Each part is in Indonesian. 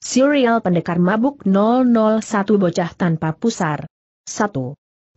Serial Pendekar Mabuk 001 Bocah Tanpa Pusar 1.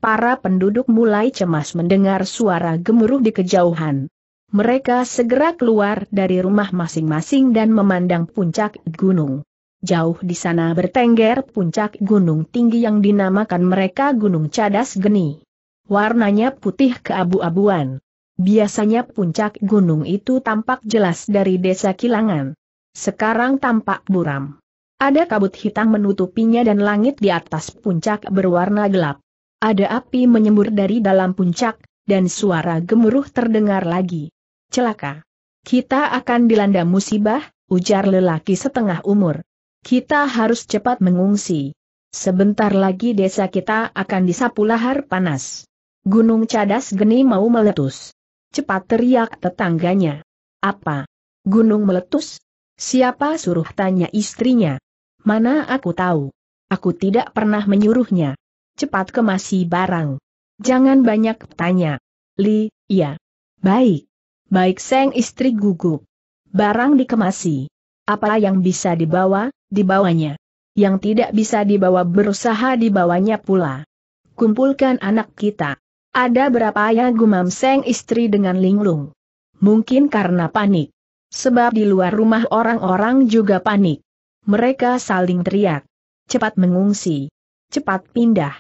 Para penduduk mulai cemas mendengar suara gemuruh di kejauhan. Mereka segera keluar dari rumah masing-masing dan memandang puncak gunung. Jauh di sana bertengger puncak gunung tinggi yang dinamakan mereka Gunung Cadas Geni. Warnanya putih keabu-abuan. Biasanya puncak gunung itu tampak jelas dari desa Kilangan. Sekarang tampak buram. Ada kabut hitam menutupinya dan langit di atas puncak berwarna gelap. Ada api menyembur dari dalam puncak, dan suara gemuruh terdengar lagi. Celaka. Kita akan dilanda musibah, ujar lelaki setengah umur. Kita harus cepat mengungsi. Sebentar lagi desa kita akan disapu lahar panas. Gunung cadas geni mau meletus. Cepat teriak tetangganya. Apa? Gunung meletus? Siapa suruh tanya istrinya? Mana aku tahu. Aku tidak pernah menyuruhnya. Cepat kemasi barang. Jangan banyak tanya. Li, iya. Baik. Baik seng istri gugup. Barang dikemasi. Apa yang bisa dibawa, dibawanya. Yang tidak bisa dibawa berusaha dibawanya pula. Kumpulkan anak kita. Ada berapa yang gumam seng istri dengan linglung. Mungkin karena panik. Sebab di luar rumah orang-orang juga panik. Mereka saling teriak. Cepat mengungsi. Cepat pindah.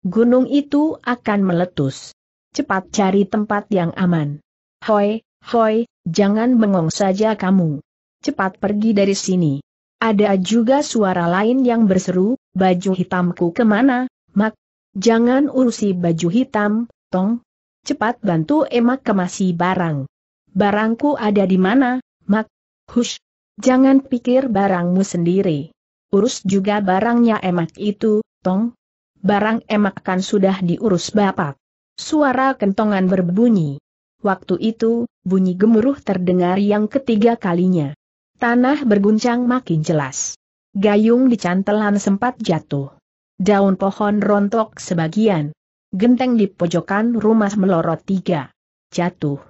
Gunung itu akan meletus. Cepat cari tempat yang aman. Hoi, hoi, jangan bengong saja kamu. Cepat pergi dari sini. Ada juga suara lain yang berseru, baju hitamku kemana, mak? Jangan urusi baju hitam, tong. Cepat bantu emak kemasi barang. Barangku ada di mana, mak? Hush, Jangan pikir barangmu sendiri. Urus juga barangnya emak itu, Tong. Barang emak kan sudah diurus bapak. Suara kentongan berbunyi. Waktu itu, bunyi gemuruh terdengar yang ketiga kalinya. Tanah berguncang makin jelas. Gayung di cantelan sempat jatuh. Daun pohon rontok sebagian. Genteng di pojokan rumah melorot tiga. Jatuh.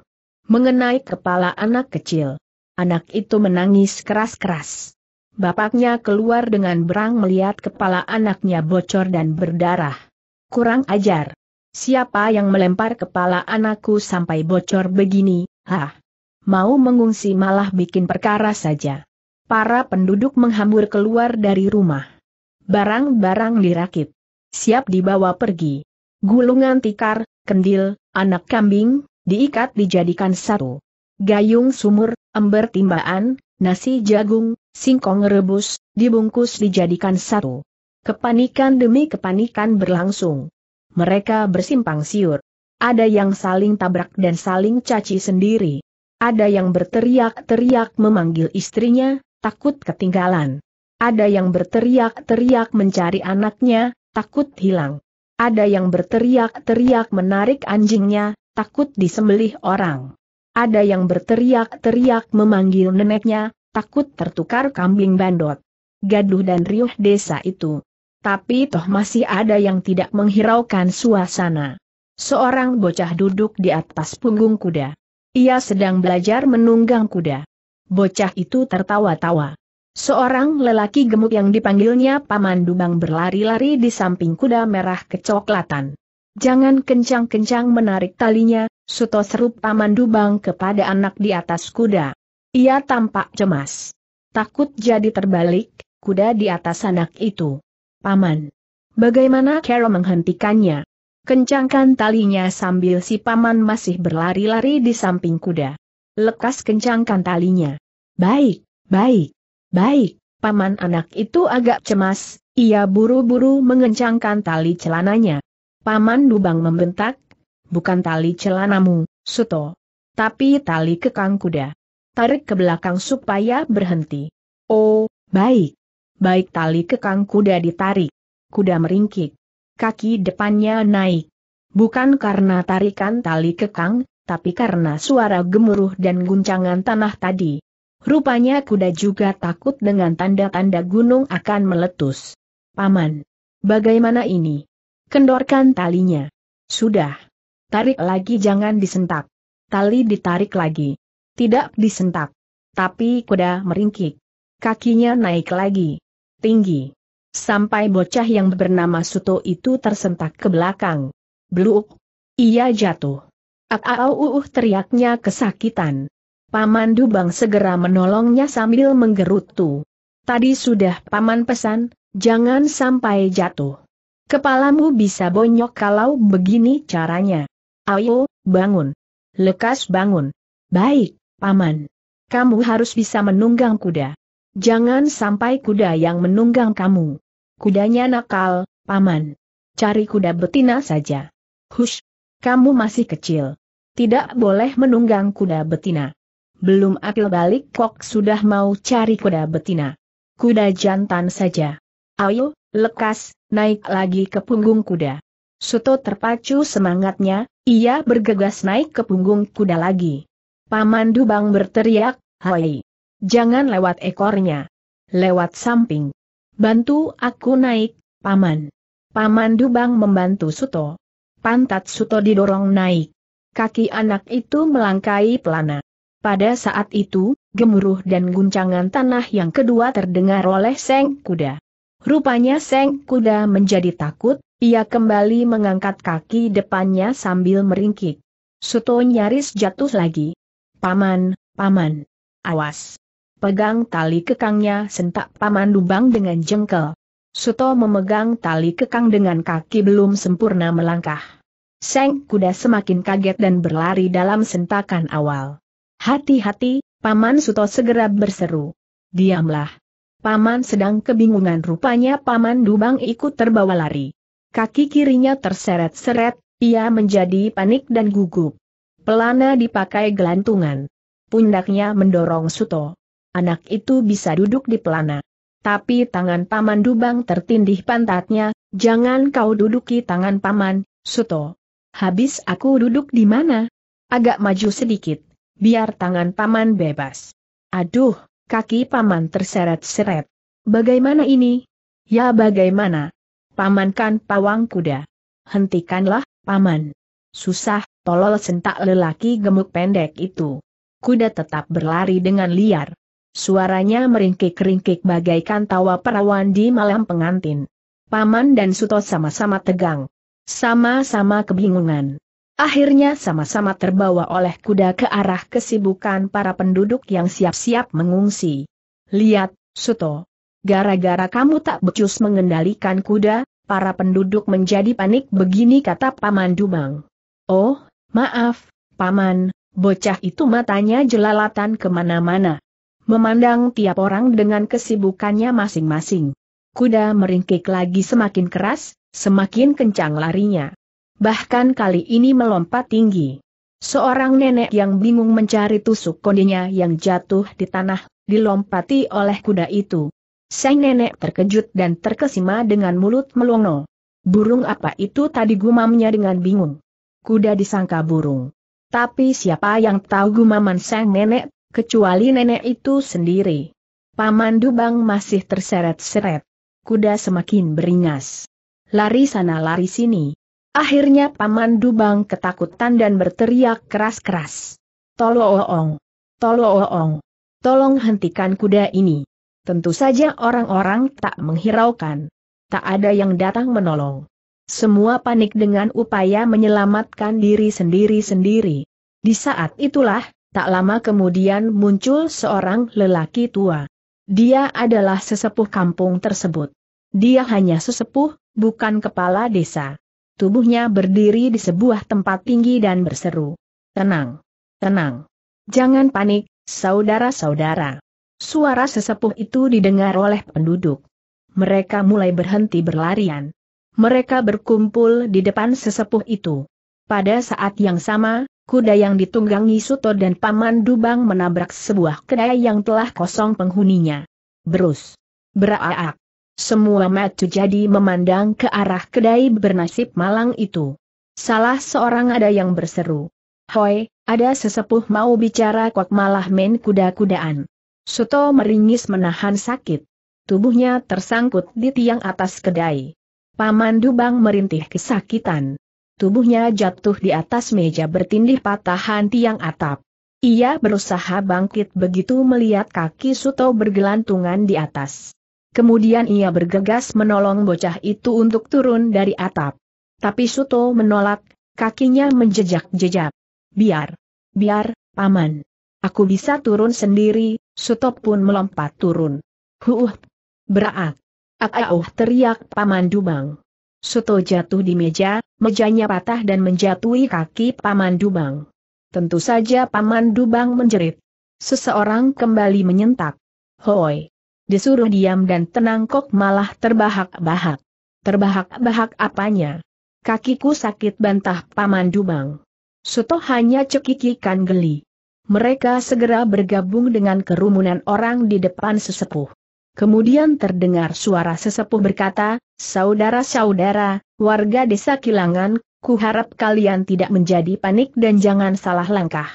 Mengenai kepala anak kecil. Anak itu menangis keras-keras. Bapaknya keluar dengan berang melihat kepala anaknya bocor dan berdarah. Kurang ajar. Siapa yang melempar kepala anakku sampai bocor begini, hah? Mau mengungsi malah bikin perkara saja. Para penduduk menghambur keluar dari rumah. Barang-barang dirakit. Siap dibawa pergi. Gulungan tikar, kendil, anak kambing, diikat dijadikan satu gayung sumur, ember timbaan, nasi jagung, singkong rebus, dibungkus dijadikan satu. Kepanikan demi kepanikan berlangsung. Mereka bersimpang siur. Ada yang saling tabrak dan saling caci sendiri. Ada yang berteriak-teriak memanggil istrinya, takut ketinggalan. Ada yang berteriak-teriak mencari anaknya, takut hilang. Ada yang berteriak-teriak menarik anjingnya, takut disembelih orang. Ada yang berteriak-teriak memanggil neneknya, takut tertukar kambing bandot. Gaduh dan riuh desa itu. Tapi toh masih ada yang tidak menghiraukan suasana. Seorang bocah duduk di atas punggung kuda. Ia sedang belajar menunggang kuda. Bocah itu tertawa-tawa. Seorang lelaki gemuk yang dipanggilnya Paman dubang berlari-lari di samping kuda merah kecoklatan. Jangan kencang-kencang menarik talinya, Suto seru Paman Dubang kepada anak di atas kuda. Ia tampak cemas. Takut jadi terbalik, kuda di atas anak itu. Paman. Bagaimana Carol menghentikannya? Kencangkan talinya sambil si paman masih berlari-lari di samping kuda. Lekas kencangkan talinya. Baik, baik, baik, paman anak itu agak cemas, ia buru-buru mengencangkan tali celananya. Paman Dubang membentak, bukan tali celanamu, Suto. Tapi tali kekang kuda. Tarik ke belakang supaya berhenti. Oh, baik. Baik tali kekang kuda ditarik. Kuda meringkik. Kaki depannya naik. Bukan karena tarikan tali kekang, tapi karena suara gemuruh dan guncangan tanah tadi. Rupanya kuda juga takut dengan tanda-tanda gunung akan meletus. Paman, bagaimana ini? Kendorkan talinya. Sudah. Tarik lagi jangan disentak. Tali ditarik lagi. Tidak disentak. Tapi kuda meringkik. Kakinya naik lagi. Tinggi. Sampai bocah yang bernama Suto itu tersentak ke belakang. Bluk. Ia jatuh. Au uh, uh teriaknya kesakitan. Paman Dubang segera menolongnya sambil menggerutu. Tadi sudah Paman pesan, jangan sampai jatuh. Kepalamu bisa bonyok kalau begini caranya. Ayo, bangun. Lekas bangun. Baik, Paman. Kamu harus bisa menunggang kuda. Jangan sampai kuda yang menunggang kamu. Kudanya nakal, Paman. Cari kuda betina saja. Hush, kamu masih kecil. Tidak boleh menunggang kuda betina. Belum akil balik kok sudah mau cari kuda betina. Kuda jantan saja. Ayo, lekas, naik lagi ke punggung kuda. Suto terpacu semangatnya, ia bergegas naik ke punggung kuda lagi. Paman Dubang berteriak, Hai! Jangan lewat ekornya. Lewat samping. Bantu aku naik, Paman. Paman Dubang membantu Suto. Pantat Suto didorong naik. Kaki anak itu melangkai pelana. Pada saat itu, gemuruh dan guncangan tanah yang kedua terdengar oleh Seng Kuda. Rupanya Seng Kuda menjadi takut, ia kembali mengangkat kaki depannya sambil meringkik. Suto nyaris jatuh lagi. Paman, paman. Awas. Pegang tali kekangnya sentak paman lubang dengan jengkel. Suto memegang tali kekang dengan kaki belum sempurna melangkah. Seng kuda semakin kaget dan berlari dalam sentakan awal. Hati-hati, Paman Suto segera berseru. Diamlah. Paman sedang kebingungan rupanya Paman Dubang ikut terbawa lari. Kaki kirinya terseret-seret, ia menjadi panik dan gugup. Pelana dipakai gelantungan. Pundaknya mendorong Suto. Anak itu bisa duduk di pelana. Tapi tangan Paman Dubang tertindih pantatnya, jangan kau duduki tangan Paman, Suto. Habis aku duduk di mana? Agak maju sedikit, biar tangan Paman bebas. Aduh, kaki Paman terseret-seret. Bagaimana ini? Ya bagaimana? Pamankan pawang kuda. Hentikanlah, paman. Susah, tolol sentak lelaki gemuk pendek itu. Kuda tetap berlari dengan liar. Suaranya meringkik-ringkik bagaikan tawa perawan di malam pengantin. Paman dan Suto sama-sama tegang. Sama-sama kebingungan. Akhirnya sama-sama terbawa oleh kuda ke arah kesibukan para penduduk yang siap-siap mengungsi. Lihat, Suto, Gara-gara kamu tak becus mengendalikan kuda, para penduduk menjadi panik begini kata Paman Dumang. Oh, maaf, Paman, bocah itu matanya jelalatan kemana-mana. Memandang tiap orang dengan kesibukannya masing-masing. Kuda meringkik lagi semakin keras, semakin kencang larinya. Bahkan kali ini melompat tinggi. Seorang nenek yang bingung mencari tusuk kondinya yang jatuh di tanah, dilompati oleh kuda itu. Sang nenek terkejut dan terkesima dengan mulut melongo. Burung apa itu tadi gumamnya dengan bingung. Kuda disangka burung. Tapi siapa yang tahu gumaman sang nenek, kecuali nenek itu sendiri. Paman Dubang masih terseret-seret. Kuda semakin beringas. Lari sana lari sini. Akhirnya Paman Dubang ketakutan dan berteriak keras-keras. Tolong, tolong, Tolong hentikan kuda ini. Tentu saja orang-orang tak menghiraukan. Tak ada yang datang menolong. Semua panik dengan upaya menyelamatkan diri sendiri-sendiri. Di saat itulah, tak lama kemudian muncul seorang lelaki tua. Dia adalah sesepuh kampung tersebut. Dia hanya sesepuh, bukan kepala desa. Tubuhnya berdiri di sebuah tempat tinggi dan berseru. Tenang. Tenang. Jangan panik, saudara-saudara. Suara sesepuh itu didengar oleh penduduk. Mereka mulai berhenti berlarian. Mereka berkumpul di depan sesepuh itu. Pada saat yang sama, kuda yang ditunggangi Suto dan Paman Dubang menabrak sebuah kedai yang telah kosong penghuninya. Berus. Beraak. Semua matu jadi memandang ke arah kedai bernasib malang itu. Salah seorang ada yang berseru. Hoi, ada sesepuh mau bicara kok malah main kuda-kudaan. Suto meringis menahan sakit. Tubuhnya tersangkut di tiang atas kedai. Paman Dubang merintih kesakitan. Tubuhnya jatuh di atas meja bertindih patahan tiang atap. Ia berusaha bangkit begitu melihat kaki Suto bergelantungan di atas. Kemudian ia bergegas menolong bocah itu untuk turun dari atap. Tapi Suto menolak, kakinya menjejak-jejak. Biar, biar, paman. Aku bisa turun sendiri, Sutop pun melompat turun. Huuh! Beraak! Akauh teriak Paman Dubang. Suto jatuh di meja, mejanya patah dan menjatuhi kaki Paman Dubang. Tentu saja Paman Dubang menjerit. Seseorang kembali menyentak. Hoi! Disuruh diam dan tenang kok malah terbahak-bahak. Terbahak-bahak apanya? Kakiku sakit bantah Paman Dubang. Suto hanya cekikikan geli mereka segera bergabung dengan kerumunan orang di depan sesepuh. Kemudian terdengar suara sesepuh berkata, Saudara-saudara, warga desa Kilangan, kuharap kalian tidak menjadi panik dan jangan salah langkah.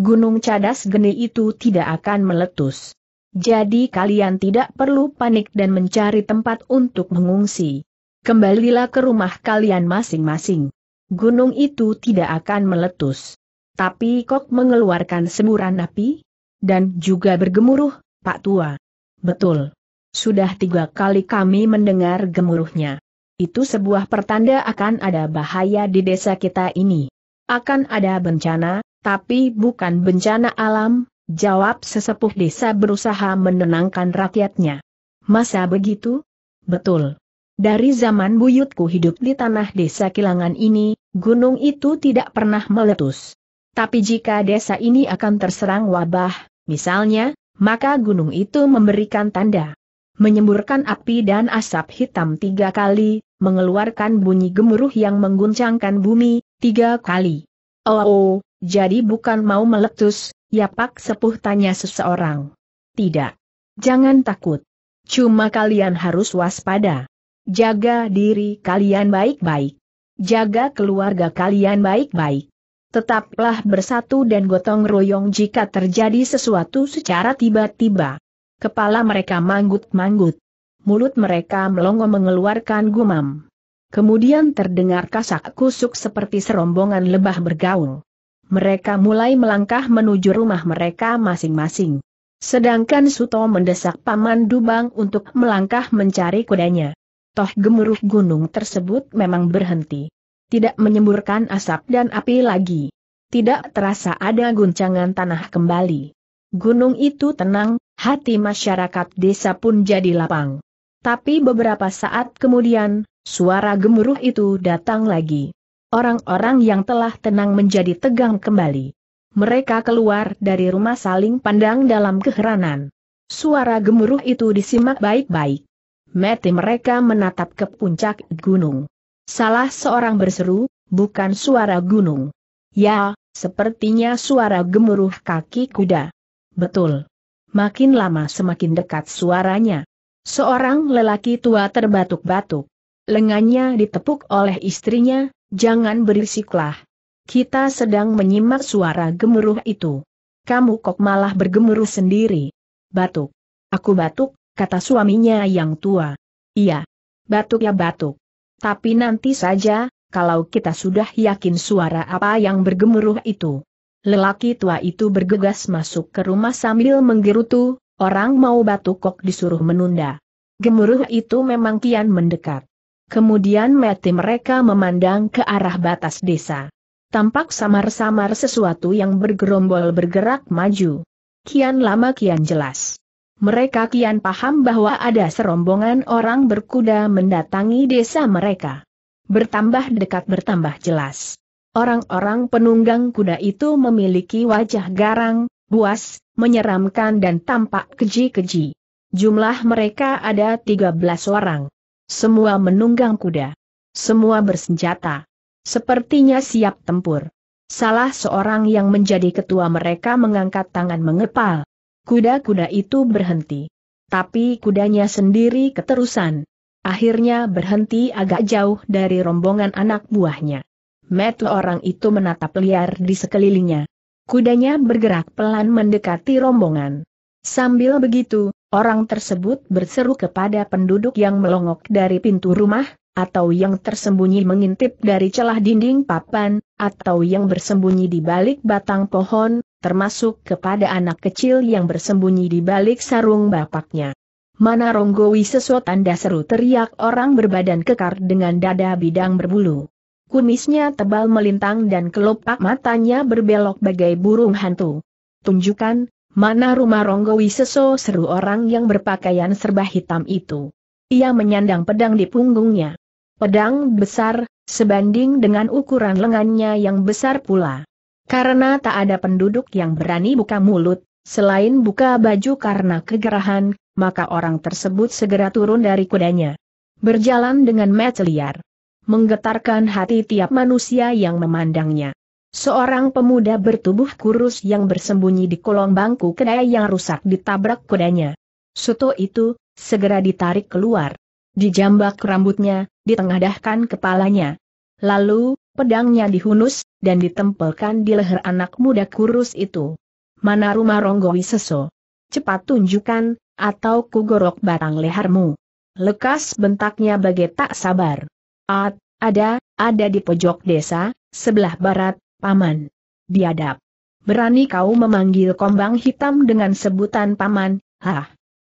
Gunung cadas geni itu tidak akan meletus. Jadi kalian tidak perlu panik dan mencari tempat untuk mengungsi. Kembalilah ke rumah kalian masing-masing. Gunung itu tidak akan meletus tapi Kok mengeluarkan semburan api? Dan juga bergemuruh, Pak Tua. Betul. Sudah tiga kali kami mendengar gemuruhnya. Itu sebuah pertanda akan ada bahaya di desa kita ini. Akan ada bencana, tapi bukan bencana alam, jawab sesepuh desa berusaha menenangkan rakyatnya. Masa begitu? Betul. Dari zaman buyutku hidup di tanah desa kilangan ini, gunung itu tidak pernah meletus. Tapi jika desa ini akan terserang wabah, misalnya, maka gunung itu memberikan tanda. Menyemburkan api dan asap hitam tiga kali, mengeluarkan bunyi gemuruh yang mengguncangkan bumi, tiga kali. Oh, oh jadi bukan mau meletus, Ya Pak, sepuh tanya seseorang. Tidak. Jangan takut. Cuma kalian harus waspada. Jaga diri kalian baik-baik. Jaga keluarga kalian baik-baik. Tetaplah bersatu dan gotong royong jika terjadi sesuatu secara tiba-tiba. Kepala mereka manggut-manggut. Mulut mereka melongo mengeluarkan gumam. Kemudian terdengar kasak kusuk seperti serombongan lebah bergaul. Mereka mulai melangkah menuju rumah mereka masing-masing. Sedangkan Suto mendesak Paman Dubang untuk melangkah mencari kudanya. Toh gemuruh gunung tersebut memang berhenti tidak menyemburkan asap dan api lagi. Tidak terasa ada guncangan tanah kembali. Gunung itu tenang, hati masyarakat desa pun jadi lapang. Tapi beberapa saat kemudian, suara gemuruh itu datang lagi. Orang-orang yang telah tenang menjadi tegang kembali. Mereka keluar dari rumah saling pandang dalam keheranan. Suara gemuruh itu disimak baik-baik. Mati mereka menatap ke puncak gunung. Salah seorang berseru, bukan suara gunung. Ya, sepertinya suara gemuruh kaki kuda. Betul. Makin lama semakin dekat suaranya. Seorang lelaki tua terbatuk-batuk. Lengannya ditepuk oleh istrinya, jangan berisiklah. Kita sedang menyimak suara gemuruh itu. Kamu kok malah bergemuruh sendiri. Batuk. Aku batuk, kata suaminya yang tua. Iya. Batuk ya batuk. Tapi nanti saja, kalau kita sudah yakin suara apa yang bergemuruh itu. Lelaki tua itu bergegas masuk ke rumah sambil menggerutu, orang mau batu kok disuruh menunda. Gemuruh itu memang kian mendekat. Kemudian mati mereka memandang ke arah batas desa. Tampak samar-samar sesuatu yang bergerombol bergerak maju. Kian lama kian jelas. Mereka kian paham bahwa ada serombongan orang berkuda mendatangi desa mereka. Bertambah dekat bertambah jelas. Orang-orang penunggang kuda itu memiliki wajah garang, buas, menyeramkan dan tampak keji-keji. Jumlah mereka ada 13 orang. Semua menunggang kuda. Semua bersenjata. Sepertinya siap tempur. Salah seorang yang menjadi ketua mereka mengangkat tangan mengepal. Kuda-kuda itu berhenti. Tapi kudanya sendiri keterusan. Akhirnya berhenti agak jauh dari rombongan anak buahnya. Metu orang itu menatap liar di sekelilingnya. Kudanya bergerak pelan mendekati rombongan. Sambil begitu, orang tersebut berseru kepada penduduk yang melongok dari pintu rumah, atau yang tersembunyi mengintip dari celah dinding papan, atau yang bersembunyi di balik batang pohon, termasuk kepada anak kecil yang bersembunyi di balik sarung bapaknya. Mana Ronggowi sesuatu tanda seru teriak orang berbadan kekar dengan dada bidang berbulu. Kumisnya tebal melintang dan kelopak matanya berbelok bagai burung hantu. Tunjukkan, mana rumah Ronggowi seso seru orang yang berpakaian serba hitam itu. Ia menyandang pedang di punggungnya. Pedang besar, sebanding dengan ukuran lengannya yang besar pula. Karena tak ada penduduk yang berani buka mulut, selain buka baju karena kegerahan, maka orang tersebut segera turun dari kudanya. Berjalan dengan mata liar. Menggetarkan hati tiap manusia yang memandangnya. Seorang pemuda bertubuh kurus yang bersembunyi di kolong bangku kedai yang rusak ditabrak kudanya. Soto itu, segera ditarik keluar. Dijambak rambutnya, ditengadahkan kepalanya. Lalu, pedangnya dihunus, dan ditempelkan di leher anak muda kurus itu. Mana rumah Ronggowi seso? Cepat tunjukkan, atau kugorok batang lehermu. Lekas bentaknya bagai tak sabar. At, ada, ada di pojok desa, sebelah barat, paman. Diadap. Berani kau memanggil kombang hitam dengan sebutan paman, hah?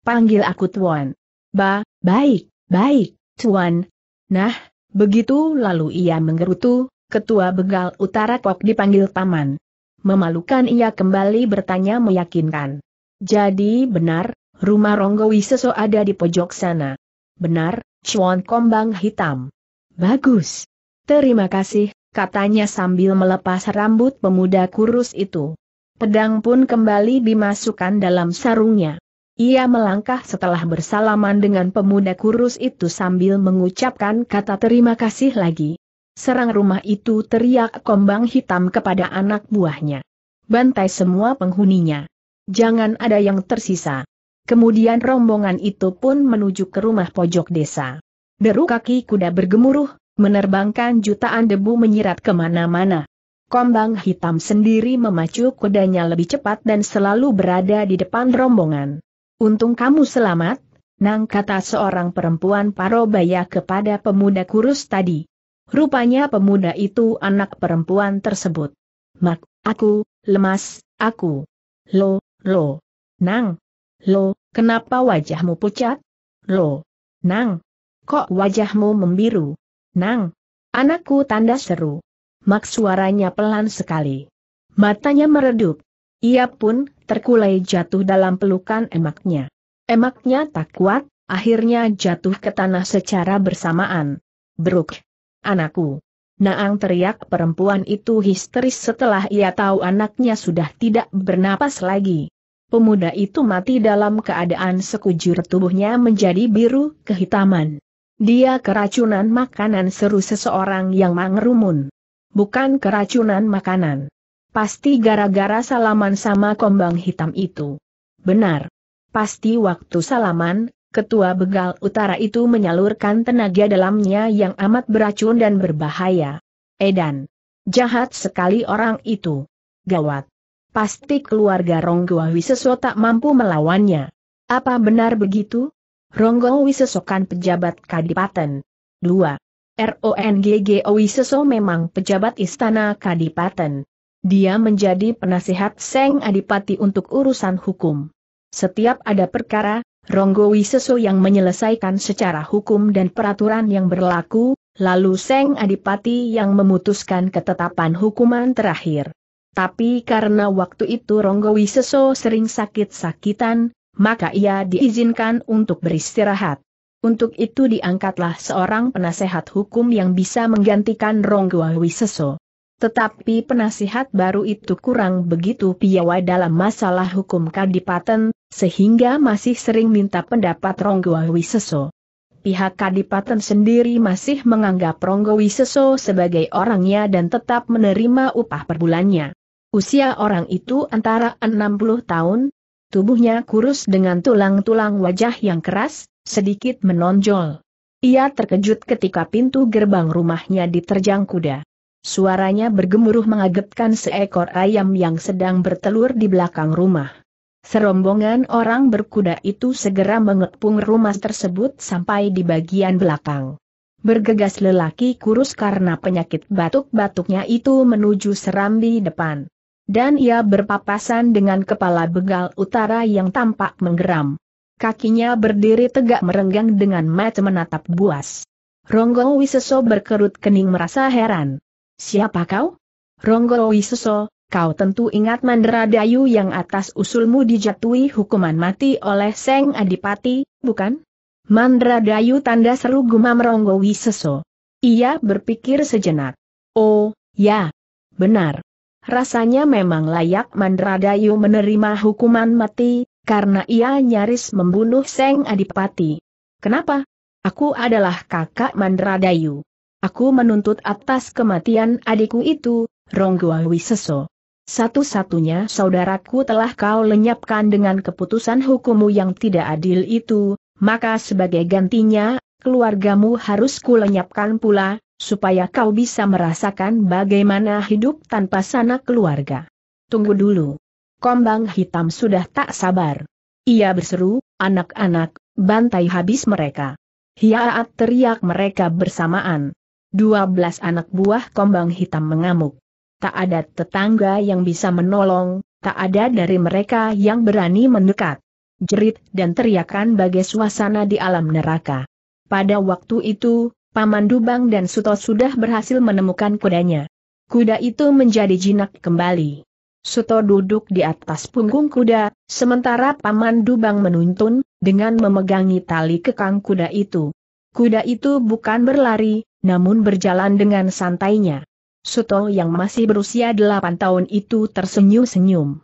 Panggil aku tuan. Ba, baik, baik, tuan. Nah, begitu lalu ia menggerutu, Ketua Begal Utara Kok dipanggil Paman. Memalukan ia kembali bertanya meyakinkan. Jadi benar, rumah Ronggo Wiseso ada di pojok sana. Benar, cuan Kombang Hitam. Bagus. Terima kasih, katanya sambil melepas rambut pemuda kurus itu. Pedang pun kembali dimasukkan dalam sarungnya. Ia melangkah setelah bersalaman dengan pemuda kurus itu sambil mengucapkan kata terima kasih lagi. Serang rumah itu teriak kombang hitam kepada anak buahnya. Bantai semua penghuninya. Jangan ada yang tersisa. Kemudian rombongan itu pun menuju ke rumah pojok desa. Deru kaki kuda bergemuruh, menerbangkan jutaan debu menyirat kemana-mana. Kombang hitam sendiri memacu kudanya lebih cepat dan selalu berada di depan rombongan. Untung kamu selamat, Nang kata seorang perempuan parobaya kepada pemuda kurus tadi. Rupanya pemuda itu anak perempuan tersebut. Mak, aku, lemas, aku. Lo, lo. Nang. Lo, kenapa wajahmu pucat? Lo. Nang. Kok wajahmu membiru? Nang. Anakku tanda seru. Mak suaranya pelan sekali. Matanya meredup. Ia pun terkulai jatuh dalam pelukan emaknya. Emaknya tak kuat, akhirnya jatuh ke tanah secara bersamaan. Bruk anakku. Naang teriak perempuan itu histeris setelah ia tahu anaknya sudah tidak bernapas lagi. Pemuda itu mati dalam keadaan sekujur tubuhnya menjadi biru kehitaman. Dia keracunan makanan seru seseorang yang mengerumun. Bukan keracunan makanan. Pasti gara-gara salaman sama kombang hitam itu. Benar. Pasti waktu salaman, ketua begal utara itu menyalurkan tenaga dalamnya yang amat beracun dan berbahaya. Edan. Jahat sekali orang itu. Gawat. Pasti keluarga Ronggoa Wiseso tak mampu melawannya. Apa benar begitu? Ronggo Wiseso kan pejabat kadipaten. 2. RONGGO Wiseso memang pejabat istana kadipaten. Dia menjadi penasihat Seng Adipati untuk urusan hukum. Setiap ada perkara, Ronggo Wiseso yang menyelesaikan secara hukum dan peraturan yang berlaku, lalu Seng Adipati yang memutuskan ketetapan hukuman terakhir. Tapi karena waktu itu Ronggo Wiseso sering sakit-sakitan, maka ia diizinkan untuk beristirahat. Untuk itu diangkatlah seorang penasehat hukum yang bisa menggantikan Ronggo Wiseso. Tetapi penasihat baru itu kurang begitu piawai dalam masalah hukum kadipaten, sehingga masih sering minta pendapat Ronggo Wiseso. Pihak kadipaten sendiri masih menganggap Ronggo Wiseso sebagai orangnya dan tetap menerima upah per bulannya. Usia orang itu antara 60 tahun, tubuhnya kurus dengan tulang-tulang wajah yang keras, sedikit menonjol. Ia terkejut ketika pintu gerbang rumahnya diterjang kuda. Suaranya bergemuruh mengagetkan seekor ayam yang sedang bertelur di belakang rumah. Serombongan orang berkuda itu segera mengepung rumah tersebut sampai di bagian belakang. Bergegas lelaki kurus karena penyakit batuk-batuknya itu menuju serambi depan. Dan ia berpapasan dengan kepala begal utara yang tampak menggeram. Kakinya berdiri tegak merenggang dengan mata menatap buas. Ronggong Wiseso berkerut kening merasa heran. Siapa kau? Ronggo Wisoso, kau tentu ingat Mandra Dayu yang atas usulmu dijatuhi hukuman mati oleh Seng Adipati, bukan? Mandra Dayu tanda seru gumam Ronggo Wisoso. Ia berpikir sejenak. Oh, ya. Benar. Rasanya memang layak Mandra Dayu menerima hukuman mati, karena ia nyaris membunuh Seng Adipati. Kenapa? Aku adalah kakak Mandra Dayu. Aku menuntut atas kematian adikku itu, Rongguawi Seso. Satu-satunya saudaraku telah kau lenyapkan dengan keputusan hukummu yang tidak adil itu, maka sebagai gantinya, keluargamu harus kulenyapkan pula, supaya kau bisa merasakan bagaimana hidup tanpa sanak keluarga. Tunggu dulu. Kombang hitam sudah tak sabar. Ia berseru, anak-anak, bantai habis mereka. Hiaat teriak mereka bersamaan. 12 anak buah kombang hitam mengamuk. Tak ada tetangga yang bisa menolong, tak ada dari mereka yang berani mendekat. Jerit dan teriakan bagai suasana di alam neraka. Pada waktu itu, Paman Dubang dan Suto sudah berhasil menemukan kudanya. Kuda itu menjadi jinak kembali. Suto duduk di atas punggung kuda, sementara Paman Dubang menuntun, dengan memegangi tali kekang kuda itu. Kuda itu bukan berlari, namun berjalan dengan santainya. Suto yang masih berusia delapan tahun itu tersenyum-senyum.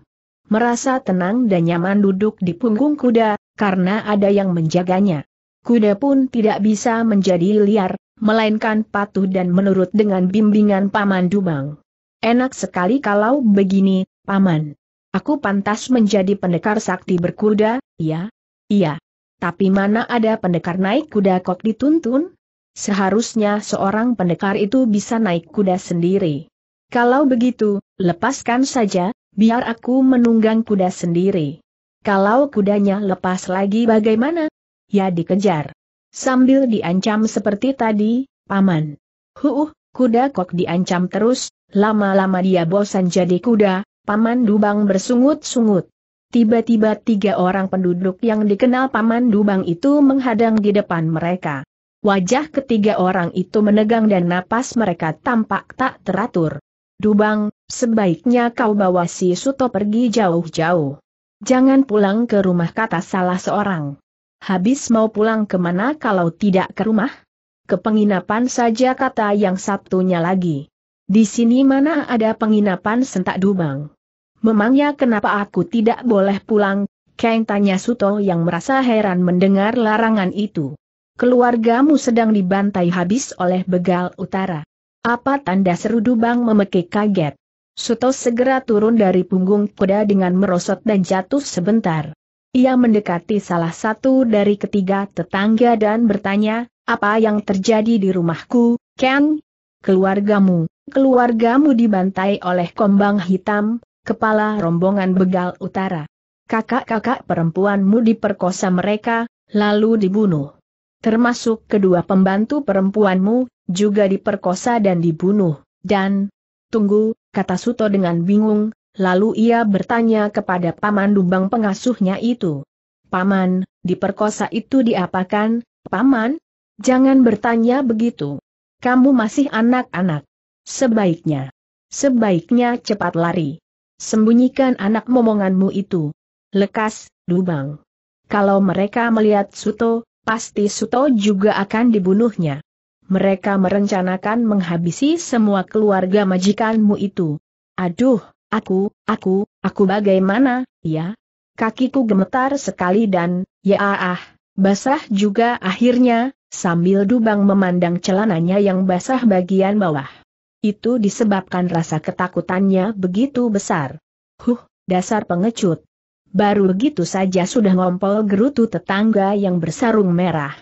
Merasa tenang dan nyaman duduk di punggung kuda, karena ada yang menjaganya. Kuda pun tidak bisa menjadi liar, melainkan patuh dan menurut dengan bimbingan Paman Dumang. Enak sekali kalau begini, Paman. Aku pantas menjadi pendekar sakti berkuda, ya? Iya. Tapi mana ada pendekar naik kuda kok dituntun? seharusnya seorang pendekar itu bisa naik kuda sendiri. Kalau begitu, lepaskan saja, biar aku menunggang kuda sendiri. Kalau kudanya lepas lagi bagaimana? Ya dikejar. Sambil diancam seperti tadi, paman. Huuh, kuda kok diancam terus, lama-lama dia bosan jadi kuda, paman dubang bersungut-sungut. Tiba-tiba tiga orang penduduk yang dikenal Paman Dubang itu menghadang di depan mereka. Wajah ketiga orang itu menegang dan napas mereka tampak tak teratur. Dubang, sebaiknya kau bawa si Suto pergi jauh-jauh. Jangan pulang ke rumah kata salah seorang. Habis mau pulang kemana kalau tidak ke rumah? Ke penginapan saja kata yang Sabtunya lagi. Di sini mana ada penginapan sentak Dubang? Memangnya kenapa aku tidak boleh pulang? Keng tanya Suto yang merasa heran mendengar larangan itu. Keluargamu sedang dibantai habis oleh begal utara. Apa tanda seru Dubang memekik kaget? Suto segera turun dari punggung kuda dengan merosot dan jatuh sebentar. Ia mendekati salah satu dari ketiga tetangga dan bertanya, apa yang terjadi di rumahku, Ken? Keluargamu, keluargamu dibantai oleh kombang hitam, kepala rombongan begal utara. Kakak-kakak perempuanmu diperkosa mereka, lalu dibunuh termasuk kedua pembantu perempuanmu, juga diperkosa dan dibunuh, dan... Tunggu, kata Suto dengan bingung, lalu ia bertanya kepada Paman Dumbang pengasuhnya itu. Paman, diperkosa itu diapakan, Paman? Jangan bertanya begitu. Kamu masih anak-anak. Sebaiknya. Sebaiknya cepat lari. Sembunyikan anak momonganmu itu. Lekas, Dubang. Kalau mereka melihat Suto, pasti Suto juga akan dibunuhnya. Mereka merencanakan menghabisi semua keluarga majikanmu itu. Aduh, aku, aku, aku bagaimana, ya? Kakiku gemetar sekali dan, ya ah, basah juga akhirnya, sambil Dubang memandang celananya yang basah bagian bawah. Itu disebabkan rasa ketakutannya begitu besar. Huh, dasar pengecut. Baru begitu saja sudah ngompol gerutu tetangga yang bersarung merah.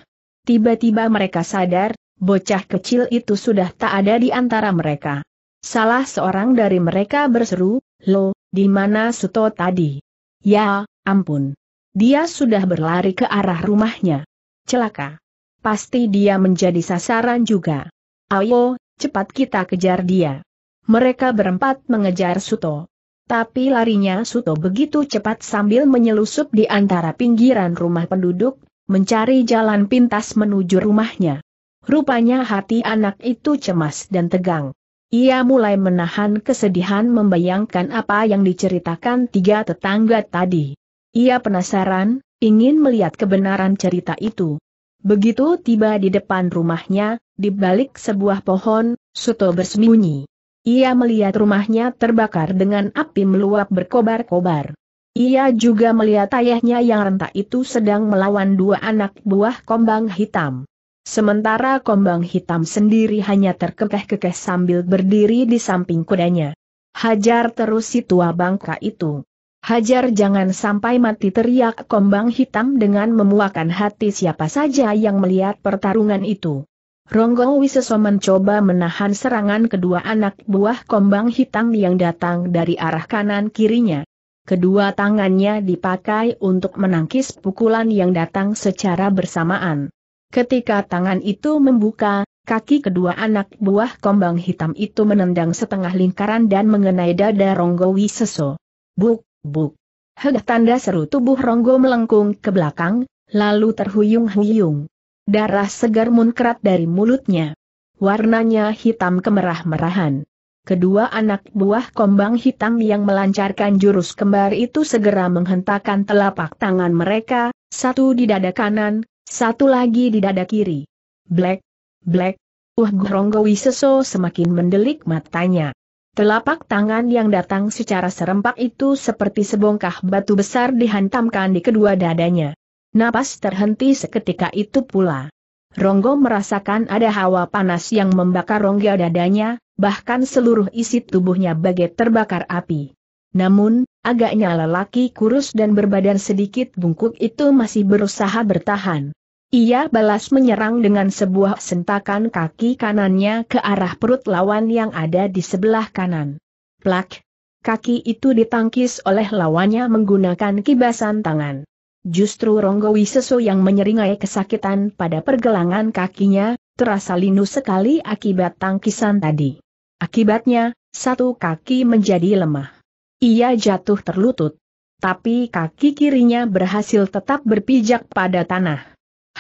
Tiba-tiba mereka sadar, bocah kecil itu sudah tak ada di antara mereka. Salah seorang dari mereka berseru, Lo, di mana Suto tadi? Ya, ampun. Dia sudah berlari ke arah rumahnya. Celaka. Pasti dia menjadi sasaran juga. Ayo, cepat kita kejar dia. Mereka berempat mengejar Suto. Tapi larinya Suto begitu cepat sambil menyelusup di antara pinggiran rumah penduduk, mencari jalan pintas menuju rumahnya. Rupanya hati anak itu cemas dan tegang. Ia mulai menahan kesedihan membayangkan apa yang diceritakan tiga tetangga tadi. Ia penasaran, ingin melihat kebenaran cerita itu. Begitu tiba di depan rumahnya, di balik sebuah pohon, Suto bersembunyi. Ia melihat rumahnya terbakar dengan api meluap berkobar-kobar. Ia juga melihat ayahnya yang rentak itu sedang melawan dua anak buah kombang hitam. Sementara kombang hitam sendiri hanya terkekeh-kekeh sambil berdiri di samping kudanya. Hajar terus si tua bangka itu. Hajar jangan sampai mati teriak kombang hitam dengan memuakan hati siapa saja yang melihat pertarungan itu. Ronggong Wiseso mencoba menahan serangan kedua anak buah kombang hitam yang datang dari arah kanan kirinya. Kedua tangannya dipakai untuk menangkis pukulan yang datang secara bersamaan. Ketika tangan itu membuka, kaki kedua anak buah kombang hitam itu menendang setengah lingkaran dan mengenai dada Ronggo Wiseso. Buk, buk. Hegah tanda seru tubuh Ronggo melengkung ke belakang, lalu terhuyung-huyung. Darah segar munkrat dari mulutnya. Warnanya hitam kemerah-merahan. Kedua anak buah kombang hitam yang melancarkan jurus kembar itu segera menghentakkan telapak tangan mereka, satu di dada kanan, satu lagi di dada kiri. Black, black, uh Gronggowi seso semakin mendelik matanya. Telapak tangan yang datang secara serempak itu seperti sebongkah batu besar dihantamkan di kedua dadanya. Napas terhenti seketika itu pula. Ronggo merasakan ada hawa panas yang membakar rongga dadanya, bahkan seluruh isi tubuhnya bagai terbakar api. Namun, agaknya lelaki kurus dan berbadan sedikit bungkuk itu masih berusaha bertahan. Ia balas menyerang dengan sebuah sentakan kaki kanannya ke arah perut lawan yang ada di sebelah kanan. Plak! Kaki itu ditangkis oleh lawannya menggunakan kibasan tangan. Justru Ronggo Wiseso yang menyeringai kesakitan pada pergelangan kakinya, terasa linu sekali akibat tangkisan tadi. Akibatnya, satu kaki menjadi lemah. Ia jatuh terlutut. Tapi kaki kirinya berhasil tetap berpijak pada tanah.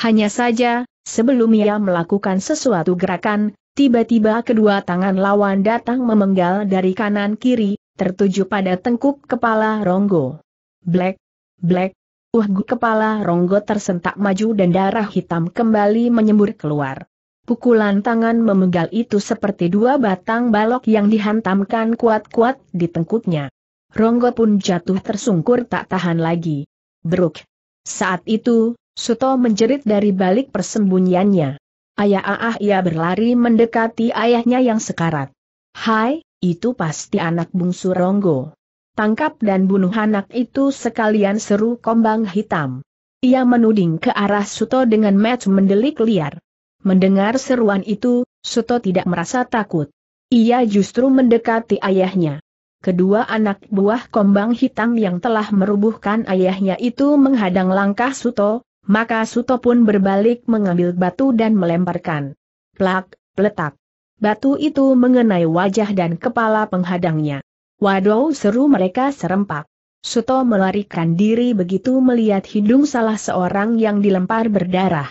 Hanya saja, sebelum ia melakukan sesuatu gerakan, tiba-tiba kedua tangan lawan datang memenggal dari kanan kiri, tertuju pada tengkuk kepala Ronggo. Black, black, gu kepala Ronggo tersentak maju dan darah hitam kembali menyembur keluar. Pukulan tangan memenggal itu seperti dua batang balok yang dihantamkan kuat-kuat di tengkuknya. Ronggo pun jatuh tersungkur tak tahan lagi. Beruk. Saat itu, Suto menjerit dari balik persembunyiannya. Ayah Aah ia berlari mendekati ayahnya yang sekarat. Hai, itu pasti anak bungsu Ronggo tangkap dan bunuh anak itu sekalian seru kombang hitam. Ia menuding ke arah Suto dengan match mendelik liar. Mendengar seruan itu, Suto tidak merasa takut. Ia justru mendekati ayahnya. Kedua anak buah kombang hitam yang telah merubuhkan ayahnya itu menghadang langkah Suto, maka Suto pun berbalik mengambil batu dan melemparkan. Plak, peletak. Batu itu mengenai wajah dan kepala penghadangnya. Waduh seru mereka serempak. Suto melarikan diri begitu melihat hidung salah seorang yang dilempar berdarah.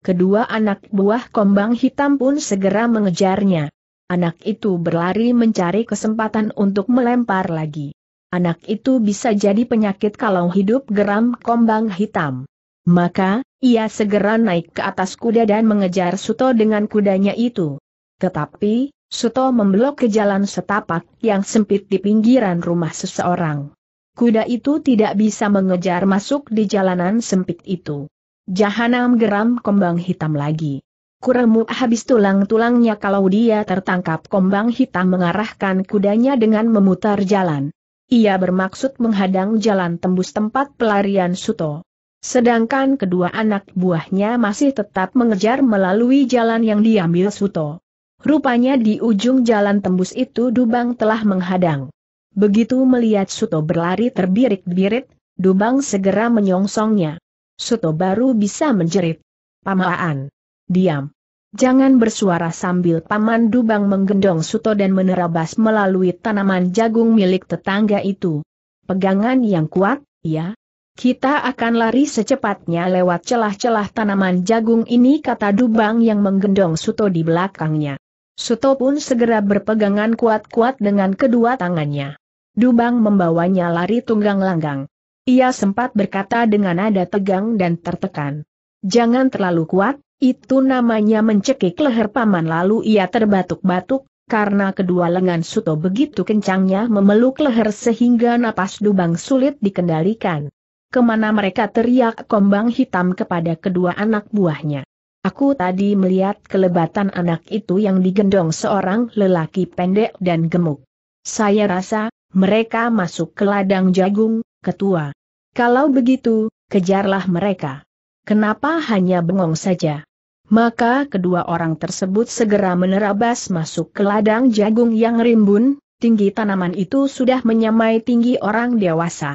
Kedua anak buah kombang hitam pun segera mengejarnya. Anak itu berlari mencari kesempatan untuk melempar lagi. Anak itu bisa jadi penyakit kalau hidup geram kombang hitam. Maka, ia segera naik ke atas kuda dan mengejar Suto dengan kudanya itu. Tetapi, Suto memblok ke jalan setapak yang sempit di pinggiran rumah seseorang. Kuda itu tidak bisa mengejar masuk di jalanan sempit itu. Jahanam geram kembang hitam lagi. Kuremuk habis tulang-tulangnya kalau dia tertangkap kembang hitam mengarahkan kudanya dengan memutar jalan. Ia bermaksud menghadang jalan tembus tempat pelarian Suto. Sedangkan kedua anak buahnya masih tetap mengejar melalui jalan yang diambil Suto. Rupanya di ujung jalan tembus itu Dubang telah menghadang. Begitu melihat Suto berlari terbirit-birit, Dubang segera menyongsongnya. Suto baru bisa menjerit. Pamaan. Diam. Jangan bersuara sambil paman Dubang menggendong Suto dan menerabas melalui tanaman jagung milik tetangga itu. Pegangan yang kuat, ya. Kita akan lari secepatnya lewat celah-celah tanaman jagung ini kata Dubang yang menggendong Suto di belakangnya. Suto pun segera berpegangan kuat-kuat dengan kedua tangannya. Dubang membawanya lari tunggang langgang. Ia sempat berkata dengan nada tegang dan tertekan. Jangan terlalu kuat, itu namanya mencekik leher paman lalu ia terbatuk-batuk, karena kedua lengan Suto begitu kencangnya memeluk leher sehingga napas Dubang sulit dikendalikan. Kemana mereka teriak kombang hitam kepada kedua anak buahnya. Aku tadi melihat kelebatan anak itu yang digendong seorang lelaki pendek dan gemuk. Saya rasa, mereka masuk ke ladang jagung, ketua. Kalau begitu, kejarlah mereka. Kenapa hanya bengong saja? Maka kedua orang tersebut segera menerabas masuk ke ladang jagung yang rimbun, tinggi tanaman itu sudah menyamai tinggi orang dewasa.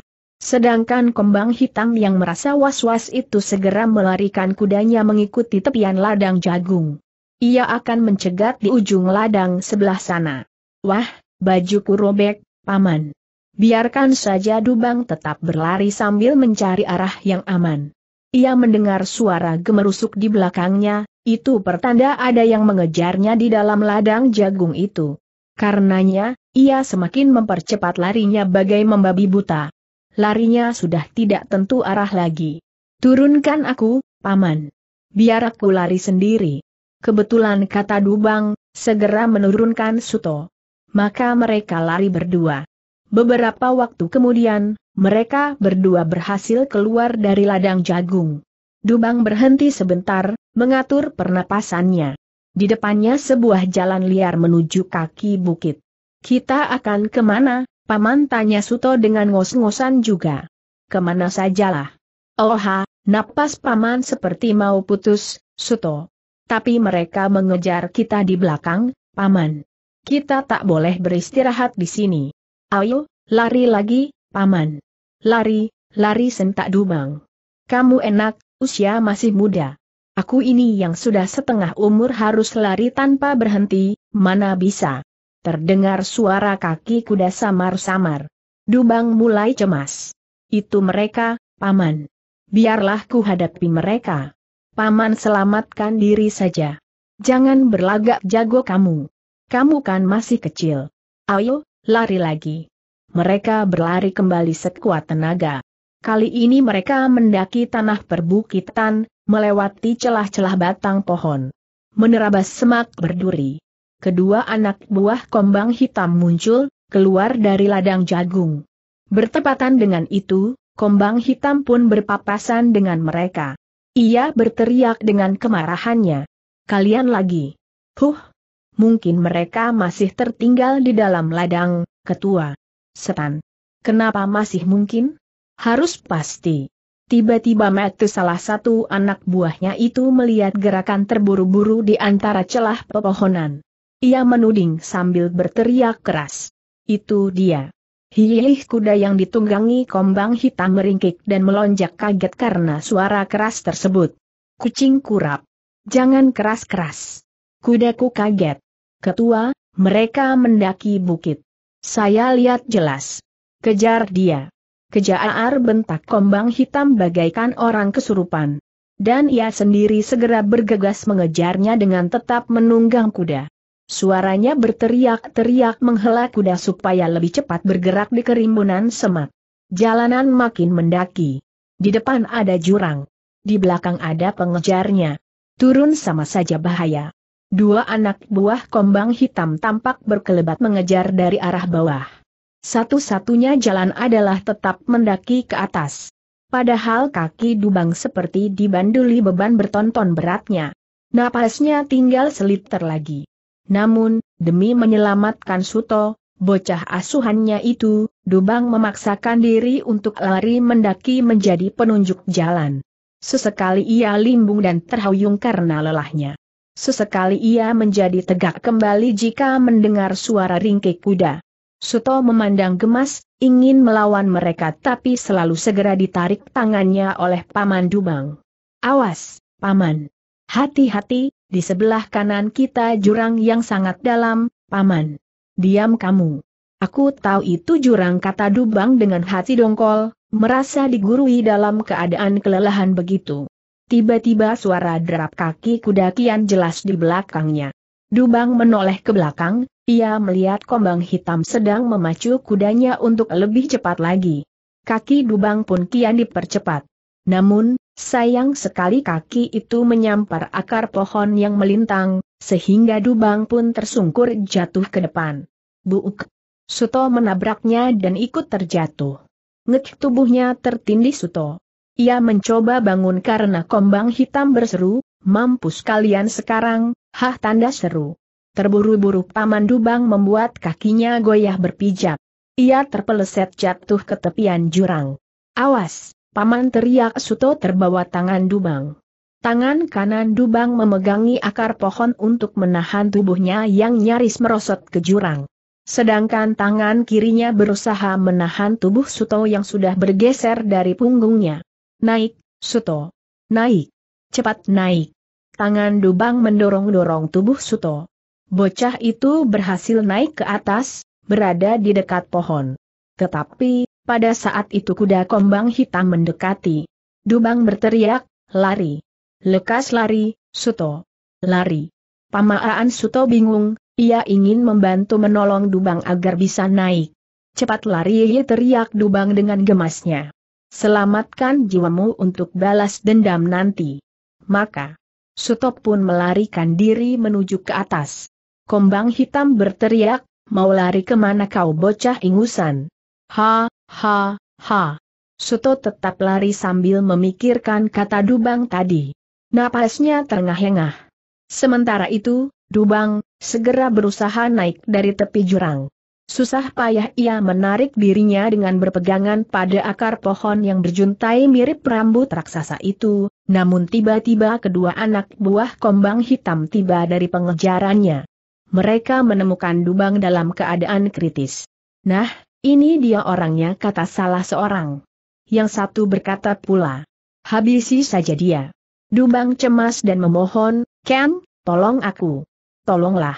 Sedangkan kembang hitam yang merasa was-was itu segera melarikan kudanya mengikuti tepian ladang jagung. Ia akan mencegat di ujung ladang sebelah sana. Wah, bajuku robek, paman. Biarkan saja Dubang tetap berlari sambil mencari arah yang aman. Ia mendengar suara gemerusuk di belakangnya, itu pertanda ada yang mengejarnya di dalam ladang jagung itu. Karenanya, ia semakin mempercepat larinya bagai membabi buta larinya sudah tidak tentu arah lagi. Turunkan aku, paman. Biar aku lari sendiri. Kebetulan kata Dubang, segera menurunkan Suto. Maka mereka lari berdua. Beberapa waktu kemudian, mereka berdua berhasil keluar dari ladang jagung. Dubang berhenti sebentar, mengatur pernapasannya. Di depannya sebuah jalan liar menuju kaki bukit. Kita akan kemana? Paman tanya Suto dengan ngos-ngosan juga. Kemana sajalah. Oha, napas Paman seperti mau putus, Suto. Tapi mereka mengejar kita di belakang, Paman. Kita tak boleh beristirahat di sini. Ayo, lari lagi, Paman. Lari, lari sentak dumang. Kamu enak, usia masih muda. Aku ini yang sudah setengah umur harus lari tanpa berhenti, mana bisa. Terdengar suara kaki kuda samar-samar. Dubang mulai cemas. Itu mereka, Paman. Biarlah ku hadapi mereka. Paman selamatkan diri saja. Jangan berlagak jago kamu. Kamu kan masih kecil. Ayo, lari lagi. Mereka berlari kembali sekuat tenaga. Kali ini mereka mendaki tanah perbukitan, melewati celah-celah batang pohon. Menerabas semak berduri kedua anak buah kombang hitam muncul, keluar dari ladang jagung. Bertepatan dengan itu, kombang hitam pun berpapasan dengan mereka. Ia berteriak dengan kemarahannya. Kalian lagi. Huh! Mungkin mereka masih tertinggal di dalam ladang, ketua. Setan. Kenapa masih mungkin? Harus pasti. Tiba-tiba mati salah satu anak buahnya itu melihat gerakan terburu-buru di antara celah pepohonan. Ia menuding sambil berteriak keras. Itu dia. Hiih kuda yang ditunggangi kombang hitam meringkik dan melonjak kaget karena suara keras tersebut. Kucing kurap. Jangan keras-keras. Kudaku kaget. Ketua, mereka mendaki bukit. Saya lihat jelas. Kejar dia. Kejaar bentak kombang hitam bagaikan orang kesurupan. Dan ia sendiri segera bergegas mengejarnya dengan tetap menunggang kuda. Suaranya berteriak-teriak menghela kuda supaya lebih cepat bergerak di kerimbunan semak. Jalanan makin mendaki. Di depan ada jurang. Di belakang ada pengejarnya. Turun sama saja bahaya. Dua anak buah kombang hitam tampak berkelebat mengejar dari arah bawah. Satu-satunya jalan adalah tetap mendaki ke atas. Padahal kaki dubang seperti dibanduli beban bertonton beratnya. Napasnya tinggal seliter lagi. Namun, demi menyelamatkan Suto, bocah asuhannya itu, Dubang memaksakan diri untuk lari mendaki menjadi penunjuk jalan. Sesekali ia limbung dan terhuyung karena lelahnya. Sesekali ia menjadi tegak kembali jika mendengar suara ringkik kuda. Suto memandang gemas, ingin melawan mereka tapi selalu segera ditarik tangannya oleh Paman Dubang. Awas, Paman! Hati-hati, di sebelah kanan kita jurang yang sangat dalam, paman. Diam kamu. Aku tahu itu jurang kata Dubang dengan hati dongkol, merasa digurui dalam keadaan kelelahan begitu. Tiba-tiba suara derap kaki kuda kian jelas di belakangnya. Dubang menoleh ke belakang, ia melihat kombang hitam sedang memacu kudanya untuk lebih cepat lagi. Kaki Dubang pun kian dipercepat. Namun, Sayang sekali kaki itu menyampar akar pohon yang melintang, sehingga Dubang pun tersungkur jatuh ke depan. Buuk! Suto menabraknya dan ikut terjatuh. Ngek tubuhnya tertindih Suto. Ia mencoba bangun karena kombang hitam berseru, mampus kalian sekarang, hah tanda seru. Terburu-buru Paman Dubang membuat kakinya goyah berpijak. Ia terpeleset jatuh ke tepian jurang. Awas! Paman teriak Suto terbawa tangan Dubang. Tangan kanan Dubang memegangi akar pohon untuk menahan tubuhnya yang nyaris merosot ke jurang. Sedangkan tangan kirinya berusaha menahan tubuh Suto yang sudah bergeser dari punggungnya. Naik, Suto. Naik. Cepat naik. Tangan Dubang mendorong-dorong tubuh Suto. Bocah itu berhasil naik ke atas, berada di dekat pohon. Tetapi, pada saat itu kuda kombang hitam mendekati. Dubang berteriak, lari. Lekas lari, Suto. Lari. Pamaaan Suto bingung, ia ingin membantu menolong Dubang agar bisa naik. Cepat lari ia teriak Dubang dengan gemasnya. Selamatkan jiwamu untuk balas dendam nanti. Maka, Suto pun melarikan diri menuju ke atas. Kombang hitam berteriak, mau lari kemana kau bocah ingusan? Ha, Ha, ha. Suto tetap lari sambil memikirkan kata Dubang tadi. Napasnya terengah-engah. Sementara itu, Dubang, segera berusaha naik dari tepi jurang. Susah payah ia menarik dirinya dengan berpegangan pada akar pohon yang berjuntai mirip rambut raksasa itu, namun tiba-tiba kedua anak buah kombang hitam tiba dari pengejarannya. Mereka menemukan Dubang dalam keadaan kritis. Nah, ini dia orangnya kata salah seorang. Yang satu berkata pula. Habisi saja dia. Dumbang cemas dan memohon, Ken, tolong aku. Tolonglah.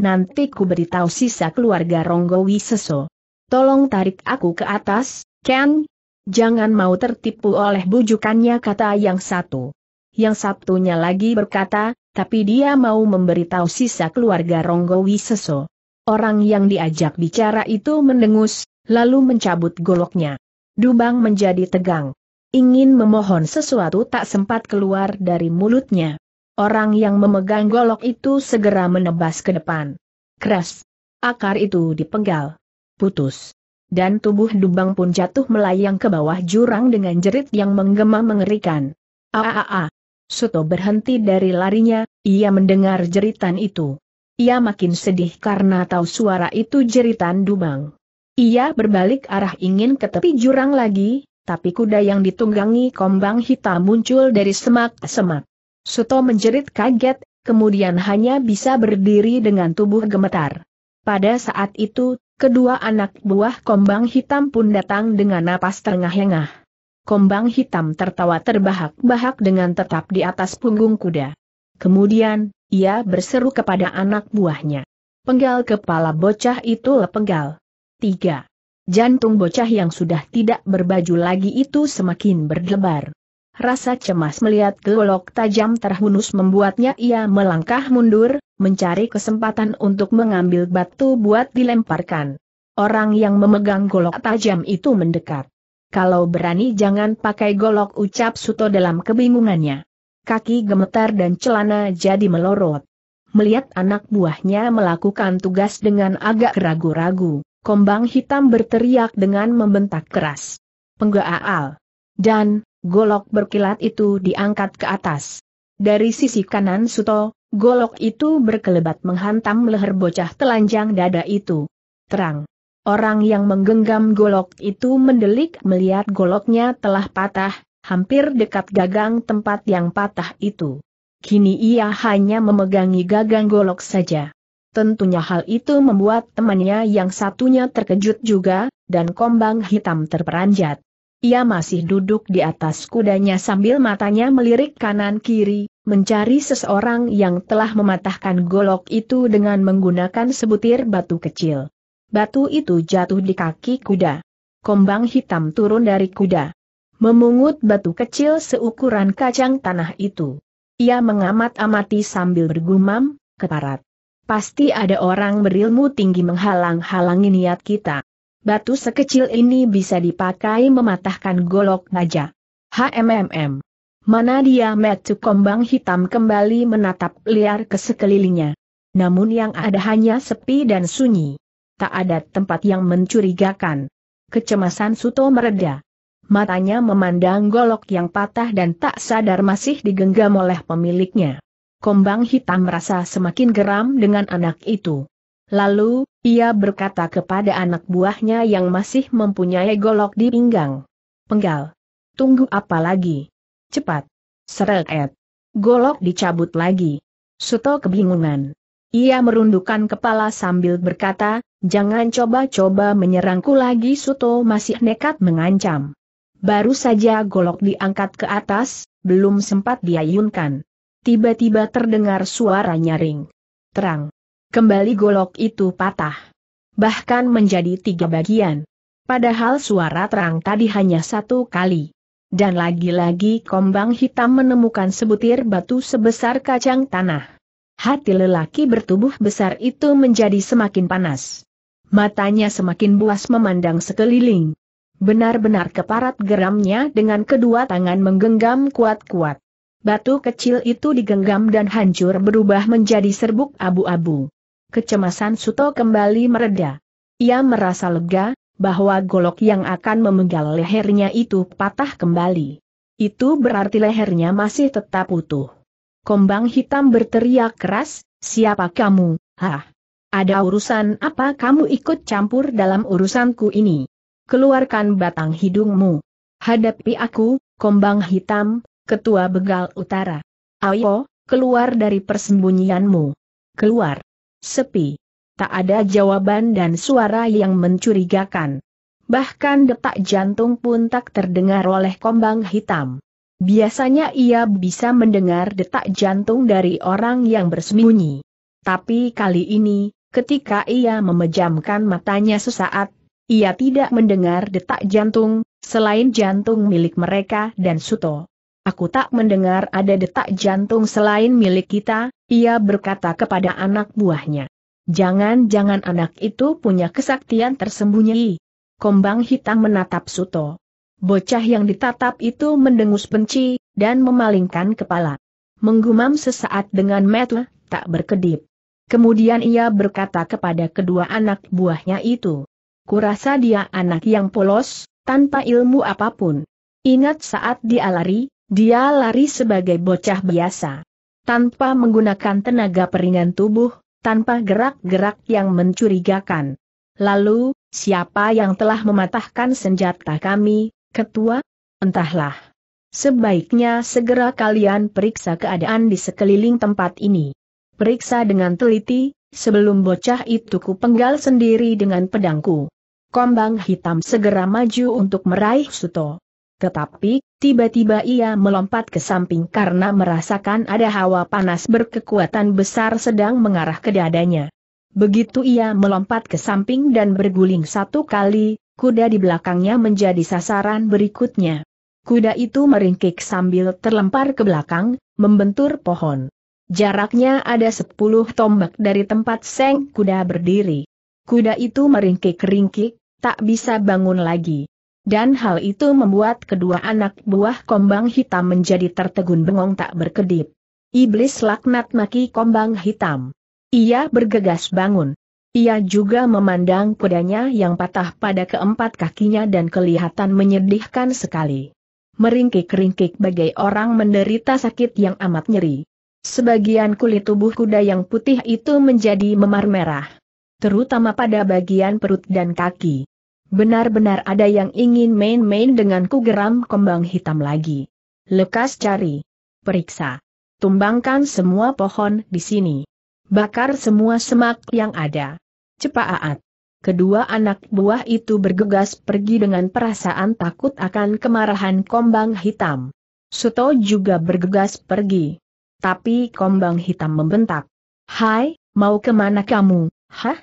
Nanti ku beritahu sisa keluarga Ronggowi Seso. Tolong tarik aku ke atas, Ken. Jangan mau tertipu oleh bujukannya kata yang satu. Yang satunya lagi berkata, tapi dia mau memberitahu sisa keluarga Ronggowi Seso. Orang yang diajak bicara itu mendengus, lalu mencabut goloknya. Dubang menjadi tegang. Ingin memohon sesuatu tak sempat keluar dari mulutnya. Orang yang memegang golok itu segera menebas ke depan. Keras. Akar itu dipenggal. Putus. Dan tubuh Dubang pun jatuh melayang ke bawah jurang dengan jerit yang menggema mengerikan. Aaaa. Soto berhenti dari larinya, ia mendengar jeritan itu. Ia makin sedih karena tahu suara itu jeritan Dumang. Ia berbalik arah ingin ke tepi jurang lagi, tapi kuda yang ditunggangi kombang hitam muncul dari semak-semak. Suto menjerit kaget, kemudian hanya bisa berdiri dengan tubuh gemetar. Pada saat itu, kedua anak buah kombang hitam pun datang dengan napas terengah-engah. Kombang hitam tertawa terbahak-bahak dengan tetap di atas punggung kuda. Kemudian, ia berseru kepada anak buahnya. Penggal kepala bocah itu lepenggal. 3. Jantung bocah yang sudah tidak berbaju lagi itu semakin berdebar. Rasa cemas melihat golok tajam terhunus membuatnya ia melangkah mundur, mencari kesempatan untuk mengambil batu buat dilemparkan. Orang yang memegang golok tajam itu mendekat. Kalau berani jangan pakai golok ucap Suto dalam kebingungannya kaki gemetar dan celana jadi melorot. Melihat anak buahnya melakukan tugas dengan agak ragu-ragu, kombang hitam berteriak dengan membentak keras. Penggaal. Dan, golok berkilat itu diangkat ke atas. Dari sisi kanan Suto, golok itu berkelebat menghantam leher bocah telanjang dada itu. Terang. Orang yang menggenggam golok itu mendelik melihat goloknya telah patah, hampir dekat gagang tempat yang patah itu. Kini ia hanya memegangi gagang golok saja. Tentunya hal itu membuat temannya yang satunya terkejut juga, dan kombang hitam terperanjat. Ia masih duduk di atas kudanya sambil matanya melirik kanan-kiri, mencari seseorang yang telah mematahkan golok itu dengan menggunakan sebutir batu kecil. Batu itu jatuh di kaki kuda. Kombang hitam turun dari kuda memungut batu kecil seukuran kacang tanah itu. Ia mengamat-amati sambil bergumam, keparat. Pasti ada orang berilmu tinggi menghalang-halangi niat kita. Batu sekecil ini bisa dipakai mematahkan golok naja. HMMM. Mana dia metu kombang hitam kembali menatap liar ke sekelilingnya. Namun yang ada hanya sepi dan sunyi. Tak ada tempat yang mencurigakan. Kecemasan Suto mereda matanya memandang golok yang patah dan tak sadar masih digenggam oleh pemiliknya. Kombang hitam merasa semakin geram dengan anak itu. Lalu, ia berkata kepada anak buahnya yang masih mempunyai golok di pinggang. Penggal. Tunggu apa lagi? Cepat. Seret. Golok dicabut lagi. Suto kebingungan. Ia merundukkan kepala sambil berkata, jangan coba-coba menyerangku lagi Suto masih nekat mengancam. Baru saja golok diangkat ke atas, belum sempat diayunkan. Tiba-tiba terdengar suara nyaring. Terang. Kembali golok itu patah. Bahkan menjadi tiga bagian. Padahal suara terang tadi hanya satu kali. Dan lagi-lagi kombang hitam menemukan sebutir batu sebesar kacang tanah. Hati lelaki bertubuh besar itu menjadi semakin panas. Matanya semakin buas memandang sekeliling Benar-benar keparat geramnya dengan kedua tangan menggenggam kuat-kuat. Batu kecil itu digenggam dan hancur berubah menjadi serbuk abu-abu. Kecemasan Suto kembali mereda. Ia merasa lega, bahwa golok yang akan memenggal lehernya itu patah kembali. Itu berarti lehernya masih tetap utuh. Kombang hitam berteriak keras, siapa kamu, hah? Ada urusan apa kamu ikut campur dalam urusanku ini? keluarkan batang hidungmu. Hadapi aku, kombang hitam, ketua begal utara. Ayo, keluar dari persembunyianmu. Keluar. Sepi. Tak ada jawaban dan suara yang mencurigakan. Bahkan detak jantung pun tak terdengar oleh kombang hitam. Biasanya ia bisa mendengar detak jantung dari orang yang bersembunyi. Tapi kali ini, ketika ia memejamkan matanya sesaat, ia tidak mendengar detak jantung, selain jantung milik mereka dan Suto. Aku tak mendengar ada detak jantung selain milik kita, ia berkata kepada anak buahnya. Jangan-jangan anak itu punya kesaktian tersembunyi. Kombang hitam menatap Suto. Bocah yang ditatap itu mendengus benci, dan memalingkan kepala. Menggumam sesaat dengan mata, tak berkedip. Kemudian ia berkata kepada kedua anak buahnya itu kurasa dia anak yang polos, tanpa ilmu apapun. Ingat saat dia lari, dia lari sebagai bocah biasa. Tanpa menggunakan tenaga peringan tubuh, tanpa gerak-gerak yang mencurigakan. Lalu, siapa yang telah mematahkan senjata kami, ketua? Entahlah. Sebaiknya segera kalian periksa keadaan di sekeliling tempat ini. Periksa dengan teliti, sebelum bocah itu ku penggal sendiri dengan pedangku. Kombang hitam segera maju untuk meraih Suto. Tetapi, tiba-tiba ia melompat ke samping karena merasakan ada hawa panas berkekuatan besar sedang mengarah ke dadanya. Begitu ia melompat ke samping dan berguling satu kali, kuda di belakangnya menjadi sasaran berikutnya. Kuda itu meringkik sambil terlempar ke belakang, membentur pohon. Jaraknya ada sepuluh tombak dari tempat seng kuda berdiri. Kuda itu meringkik-ringkik, tak bisa bangun lagi. Dan hal itu membuat kedua anak buah kombang hitam menjadi tertegun bengong tak berkedip. Iblis laknat maki kombang hitam. Ia bergegas bangun. Ia juga memandang kudanya yang patah pada keempat kakinya dan kelihatan menyedihkan sekali. Meringkik-ringkik bagai orang menderita sakit yang amat nyeri. Sebagian kulit tubuh kuda yang putih itu menjadi memar merah. Terutama pada bagian perut dan kaki. Benar-benar ada yang ingin main-main ku geram kembang hitam lagi. Lekas cari. Periksa. Tumbangkan semua pohon di sini. Bakar semua semak yang ada. Cepaat. Kedua anak buah itu bergegas pergi dengan perasaan takut akan kemarahan kombang hitam. Suto juga bergegas pergi tapi kombang hitam membentak. Hai, mau kemana kamu, hah?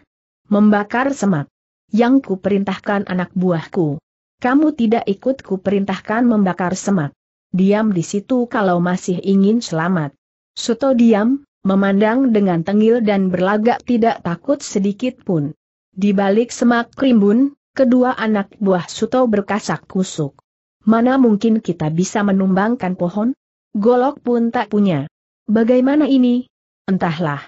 Membakar semak. Yang kuperintahkan anak buahku. Kamu tidak ikut perintahkan membakar semak. Diam di situ kalau masih ingin selamat. Suto diam, memandang dengan tengil dan berlagak tidak takut sedikit pun. Di balik semak krimbun, kedua anak buah Suto berkasak kusuk. Mana mungkin kita bisa menumbangkan pohon? Golok pun tak punya. Bagaimana ini? Entahlah.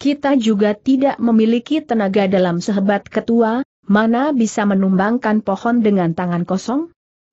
Kita juga tidak memiliki tenaga dalam sehebat ketua, mana bisa menumbangkan pohon dengan tangan kosong?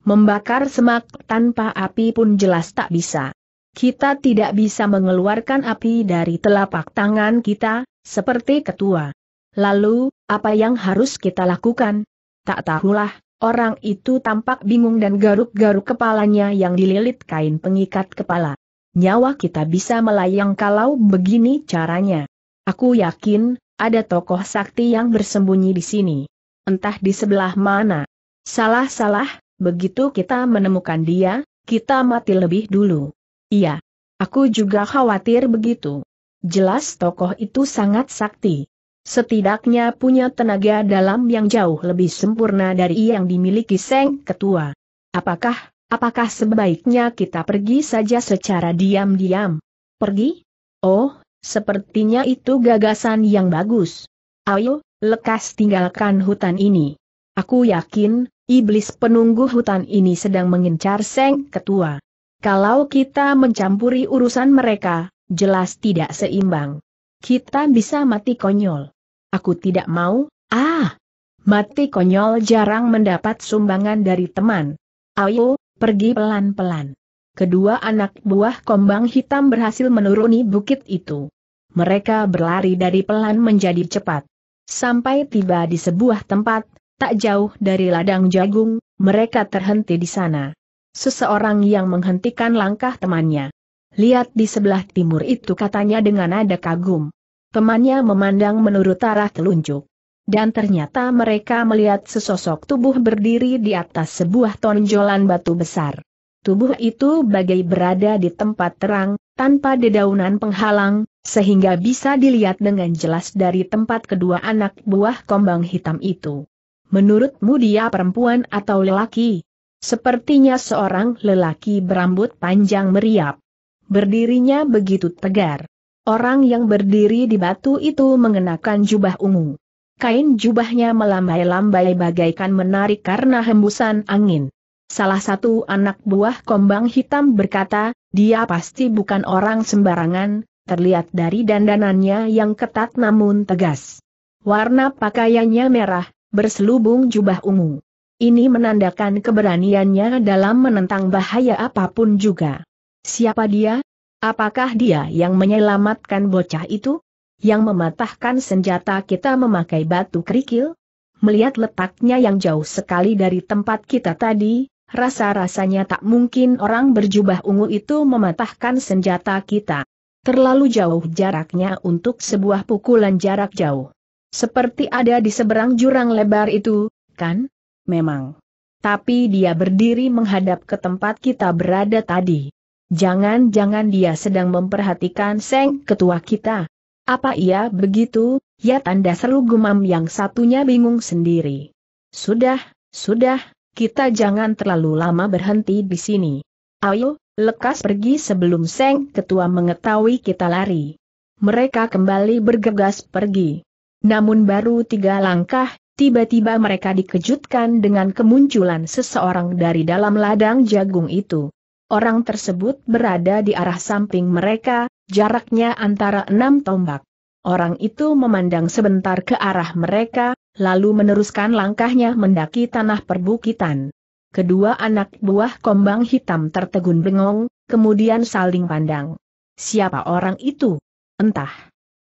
Membakar semak tanpa api pun jelas tak bisa. Kita tidak bisa mengeluarkan api dari telapak tangan kita, seperti ketua. Lalu, apa yang harus kita lakukan? Tak tahulah, orang itu tampak bingung dan garuk-garuk kepalanya yang dililit kain pengikat kepala nyawa kita bisa melayang kalau begini caranya. Aku yakin, ada tokoh sakti yang bersembunyi di sini. Entah di sebelah mana. Salah-salah, begitu kita menemukan dia, kita mati lebih dulu. Iya. Aku juga khawatir begitu. Jelas tokoh itu sangat sakti. Setidaknya punya tenaga dalam yang jauh lebih sempurna dari yang dimiliki Seng Ketua. Apakah Apakah sebaiknya kita pergi saja secara diam-diam? Pergi? Oh, sepertinya itu gagasan yang bagus. Ayo, lekas tinggalkan hutan ini. Aku yakin, iblis penunggu hutan ini sedang mengincar Seng Ketua. Kalau kita mencampuri urusan mereka, jelas tidak seimbang. Kita bisa mati konyol. Aku tidak mau, ah! Mati konyol jarang mendapat sumbangan dari teman. Ayo, Pergi pelan-pelan. Kedua anak buah kombang hitam berhasil menuruni bukit itu. Mereka berlari dari pelan menjadi cepat. Sampai tiba di sebuah tempat, tak jauh dari ladang jagung, mereka terhenti di sana. Seseorang yang menghentikan langkah temannya. Lihat di sebelah timur itu katanya dengan nada kagum. Temannya memandang menurut arah telunjuk dan ternyata mereka melihat sesosok tubuh berdiri di atas sebuah tonjolan batu besar. Tubuh itu bagai berada di tempat terang, tanpa dedaunan penghalang, sehingga bisa dilihat dengan jelas dari tempat kedua anak buah kombang hitam itu. Menurutmu dia perempuan atau lelaki? Sepertinya seorang lelaki berambut panjang meriap. Berdirinya begitu tegar. Orang yang berdiri di batu itu mengenakan jubah ungu. Kain jubahnya melambai-lambai bagaikan menarik karena hembusan angin. Salah satu anak buah kombang hitam berkata, dia pasti bukan orang sembarangan, terlihat dari dandanannya yang ketat namun tegas. Warna pakaiannya merah, berselubung jubah ungu. Ini menandakan keberaniannya dalam menentang bahaya apapun juga. Siapa dia? Apakah dia yang menyelamatkan bocah itu? Yang mematahkan senjata kita memakai batu kerikil? Melihat letaknya yang jauh sekali dari tempat kita tadi, rasa-rasanya tak mungkin orang berjubah ungu itu mematahkan senjata kita. Terlalu jauh jaraknya untuk sebuah pukulan jarak jauh. Seperti ada di seberang jurang lebar itu, kan? Memang. Tapi dia berdiri menghadap ke tempat kita berada tadi. Jangan-jangan dia sedang memperhatikan Seng Ketua kita. Apa ia begitu? Ya tanda seru gumam yang satunya bingung sendiri. Sudah, sudah, kita jangan terlalu lama berhenti di sini. Ayo, lekas pergi sebelum Seng Ketua mengetahui kita lari. Mereka kembali bergegas pergi. Namun baru tiga langkah, tiba-tiba mereka dikejutkan dengan kemunculan seseorang dari dalam ladang jagung itu. Orang tersebut berada di arah samping mereka, Jaraknya antara enam tombak. Orang itu memandang sebentar ke arah mereka, lalu meneruskan langkahnya mendaki tanah perbukitan. Kedua anak buah kombang hitam tertegun bengong, kemudian saling pandang. Siapa orang itu? Entah.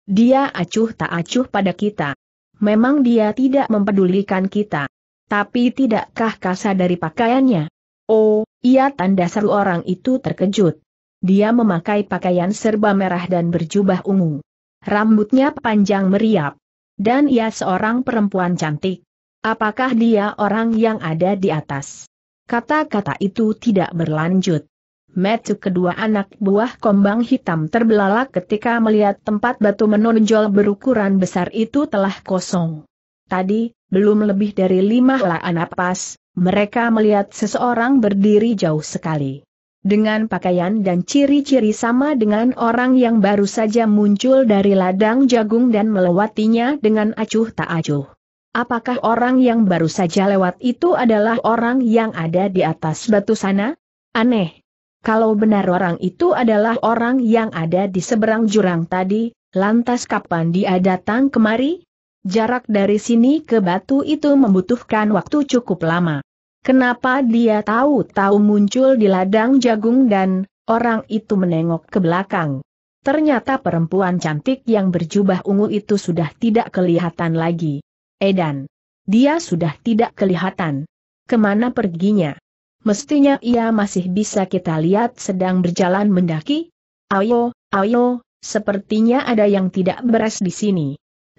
Dia acuh tak acuh pada kita. Memang dia tidak mempedulikan kita. Tapi tidakkah kasa dari pakaiannya? Oh, ia tanda seru orang itu terkejut. Dia memakai pakaian serba merah dan berjubah ungu. Rambutnya panjang meriap. Dan ia seorang perempuan cantik. Apakah dia orang yang ada di atas? Kata-kata itu tidak berlanjut. Metu kedua anak buah kombang hitam terbelalak ketika melihat tempat batu menonjol berukuran besar itu telah kosong. Tadi, belum lebih dari lima laan napas, mereka melihat seseorang berdiri jauh sekali. Dengan pakaian dan ciri-ciri sama dengan orang yang baru saja muncul dari ladang jagung dan melewatinya dengan acuh tak acuh. Apakah orang yang baru saja lewat itu adalah orang yang ada di atas batu sana? Aneh. Kalau benar orang itu adalah orang yang ada di seberang jurang tadi, lantas kapan dia datang kemari? Jarak dari sini ke batu itu membutuhkan waktu cukup lama. Kenapa dia tahu-tahu muncul di ladang jagung dan orang itu menengok ke belakang. Ternyata perempuan cantik yang berjubah ungu itu sudah tidak kelihatan lagi. Edan. Dia sudah tidak kelihatan. Kemana perginya? Mestinya ia masih bisa kita lihat sedang berjalan mendaki? Ayo, ayo, sepertinya ada yang tidak beres di sini.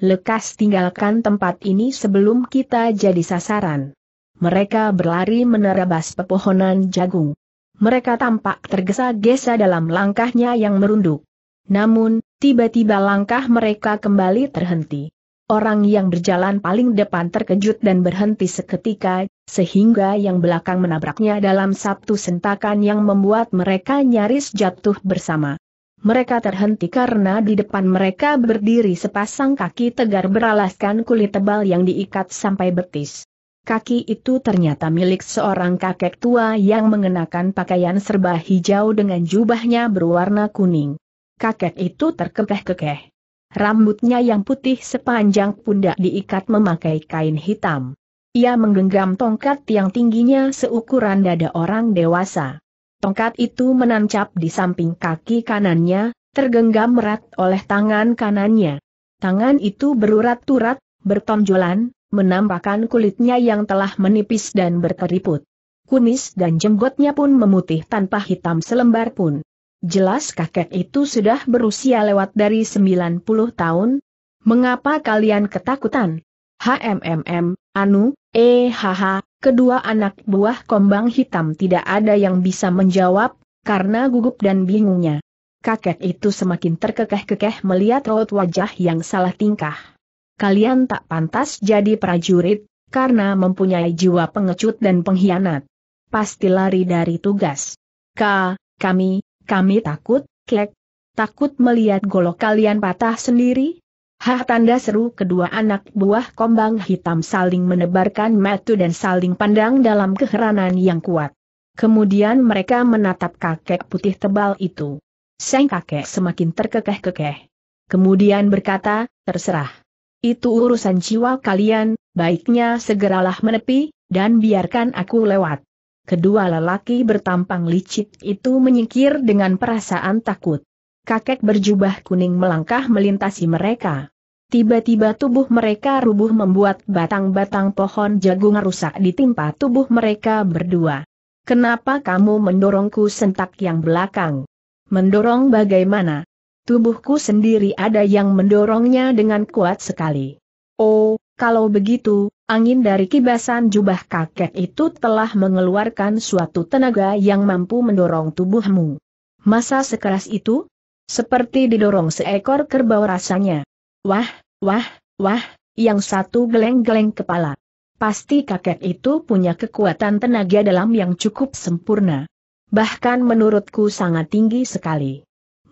Lekas tinggalkan tempat ini sebelum kita jadi sasaran. Mereka berlari menerabas pepohonan jagung. Mereka tampak tergesa-gesa dalam langkahnya yang merunduk. Namun, tiba-tiba langkah mereka kembali terhenti. Orang yang berjalan paling depan terkejut dan berhenti seketika, sehingga yang belakang menabraknya dalam satu sentakan yang membuat mereka nyaris jatuh bersama. Mereka terhenti karena di depan mereka berdiri sepasang kaki tegar beralaskan kulit tebal yang diikat sampai betis. Kaki itu ternyata milik seorang kakek tua yang mengenakan pakaian serba hijau dengan jubahnya berwarna kuning. Kakek itu terkekeh-kekeh. Rambutnya yang putih sepanjang pundak diikat memakai kain hitam. Ia menggenggam tongkat yang tingginya seukuran dada orang dewasa. Tongkat itu menancap di samping kaki kanannya, tergenggam erat oleh tangan kanannya. Tangan itu berurat-urat, bertonjolan, menampakkan kulitnya yang telah menipis dan berkeriput. Kumis dan jenggotnya pun memutih tanpa hitam selembar pun. Jelas kakek itu sudah berusia lewat dari 90 tahun. Mengapa kalian ketakutan? HMMM, Anu, eh, haha, kedua anak buah kombang hitam tidak ada yang bisa menjawab, karena gugup dan bingungnya. Kakek itu semakin terkekeh-kekeh melihat raut wajah yang salah tingkah kalian tak pantas jadi prajurit, karena mempunyai jiwa pengecut dan pengkhianat. Pasti lari dari tugas. Ka, kami, kami takut, kek. Takut melihat golok kalian patah sendiri? Hah tanda seru kedua anak buah kombang hitam saling menebarkan metu dan saling pandang dalam keheranan yang kuat. Kemudian mereka menatap kakek putih tebal itu. Seng kakek semakin terkekeh-kekeh. Kemudian berkata, terserah. Itu urusan jiwa kalian, baiknya segeralah menepi, dan biarkan aku lewat. Kedua lelaki bertampang licik itu menyingkir dengan perasaan takut. Kakek berjubah kuning melangkah melintasi mereka. Tiba-tiba tubuh mereka rubuh membuat batang-batang pohon jagung rusak ditimpa tubuh mereka berdua. Kenapa kamu mendorongku sentak yang belakang? Mendorong bagaimana? tubuhku sendiri ada yang mendorongnya dengan kuat sekali. Oh, kalau begitu, angin dari kibasan jubah kakek itu telah mengeluarkan suatu tenaga yang mampu mendorong tubuhmu. Masa sekeras itu? Seperti didorong seekor kerbau rasanya. Wah, wah, wah, yang satu geleng-geleng kepala. Pasti kakek itu punya kekuatan tenaga dalam yang cukup sempurna. Bahkan menurutku sangat tinggi sekali.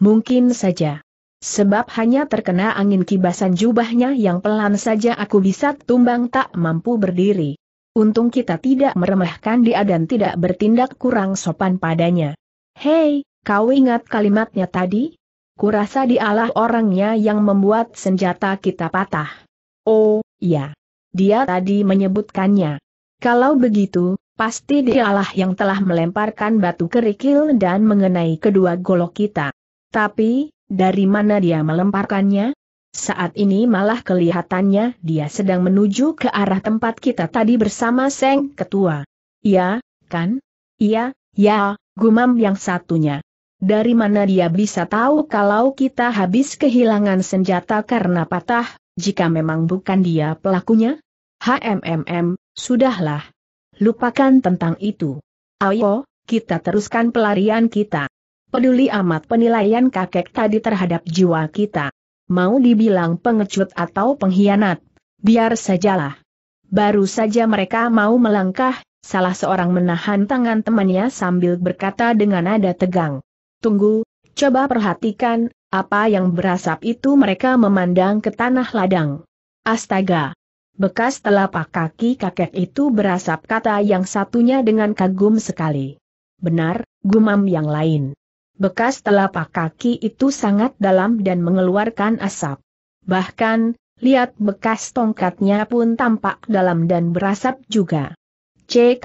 Mungkin saja. Sebab hanya terkena angin kibasan jubahnya yang pelan saja aku bisa tumbang tak mampu berdiri. Untung kita tidak meremehkan dia dan tidak bertindak kurang sopan padanya. Hei, kau ingat kalimatnya tadi? Kurasa dialah orangnya yang membuat senjata kita patah. Oh, ya. Dia tadi menyebutkannya. Kalau begitu, pasti dialah yang telah melemparkan batu kerikil dan mengenai kedua golok kita. Tapi, dari mana dia melemparkannya? Saat ini malah kelihatannya dia sedang menuju ke arah tempat kita tadi bersama Seng Ketua. Ya, kan? Iya, ya, gumam yang satunya. Dari mana dia bisa tahu kalau kita habis kehilangan senjata karena patah, jika memang bukan dia pelakunya? HMMM, sudahlah. Lupakan tentang itu. Ayo, kita teruskan pelarian kita. Peduli amat penilaian kakek tadi terhadap jiwa kita. Mau dibilang pengecut atau pengkhianat, biar sajalah. Baru saja mereka mau melangkah, salah seorang menahan tangan temannya sambil berkata dengan nada tegang. Tunggu, coba perhatikan, apa yang berasap itu mereka memandang ke tanah ladang. Astaga! Bekas telapak kaki kakek itu berasap kata yang satunya dengan kagum sekali. Benar, gumam yang lain. Bekas telapak kaki itu sangat dalam dan mengeluarkan asap. Bahkan, lihat bekas tongkatnya pun tampak dalam dan berasap juga. Ck,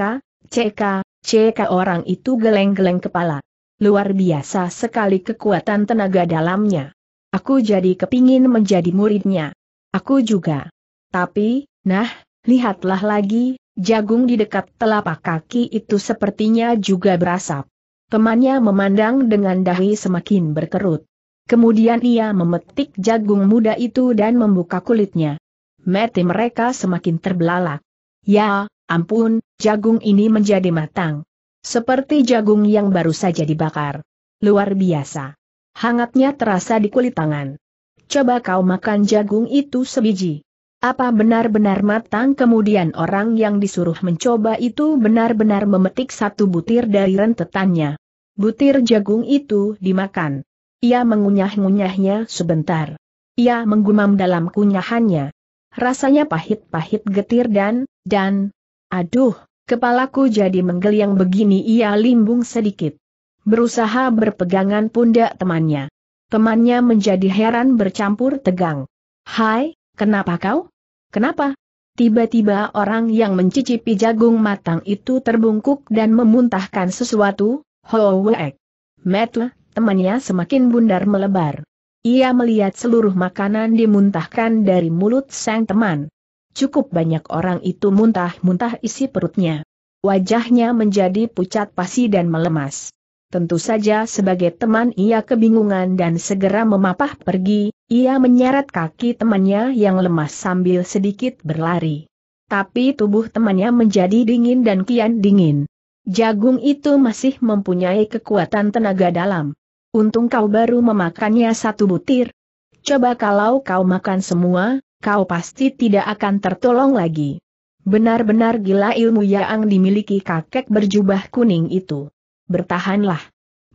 ck, ck. orang itu geleng-geleng kepala. Luar biasa sekali kekuatan tenaga dalamnya. Aku jadi kepingin menjadi muridnya. Aku juga. Tapi, nah, lihatlah lagi, jagung di dekat telapak kaki itu sepertinya juga berasap. Temannya memandang dengan dahi semakin berkerut. Kemudian ia memetik jagung muda itu dan membuka kulitnya. Mati mereka semakin terbelalak. Ya, ampun, jagung ini menjadi matang. Seperti jagung yang baru saja dibakar. Luar biasa. Hangatnya terasa di kulit tangan. Coba kau makan jagung itu sebiji. Apa benar-benar matang kemudian orang yang disuruh mencoba itu benar-benar memetik satu butir dari rentetannya. Butir jagung itu dimakan. Ia mengunyah-ngunyahnya sebentar. Ia menggumam dalam kunyahannya. Rasanya pahit-pahit getir dan, dan, aduh, kepalaku jadi menggeliang begini ia limbung sedikit. Berusaha berpegangan pundak temannya. Temannya menjadi heran bercampur tegang. Hai, Kenapa kau? Kenapa? Tiba-tiba orang yang mencicipi jagung matang itu terbungkuk dan memuntahkan sesuatu, Howek. Metle, temannya semakin bundar melebar. Ia melihat seluruh makanan dimuntahkan dari mulut sang teman. Cukup banyak orang itu muntah-muntah isi perutnya. Wajahnya menjadi pucat pasi dan melemas. Tentu saja sebagai teman ia kebingungan dan segera memapah pergi, ia menyeret kaki temannya yang lemas sambil sedikit berlari. Tapi tubuh temannya menjadi dingin dan kian dingin. Jagung itu masih mempunyai kekuatan tenaga dalam. Untung kau baru memakannya satu butir. Coba kalau kau makan semua, kau pasti tidak akan tertolong lagi. Benar-benar gila ilmu yang dimiliki kakek berjubah kuning itu bertahanlah.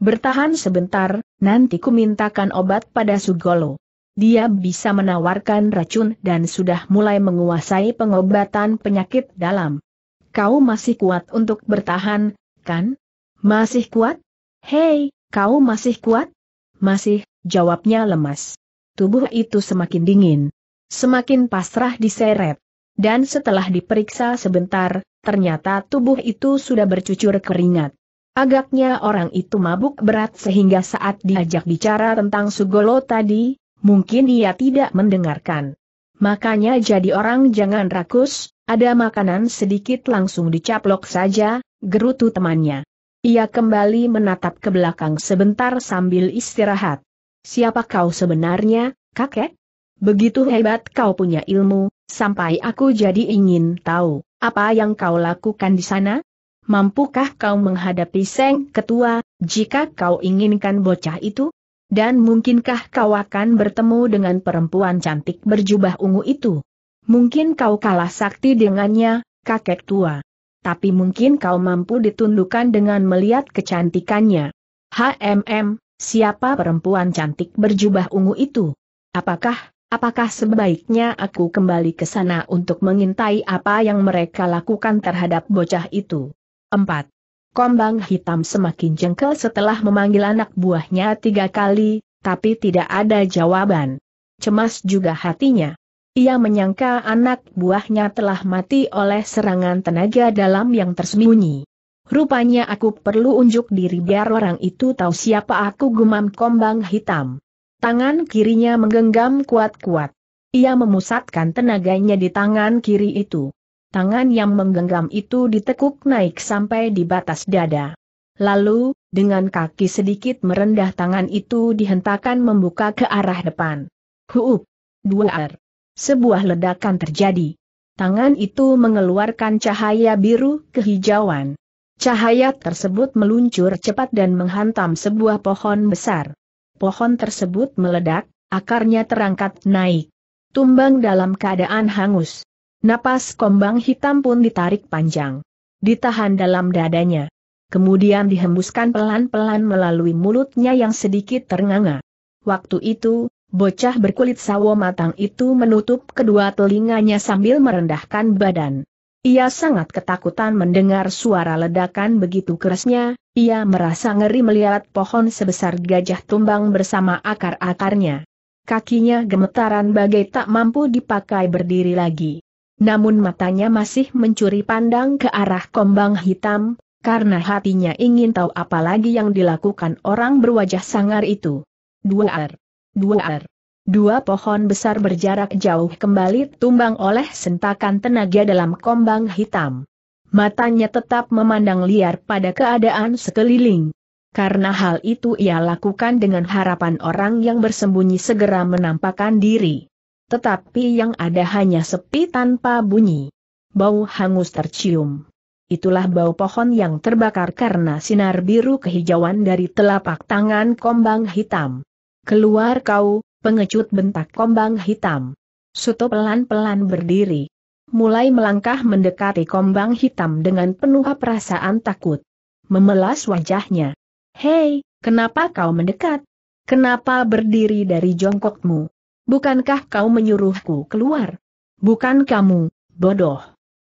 Bertahan sebentar, nanti ku mintakan obat pada Sugolo. Dia bisa menawarkan racun dan sudah mulai menguasai pengobatan penyakit dalam. Kau masih kuat untuk bertahan, kan? Masih kuat? Hei, kau masih kuat? Masih, jawabnya lemas. Tubuh itu semakin dingin. Semakin pasrah diseret. Dan setelah diperiksa sebentar, ternyata tubuh itu sudah bercucur keringat. Agaknya orang itu mabuk berat sehingga saat diajak bicara tentang Sugolo tadi, mungkin ia tidak mendengarkan. Makanya jadi orang jangan rakus, ada makanan sedikit langsung dicaplok saja, gerutu temannya. Ia kembali menatap ke belakang sebentar sambil istirahat. Siapa kau sebenarnya, kakek? Begitu hebat kau punya ilmu, sampai aku jadi ingin tahu, apa yang kau lakukan di sana? mampukah kau menghadapi Seng Ketua, jika kau inginkan bocah itu? Dan mungkinkah kau akan bertemu dengan perempuan cantik berjubah ungu itu? Mungkin kau kalah sakti dengannya, kakek tua. Tapi mungkin kau mampu ditundukkan dengan melihat kecantikannya. HMM, siapa perempuan cantik berjubah ungu itu? Apakah, apakah sebaiknya aku kembali ke sana untuk mengintai apa yang mereka lakukan terhadap bocah itu? 4. Kombang hitam semakin jengkel setelah memanggil anak buahnya tiga kali, tapi tidak ada jawaban. Cemas juga hatinya. Ia menyangka anak buahnya telah mati oleh serangan tenaga dalam yang tersembunyi. Rupanya aku perlu unjuk diri biar orang itu tahu siapa aku gumam kombang hitam. Tangan kirinya menggenggam kuat-kuat. Ia memusatkan tenaganya di tangan kiri itu tangan yang menggenggam itu ditekuk naik sampai di batas dada. Lalu, dengan kaki sedikit merendah tangan itu dihentakan membuka ke arah depan. Huup! Dua R. Er. Sebuah ledakan terjadi. Tangan itu mengeluarkan cahaya biru kehijauan. Cahaya tersebut meluncur cepat dan menghantam sebuah pohon besar. Pohon tersebut meledak, akarnya terangkat naik. Tumbang dalam keadaan hangus. Napas kombang hitam pun ditarik panjang. Ditahan dalam dadanya. Kemudian dihembuskan pelan-pelan melalui mulutnya yang sedikit ternganga. Waktu itu, bocah berkulit sawo matang itu menutup kedua telinganya sambil merendahkan badan. Ia sangat ketakutan mendengar suara ledakan begitu kerasnya, ia merasa ngeri melihat pohon sebesar gajah tumbang bersama akar-akarnya. Kakinya gemetaran bagai tak mampu dipakai berdiri lagi namun matanya masih mencuri pandang ke arah kombang hitam, karena hatinya ingin tahu apa lagi yang dilakukan orang berwajah sangar itu. Dua ar. Dua ar. Dua pohon besar berjarak jauh kembali tumbang oleh sentakan tenaga dalam kombang hitam. Matanya tetap memandang liar pada keadaan sekeliling. Karena hal itu ia lakukan dengan harapan orang yang bersembunyi segera menampakkan diri tetapi yang ada hanya sepi tanpa bunyi. Bau hangus tercium. Itulah bau pohon yang terbakar karena sinar biru kehijauan dari telapak tangan kombang hitam. Keluar kau, pengecut bentak kombang hitam. Suto pelan-pelan berdiri. Mulai melangkah mendekati kombang hitam dengan penuh perasaan takut. Memelas wajahnya. Hei, kenapa kau mendekat? Kenapa berdiri dari jongkokmu? bukankah kau menyuruhku keluar? Bukan kamu, bodoh.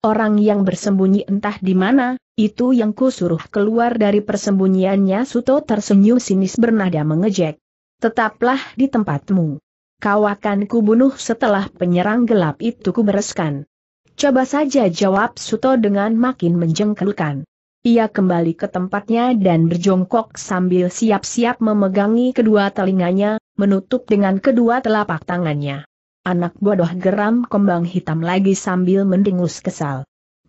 Orang yang bersembunyi entah di mana, itu yang kusuruh keluar dari persembunyiannya Suto tersenyum sinis bernada mengejek. Tetaplah di tempatmu. Kau akan kubunuh setelah penyerang gelap itu kubereskan. Coba saja jawab Suto dengan makin menjengkelkan. Ia kembali ke tempatnya dan berjongkok sambil siap-siap memegangi kedua telinganya, menutup dengan kedua telapak tangannya. Anak bodoh geram kembang hitam lagi sambil mendengus kesal.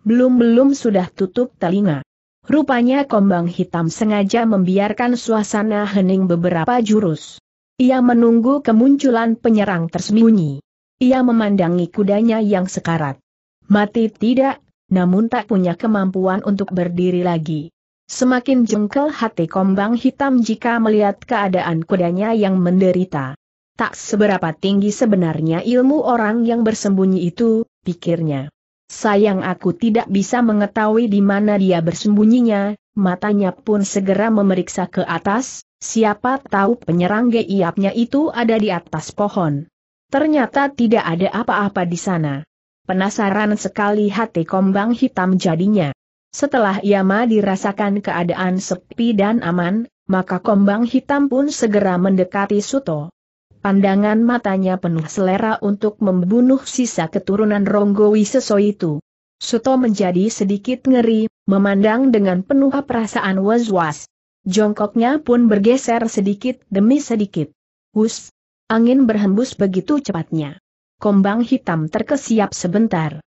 Belum-belum sudah tutup telinga. Rupanya kembang hitam sengaja membiarkan suasana hening beberapa jurus. Ia menunggu kemunculan penyerang tersembunyi. Ia memandangi kudanya yang sekarat. Mati tidak, namun tak punya kemampuan untuk berdiri lagi. Semakin jengkel hati kombang hitam jika melihat keadaan kudanya yang menderita. Tak seberapa tinggi sebenarnya ilmu orang yang bersembunyi itu, pikirnya. Sayang aku tidak bisa mengetahui di mana dia bersembunyinya, matanya pun segera memeriksa ke atas, siapa tahu penyerang geiapnya itu ada di atas pohon. Ternyata tidak ada apa-apa di sana. Penasaran sekali hati kombang hitam jadinya. Setelah Yama dirasakan keadaan sepi dan aman, maka kombang hitam pun segera mendekati Suto. Pandangan matanya penuh selera untuk membunuh sisa keturunan Ronggo Wiseso itu. Suto menjadi sedikit ngeri, memandang dengan penuh perasaan was-was. Jongkoknya pun bergeser sedikit demi sedikit. Hus! Angin berhembus begitu cepatnya. Kombang hitam terkesiap sebentar.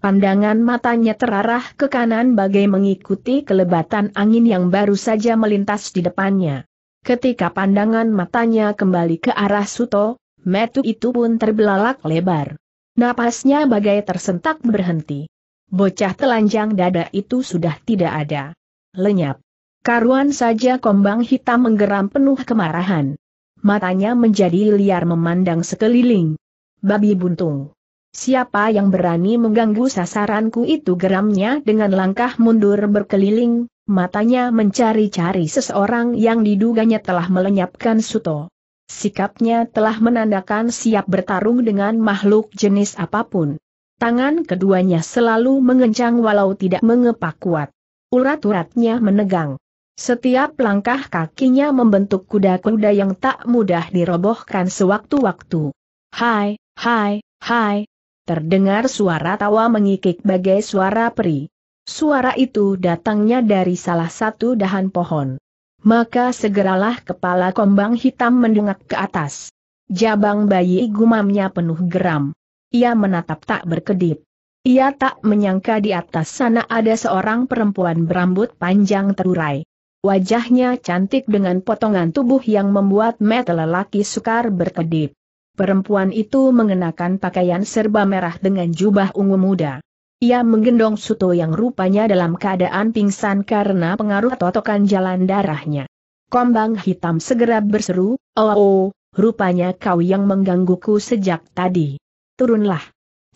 Pandangan matanya terarah ke kanan bagai mengikuti kelebatan angin yang baru saja melintas di depannya. Ketika pandangan matanya kembali ke arah Suto, metu itu pun terbelalak lebar. Napasnya bagai tersentak berhenti. Bocah telanjang dada itu sudah tidak ada. Lenyap. Karuan saja kombang hitam menggeram penuh kemarahan. Matanya menjadi liar memandang sekeliling. Babi buntung. Siapa yang berani mengganggu sasaranku itu geramnya dengan langkah mundur berkeliling, matanya mencari-cari seseorang yang diduganya telah melenyapkan Suto. Sikapnya telah menandakan siap bertarung dengan makhluk jenis apapun. Tangan keduanya selalu mengencang walau tidak mengepak kuat. Urat-uratnya menegang. Setiap langkah kakinya membentuk kuda-kuda yang tak mudah dirobohkan sewaktu-waktu. Hai, hai, hai, Terdengar suara tawa mengikik bagai suara peri. Suara itu datangnya dari salah satu dahan pohon. Maka segeralah kepala kombang hitam mendongak ke atas. Jabang bayi gumamnya penuh geram. Ia menatap tak berkedip. Ia tak menyangka di atas sana ada seorang perempuan berambut panjang terurai. Wajahnya cantik dengan potongan tubuh yang membuat mata lelaki sukar berkedip. Perempuan itu mengenakan pakaian serba merah dengan jubah ungu muda. Ia menggendong Suto yang rupanya dalam keadaan pingsan karena pengaruh totokan jalan darahnya. Kombang hitam segera berseru, oh, oh, rupanya kau yang menggangguku sejak tadi. Turunlah.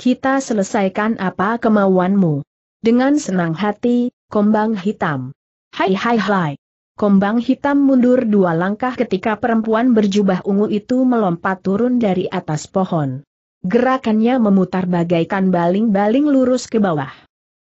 Kita selesaikan apa kemauanmu. Dengan senang hati, kombang hitam. Hai hai hai. Kombang hitam mundur dua langkah ketika perempuan berjubah ungu itu melompat turun dari atas pohon. Gerakannya memutar bagaikan baling-baling lurus ke bawah.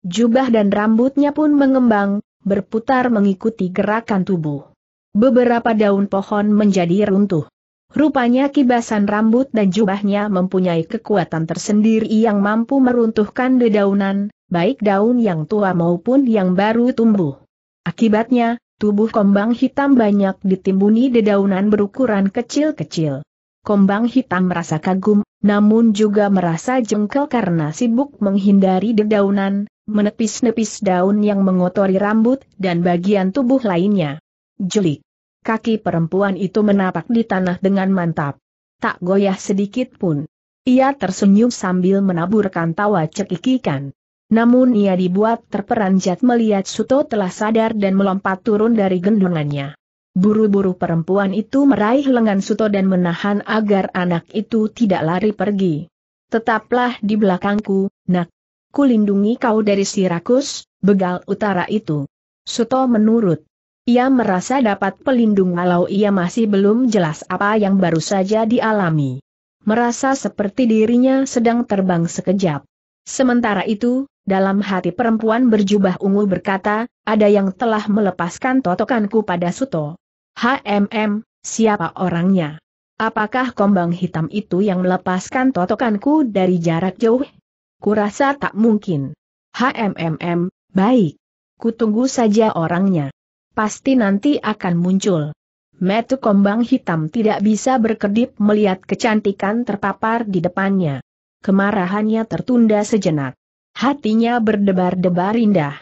Jubah dan rambutnya pun mengembang, berputar mengikuti gerakan tubuh. Beberapa daun pohon menjadi runtuh. Rupanya kibasan rambut dan jubahnya mempunyai kekuatan tersendiri yang mampu meruntuhkan dedaunan, baik daun yang tua maupun yang baru tumbuh. Akibatnya, Tubuh kombang hitam banyak ditimbuni dedaunan berukuran kecil-kecil. Kombang hitam merasa kagum, namun juga merasa jengkel karena sibuk menghindari dedaunan, menepis-nepis daun yang mengotori rambut dan bagian tubuh lainnya. Jelik. Kaki perempuan itu menapak di tanah dengan mantap. Tak goyah sedikit pun. Ia tersenyum sambil menaburkan tawa cekikikan. Namun ia dibuat terperanjat melihat Suto telah sadar dan melompat turun dari gendongannya. Buru-buru perempuan itu meraih lengan Suto dan menahan agar anak itu tidak lari pergi. Tetaplah di belakangku, nak. Kulindungi kau dari Sirakus, begal utara itu. Suto menurut. Ia merasa dapat pelindung walau ia masih belum jelas apa yang baru saja dialami. Merasa seperti dirinya sedang terbang sekejap. Sementara itu, dalam hati perempuan berjubah ungu berkata, ada yang telah melepaskan totokanku pada Suto. HMM, siapa orangnya? Apakah kombang hitam itu yang melepaskan totokanku dari jarak jauh? Kurasa tak mungkin. HMM, baik. Kutunggu saja orangnya. Pasti nanti akan muncul. Metu kombang hitam tidak bisa berkedip melihat kecantikan terpapar di depannya. Kemarahannya tertunda sejenak. Hatinya berdebar-debar indah.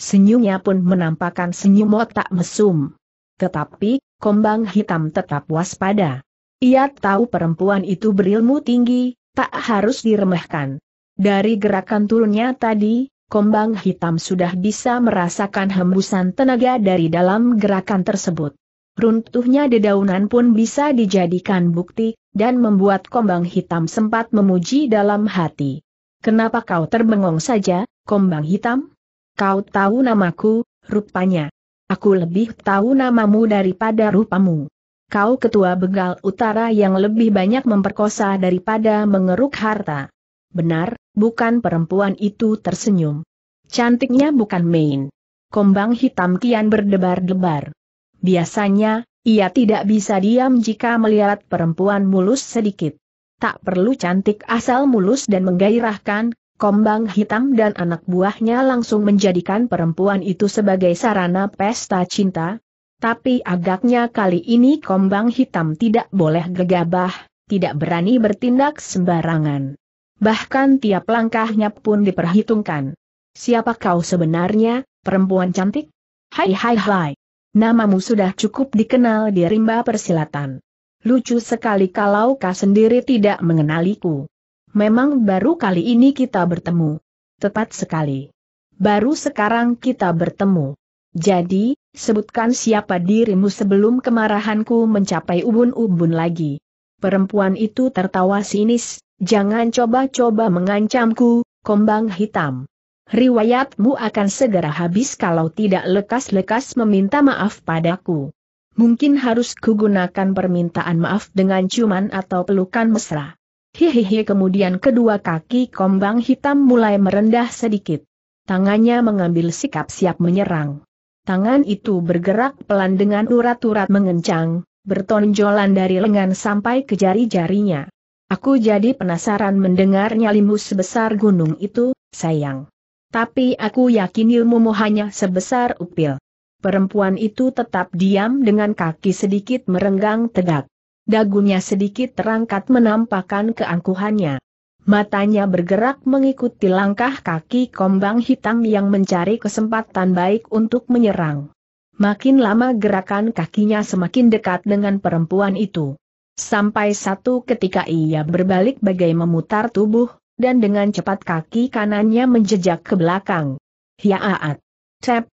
Senyumnya pun menampakkan senyum otak mesum. Tetapi, kombang hitam tetap waspada. Ia tahu perempuan itu berilmu tinggi, tak harus diremehkan. Dari gerakan turunnya tadi, kombang hitam sudah bisa merasakan hembusan tenaga dari dalam gerakan tersebut. Runtuhnya dedaunan pun bisa dijadikan bukti, dan membuat kombang hitam sempat memuji dalam hati. Kenapa kau terbengong saja, kombang hitam? Kau tahu namaku, rupanya. Aku lebih tahu namamu daripada rupamu. Kau ketua begal utara yang lebih banyak memperkosa daripada mengeruk harta. Benar, bukan perempuan itu tersenyum. Cantiknya bukan main. Kombang hitam kian berdebar-debar. Biasanya, ia tidak bisa diam jika melihat perempuan mulus sedikit tak perlu cantik asal mulus dan menggairahkan, Kombang Hitam dan anak buahnya langsung menjadikan perempuan itu sebagai sarana pesta cinta. Tapi agaknya kali ini Kombang Hitam tidak boleh gegabah, tidak berani bertindak sembarangan. Bahkan tiap langkahnya pun diperhitungkan. Siapa kau sebenarnya, perempuan cantik? Hai hai hai. Namamu sudah cukup dikenal di rimba persilatan. Lucu sekali kalau kau sendiri tidak mengenaliku. Memang baru kali ini kita bertemu. Tepat sekali. Baru sekarang kita bertemu. Jadi, sebutkan siapa dirimu sebelum kemarahanku mencapai ubun-ubun lagi. Perempuan itu tertawa sinis, jangan coba-coba mengancamku, kombang hitam. Riwayatmu akan segera habis kalau tidak lekas-lekas meminta maaf padaku mungkin harus kugunakan permintaan maaf dengan ciuman atau pelukan mesra. Hihihi kemudian kedua kaki kombang hitam mulai merendah sedikit. Tangannya mengambil sikap siap menyerang. Tangan itu bergerak pelan dengan urat-urat mengencang, bertonjolan dari lengan sampai ke jari-jarinya. Aku jadi penasaran mendengar nyalimu sebesar gunung itu, sayang. Tapi aku yakin ilmumu hanya sebesar upil. Perempuan itu tetap diam dengan kaki sedikit merenggang tegak. Dagunya sedikit terangkat menampakkan keangkuhannya. Matanya bergerak mengikuti langkah kaki kombang hitam yang mencari kesempatan baik untuk menyerang. Makin lama gerakan kakinya semakin dekat dengan perempuan itu. Sampai satu ketika ia berbalik bagai memutar tubuh, dan dengan cepat kaki kanannya menjejak ke belakang. Hiaat. Cep,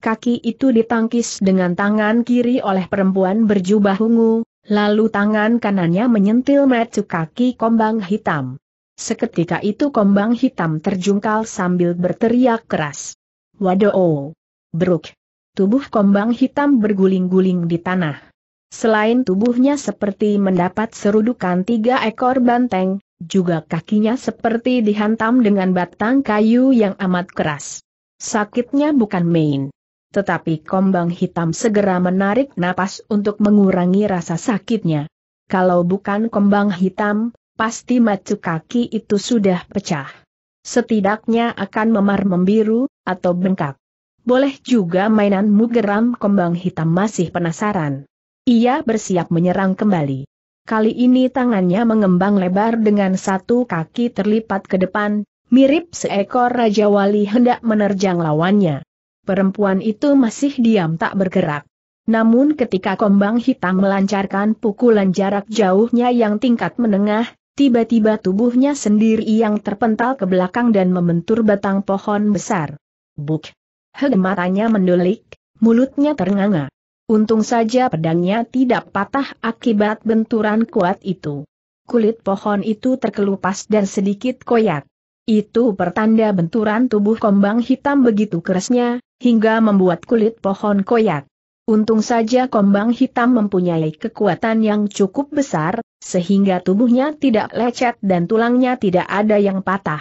kaki itu ditangkis dengan tangan kiri oleh perempuan berjubah ungu, lalu tangan kanannya menyentil mercu kaki kombang hitam. Seketika itu kombang hitam terjungkal sambil berteriak keras. Waduh! Bruk! Tubuh kombang hitam berguling-guling di tanah. Selain tubuhnya seperti mendapat serudukan tiga ekor banteng, juga kakinya seperti dihantam dengan batang kayu yang amat keras. Sakitnya bukan main. Tetapi kombang hitam segera menarik napas untuk mengurangi rasa sakitnya. Kalau bukan kombang hitam, pasti macu kaki itu sudah pecah. Setidaknya akan memar membiru, atau bengkak. Boleh juga mainanmu geram kembang hitam masih penasaran. Ia bersiap menyerang kembali. Kali ini tangannya mengembang lebar dengan satu kaki terlipat ke depan, mirip seekor Raja Wali hendak menerjang lawannya perempuan itu masih diam tak bergerak. Namun ketika kombang hitam melancarkan pukulan jarak jauhnya yang tingkat menengah, tiba-tiba tubuhnya sendiri yang terpental ke belakang dan membentur batang pohon besar. Buk! Heg matanya mendulik, mulutnya ternganga. Untung saja pedangnya tidak patah akibat benturan kuat itu. Kulit pohon itu terkelupas dan sedikit koyak. Itu pertanda benturan tubuh kombang hitam begitu kerasnya, hingga membuat kulit pohon koyak. Untung saja kombang hitam mempunyai kekuatan yang cukup besar, sehingga tubuhnya tidak lecet dan tulangnya tidak ada yang patah.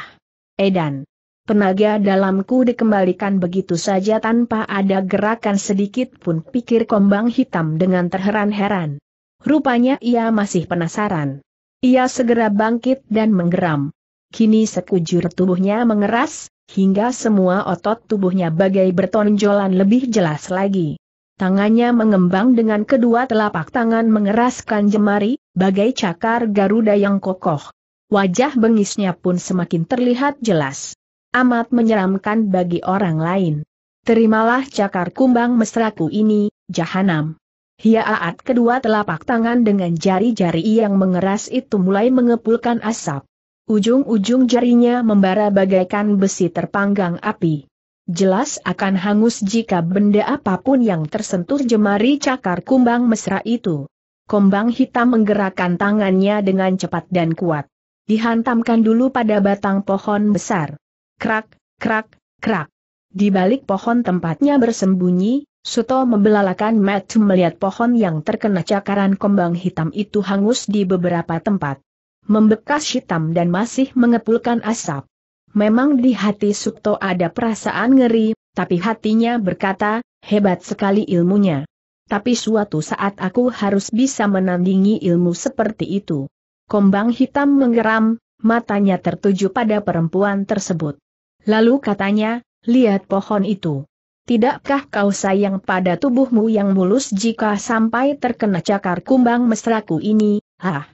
Edan. penaga dalamku dikembalikan begitu saja tanpa ada gerakan sedikit pun pikir kombang hitam dengan terheran-heran. Rupanya ia masih penasaran. Ia segera bangkit dan menggeram kini sekujur tubuhnya mengeras, hingga semua otot tubuhnya bagai bertonjolan lebih jelas lagi. Tangannya mengembang dengan kedua telapak tangan mengeraskan jemari, bagai cakar Garuda yang kokoh. Wajah bengisnya pun semakin terlihat jelas. Amat menyeramkan bagi orang lain. Terimalah cakar kumbang mesraku ini, jahanam. Hiaat kedua telapak tangan dengan jari-jari yang mengeras itu mulai mengepulkan asap. Ujung-ujung jarinya membara bagaikan besi terpanggang api. Jelas akan hangus jika benda apapun yang tersentuh jemari cakar kumbang mesra itu. Kumbang hitam menggerakkan tangannya dengan cepat dan kuat. Dihantamkan dulu pada batang pohon besar. Krak, krak, krak. Di balik pohon tempatnya bersembunyi, Suto membelalakan Matt melihat pohon yang terkena cakaran kumbang hitam itu hangus di beberapa tempat membekas hitam dan masih mengepulkan asap. Memang di hati Sukto ada perasaan ngeri, tapi hatinya berkata, hebat sekali ilmunya. Tapi suatu saat aku harus bisa menandingi ilmu seperti itu. Kombang hitam menggeram, matanya tertuju pada perempuan tersebut. Lalu katanya, lihat pohon itu. Tidakkah kau sayang pada tubuhmu yang mulus jika sampai terkena cakar kumbang mesraku ini, ah?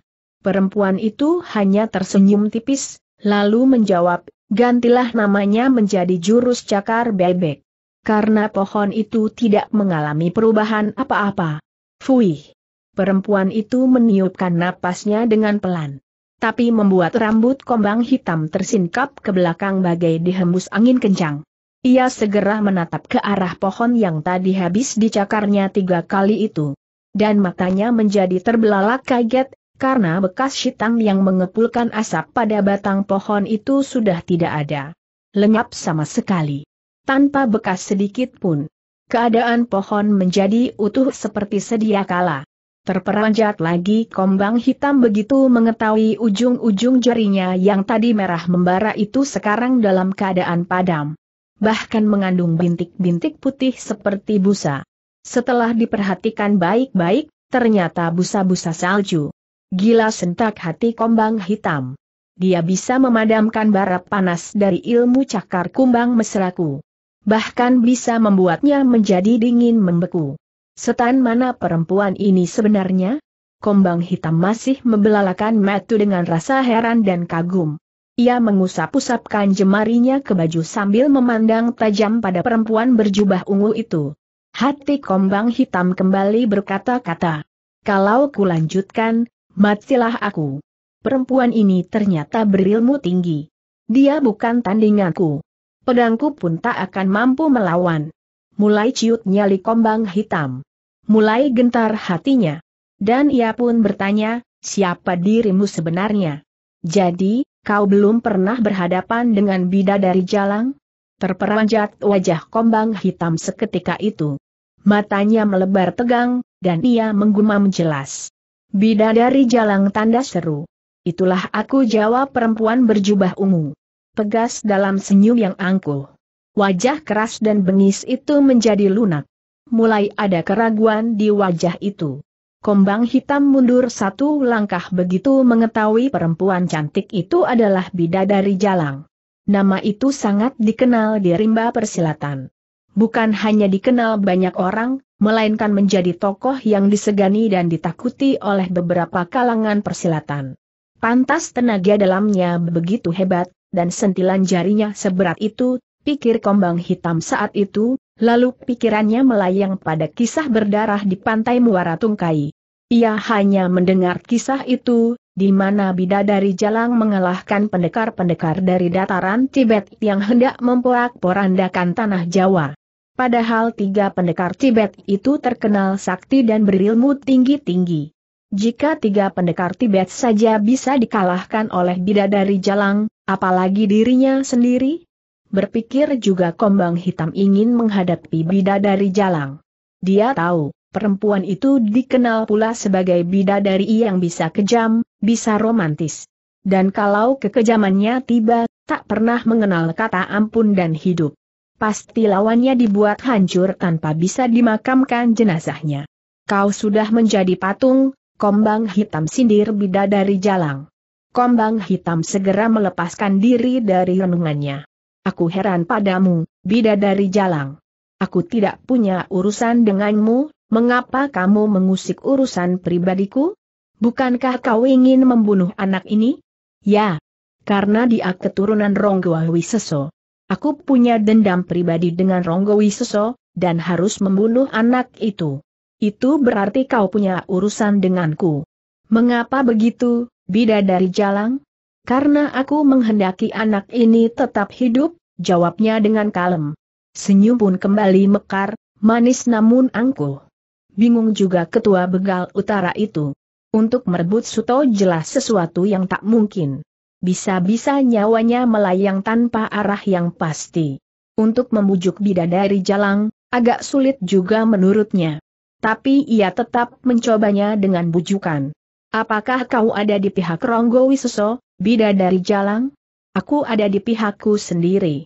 Perempuan itu hanya tersenyum tipis, lalu menjawab, gantilah namanya menjadi jurus cakar bebek. Karena pohon itu tidak mengalami perubahan apa-apa. Fuih. Perempuan itu meniupkan napasnya dengan pelan. Tapi membuat rambut kombang hitam tersingkap ke belakang bagai dihembus angin kencang. Ia segera menatap ke arah pohon yang tadi habis dicakarnya tiga kali itu. Dan matanya menjadi terbelalak kaget, karena bekas sitang yang mengepulkan asap pada batang pohon itu sudah tidak ada. Lenyap sama sekali. Tanpa bekas sedikit pun. Keadaan pohon menjadi utuh seperti sedia kala. Terperanjat lagi kombang hitam begitu mengetahui ujung-ujung jarinya yang tadi merah membara itu sekarang dalam keadaan padam. Bahkan mengandung bintik-bintik putih seperti busa. Setelah diperhatikan baik-baik, ternyata busa-busa salju. Gila sentak hati kombang hitam. Dia bisa memadamkan bara panas dari ilmu cakar kumbang mesraku. Bahkan bisa membuatnya menjadi dingin membeku. Setan mana perempuan ini sebenarnya? Kombang hitam masih membelalakan metu dengan rasa heran dan kagum. Ia mengusap-usapkan jemarinya ke baju sambil memandang tajam pada perempuan berjubah ungu itu. Hati kombang hitam kembali berkata-kata. Kalau kulanjutkan, Matilah aku. Perempuan ini ternyata berilmu tinggi. Dia bukan tandinganku. Pedangku pun tak akan mampu melawan. Mulai ciut nyali kombang hitam. Mulai gentar hatinya. Dan ia pun bertanya, siapa dirimu sebenarnya? Jadi, kau belum pernah berhadapan dengan bidadari jalang? Terperanjat wajah kombang hitam seketika itu. Matanya melebar tegang, dan ia menggumam jelas. Bidadari jalang tanda seru. Itulah aku jawab perempuan berjubah ungu. Pegas dalam senyum yang angkuh. Wajah keras dan bengis itu menjadi lunak. Mulai ada keraguan di wajah itu. Kombang hitam mundur satu langkah begitu mengetahui perempuan cantik itu adalah bidadari jalang. Nama itu sangat dikenal di rimba persilatan. Bukan hanya dikenal banyak orang, melainkan menjadi tokoh yang disegani dan ditakuti oleh beberapa kalangan persilatan. Pantas tenaga dalamnya begitu hebat, dan sentilan jarinya seberat itu, pikir kombang hitam saat itu, lalu pikirannya melayang pada kisah berdarah di pantai Muara Tungkai. Ia hanya mendengar kisah itu, di mana bidadari jalang mengalahkan pendekar-pendekar dari dataran Tibet yang hendak memporak-porandakan tanah Jawa. Padahal tiga pendekar Tibet itu terkenal sakti dan berilmu tinggi-tinggi. Jika tiga pendekar Tibet saja bisa dikalahkan oleh bidadari jalang, apalagi dirinya sendiri? Berpikir juga kombang hitam ingin menghadapi bidadari jalang. Dia tahu, perempuan itu dikenal pula sebagai bidadari yang bisa kejam, bisa romantis. Dan kalau kekejamannya tiba, tak pernah mengenal kata ampun dan hidup. Pasti lawannya dibuat hancur tanpa bisa dimakamkan jenazahnya. Kau sudah menjadi patung, kombang hitam sindir bidadari jalang. Kombang hitam segera melepaskan diri dari renungannya. Aku heran padamu, bidadari jalang. Aku tidak punya urusan denganmu, mengapa kamu mengusik urusan pribadiku? Bukankah kau ingin membunuh anak ini? Ya, karena dia keturunan Ronggowi Seso. Aku punya dendam pribadi dengan Ronggo Wiseso, dan harus membunuh anak itu. Itu berarti kau punya urusan denganku. Mengapa begitu, bidadari jalang? Karena aku menghendaki anak ini tetap hidup, jawabnya dengan kalem. Senyum pun kembali mekar, manis namun angkuh. Bingung juga ketua begal utara itu. Untuk merebut Suto jelas sesuatu yang tak mungkin bisa-bisa nyawanya melayang tanpa arah yang pasti. Untuk membujuk bidadari jalang, agak sulit juga menurutnya. Tapi ia tetap mencobanya dengan bujukan. Apakah kau ada di pihak Ronggo Wisoso, bidadari jalang? Aku ada di pihakku sendiri.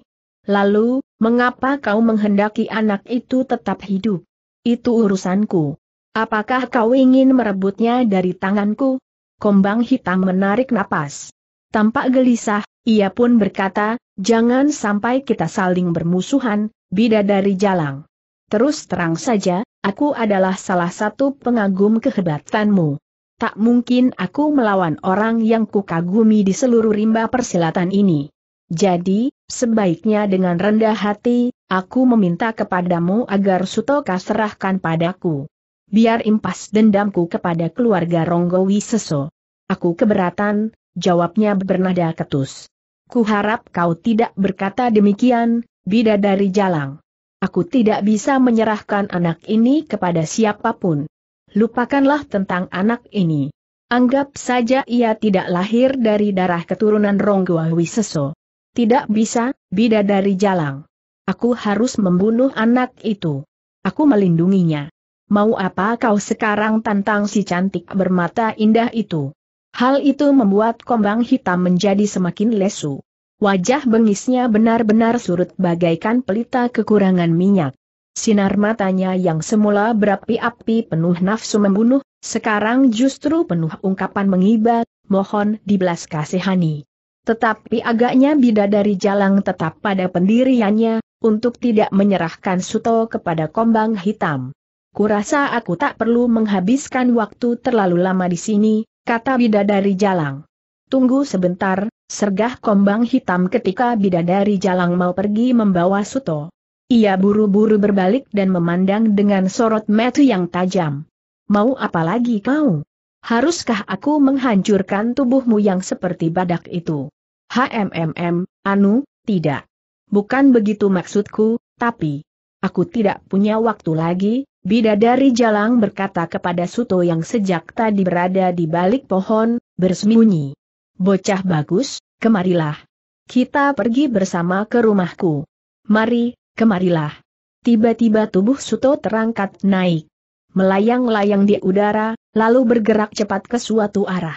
Lalu, mengapa kau menghendaki anak itu tetap hidup? Itu urusanku. Apakah kau ingin merebutnya dari tanganku? Kombang hitam menarik napas. Tampak gelisah, ia pun berkata, jangan sampai kita saling bermusuhan, bidadari jalang. Terus terang saja, aku adalah salah satu pengagum kehebatanmu. Tak mungkin aku melawan orang yang kukagumi di seluruh rimba persilatan ini. Jadi, sebaiknya dengan rendah hati, aku meminta kepadamu agar Sutoka serahkan padaku. Biar impas dendamku kepada keluarga Ronggowi Seso. Aku keberatan, jawabnya bernada ketus. Kuharap kau tidak berkata demikian, bidadari jalang. Aku tidak bisa menyerahkan anak ini kepada siapapun. Lupakanlah tentang anak ini. Anggap saja ia tidak lahir dari darah keturunan Ronggoa Wiseso. Tidak bisa, bidadari jalang. Aku harus membunuh anak itu. Aku melindunginya. Mau apa kau sekarang tantang si cantik bermata indah itu? Hal itu membuat kombang hitam menjadi semakin lesu. Wajah bengisnya benar-benar surut bagaikan pelita kekurangan minyak. Sinar matanya yang semula berapi-api penuh nafsu membunuh, sekarang justru penuh ungkapan mengiba, mohon dibelas kasihani. Tetapi agaknya bidadari jalang tetap pada pendiriannya, untuk tidak menyerahkan Suto kepada kombang hitam. Kurasa aku tak perlu menghabiskan waktu terlalu lama di sini, kata bidadari jalang. Tunggu sebentar, sergah kombang hitam ketika bidadari jalang mau pergi membawa Suto. Ia buru-buru berbalik dan memandang dengan sorot metu yang tajam. Mau apa lagi kau? Haruskah aku menghancurkan tubuhmu yang seperti badak itu? HMMM, Anu, tidak. Bukan begitu maksudku, tapi... Aku tidak punya waktu lagi, bidadari jalang berkata kepada Suto yang sejak tadi berada di balik pohon, bersembunyi. Bocah bagus, kemarilah. Kita pergi bersama ke rumahku. Mari, kemarilah. Tiba-tiba tubuh Suto terangkat naik. Melayang-layang di udara, lalu bergerak cepat ke suatu arah.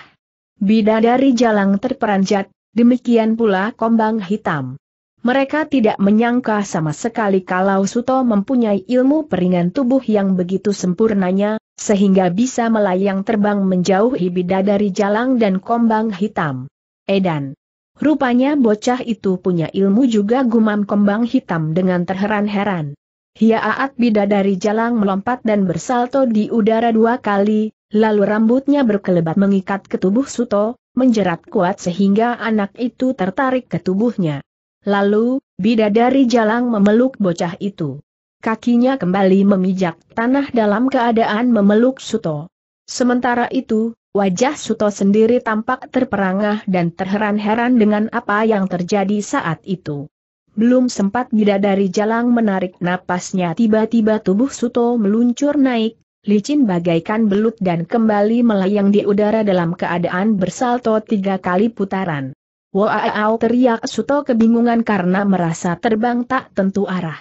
Bidadari jalang terperanjat, demikian pula kombang hitam. Mereka tidak menyangka sama sekali kalau Suto mempunyai ilmu peringan tubuh yang begitu sempurnanya, sehingga bisa melayang terbang menjauhi bidadari jalang dan kombang hitam. Edan. Rupanya bocah itu punya ilmu juga gumam kombang hitam dengan terheran-heran. Hiaat bidadari jalang melompat dan bersalto di udara dua kali, lalu rambutnya berkelebat mengikat ke tubuh Suto, menjerat kuat sehingga anak itu tertarik ke tubuhnya. Lalu, bidadari jalang memeluk bocah itu. Kakinya kembali memijak tanah dalam keadaan memeluk Suto. Sementara itu, wajah Suto sendiri tampak terperangah dan terheran-heran dengan apa yang terjadi saat itu. Belum sempat bidadari jalang menarik napasnya tiba-tiba tubuh Suto meluncur naik, licin bagaikan belut dan kembali melayang di udara dalam keadaan bersalto tiga kali putaran. Wow! teriak Suto kebingungan karena merasa terbang tak tentu arah.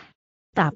Tap!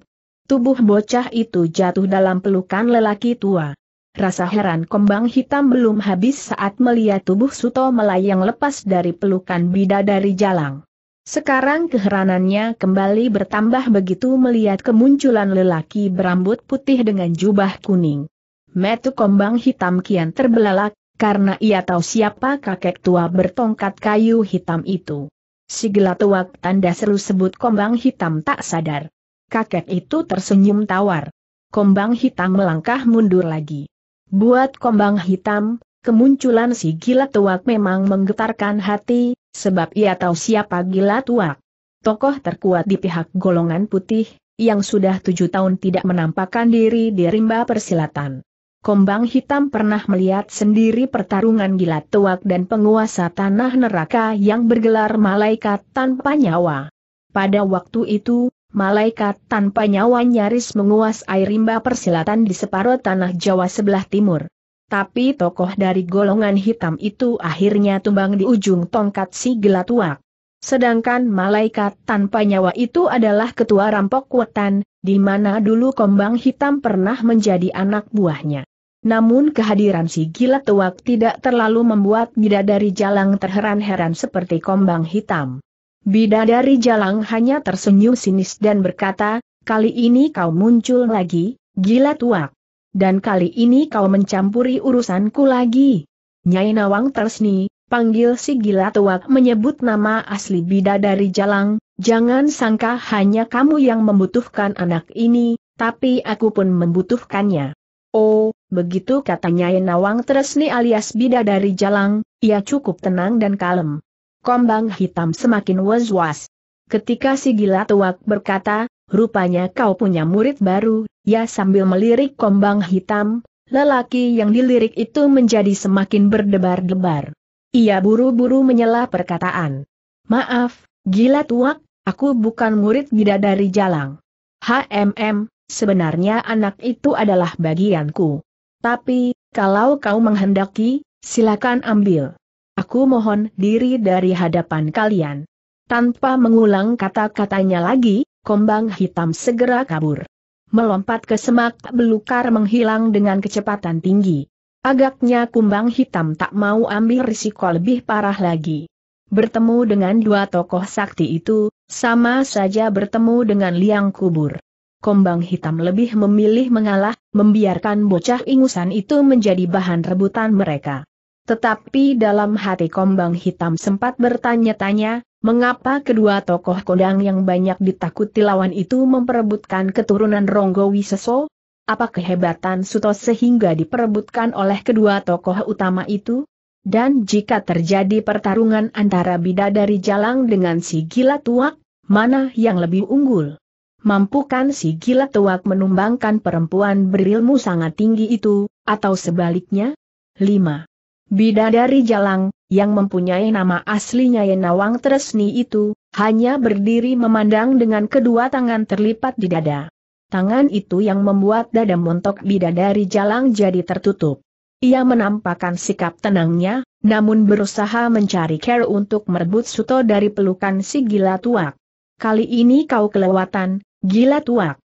Tubuh bocah itu jatuh dalam pelukan lelaki tua. Rasa heran kembang hitam belum habis saat melihat tubuh Suto melayang lepas dari pelukan bidadari jalang. Sekarang keheranannya kembali bertambah begitu melihat kemunculan lelaki berambut putih dengan jubah kuning. Metu kembang hitam kian terbelalak, karena ia tahu siapa kakek tua bertongkat kayu hitam itu. Si gelatuak tanda seru sebut kombang hitam tak sadar. Kakek itu tersenyum tawar. Kombang hitam melangkah mundur lagi. Buat kombang hitam, kemunculan si gila tuak memang menggetarkan hati, sebab ia tahu siapa gila tuak. Tokoh terkuat di pihak golongan putih, yang sudah tujuh tahun tidak menampakkan diri di rimba persilatan. Kombang Hitam pernah melihat sendiri pertarungan gila tuak dan penguasa tanah neraka yang bergelar malaikat tanpa nyawa. Pada waktu itu, malaikat tanpa nyawa nyaris menguasai rimba persilatan di separuh tanah Jawa sebelah timur. Tapi tokoh dari golongan hitam itu akhirnya tumbang di ujung tongkat si gila tuak. Sedangkan malaikat tanpa nyawa itu adalah ketua rampok wetan, di mana dulu Kombang Hitam pernah menjadi anak buahnya. Namun kehadiran si gila tuak tidak terlalu membuat bidadari jalang terheran-heran seperti kombang hitam. Bidadari jalang hanya tersenyum sinis dan berkata, kali ini kau muncul lagi, gila tuak. Dan kali ini kau mencampuri urusanku lagi. Nyai Nawang Tersni, panggil si gila tuak menyebut nama asli bidadari jalang, jangan sangka hanya kamu yang membutuhkan anak ini, tapi aku pun membutuhkannya. Oh, Begitu katanya Nawang Tresni alias bida dari Jalang, ia cukup tenang dan kalem. Kombang hitam semakin was-was. Ketika si gila tuak berkata, rupanya kau punya murid baru, ya sambil melirik kombang hitam, lelaki yang dilirik itu menjadi semakin berdebar-debar. Ia buru-buru menyela perkataan. Maaf, gila tuak, aku bukan murid Bidadari Jalang. HMM, sebenarnya anak itu adalah bagianku. Tapi, kalau kau menghendaki, silakan ambil. Aku mohon diri dari hadapan kalian. Tanpa mengulang kata-katanya lagi, kombang hitam segera kabur. Melompat ke semak belukar menghilang dengan kecepatan tinggi. Agaknya kumbang hitam tak mau ambil risiko lebih parah lagi. Bertemu dengan dua tokoh sakti itu, sama saja bertemu dengan liang kubur. Kombang Hitam lebih memilih mengalah, membiarkan bocah ingusan itu menjadi bahan rebutan mereka. Tetapi dalam hati Kombang Hitam sempat bertanya-tanya, mengapa kedua tokoh kodang yang banyak ditakuti lawan itu memperebutkan keturunan Ronggo Wiseso? Apa kehebatan Suto sehingga diperebutkan oleh kedua tokoh utama itu? Dan jika terjadi pertarungan antara bidadari jalang dengan si gila tuak, mana yang lebih unggul? mampukan si gila tuak menumbangkan perempuan berilmu sangat tinggi itu, atau sebaliknya? 5. Bidadari Jalang, yang mempunyai nama aslinya Yenawang Tresni itu, hanya berdiri memandang dengan kedua tangan terlipat di dada. Tangan itu yang membuat dada montok Bidadari Jalang jadi tertutup. Ia menampakkan sikap tenangnya, namun berusaha mencari care untuk merebut Suto dari pelukan si gila tuak. Kali ini kau kelewatan, Gila tuak.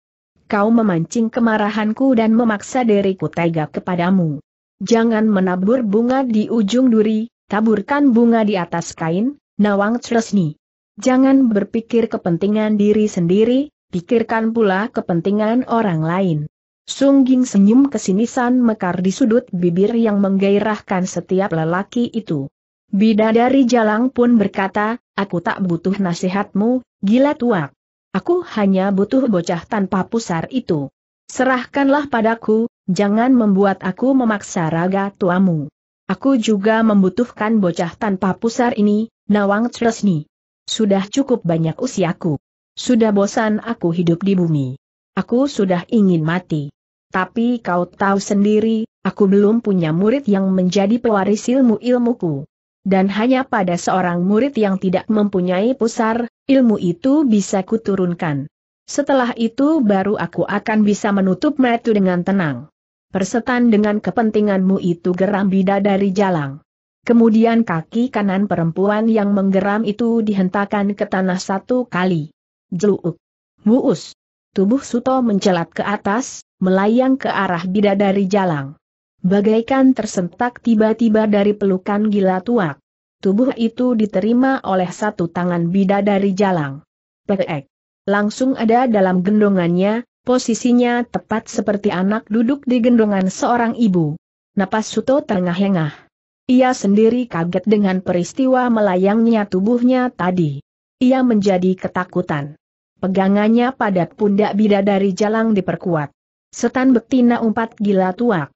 Kau memancing kemarahanku dan memaksa diriku tega kepadamu. Jangan menabur bunga di ujung duri, taburkan bunga di atas kain, nawang tresni. Jangan berpikir kepentingan diri sendiri, pikirkan pula kepentingan orang lain. Sungging senyum kesinisan mekar di sudut bibir yang menggairahkan setiap lelaki itu. Bidadari Jalang pun berkata, aku tak butuh nasihatmu, gila tuak. Aku hanya butuh bocah tanpa pusar itu. Serahkanlah padaku, jangan membuat aku memaksa raga tuamu. Aku juga membutuhkan bocah tanpa pusar ini, Nawang Tresni. Sudah cukup banyak usiaku. Sudah bosan aku hidup di bumi. Aku sudah ingin mati. Tapi kau tahu sendiri, aku belum punya murid yang menjadi pewaris ilmu-ilmuku dan hanya pada seorang murid yang tidak mempunyai pusar, ilmu itu bisa kuturunkan. Setelah itu baru aku akan bisa menutup metu dengan tenang. Persetan dengan kepentinganmu itu geram bidadari jalang. Kemudian kaki kanan perempuan yang menggeram itu dihentakan ke tanah satu kali. Jeluuk. Muus. Tubuh Suto mencelat ke atas, melayang ke arah bidadari jalang. Bagaikan tersentak tiba-tiba dari pelukan gila tuak. Tubuh itu diterima oleh satu tangan bida dari jalang. Pek. Langsung ada dalam gendongannya, posisinya tepat seperti anak duduk di gendongan seorang ibu. Napas Suto terengah-engah. Ia sendiri kaget dengan peristiwa melayangnya tubuhnya tadi. Ia menjadi ketakutan. Pegangannya padat pundak bidadari jalang diperkuat. Setan betina umpat gila tuak.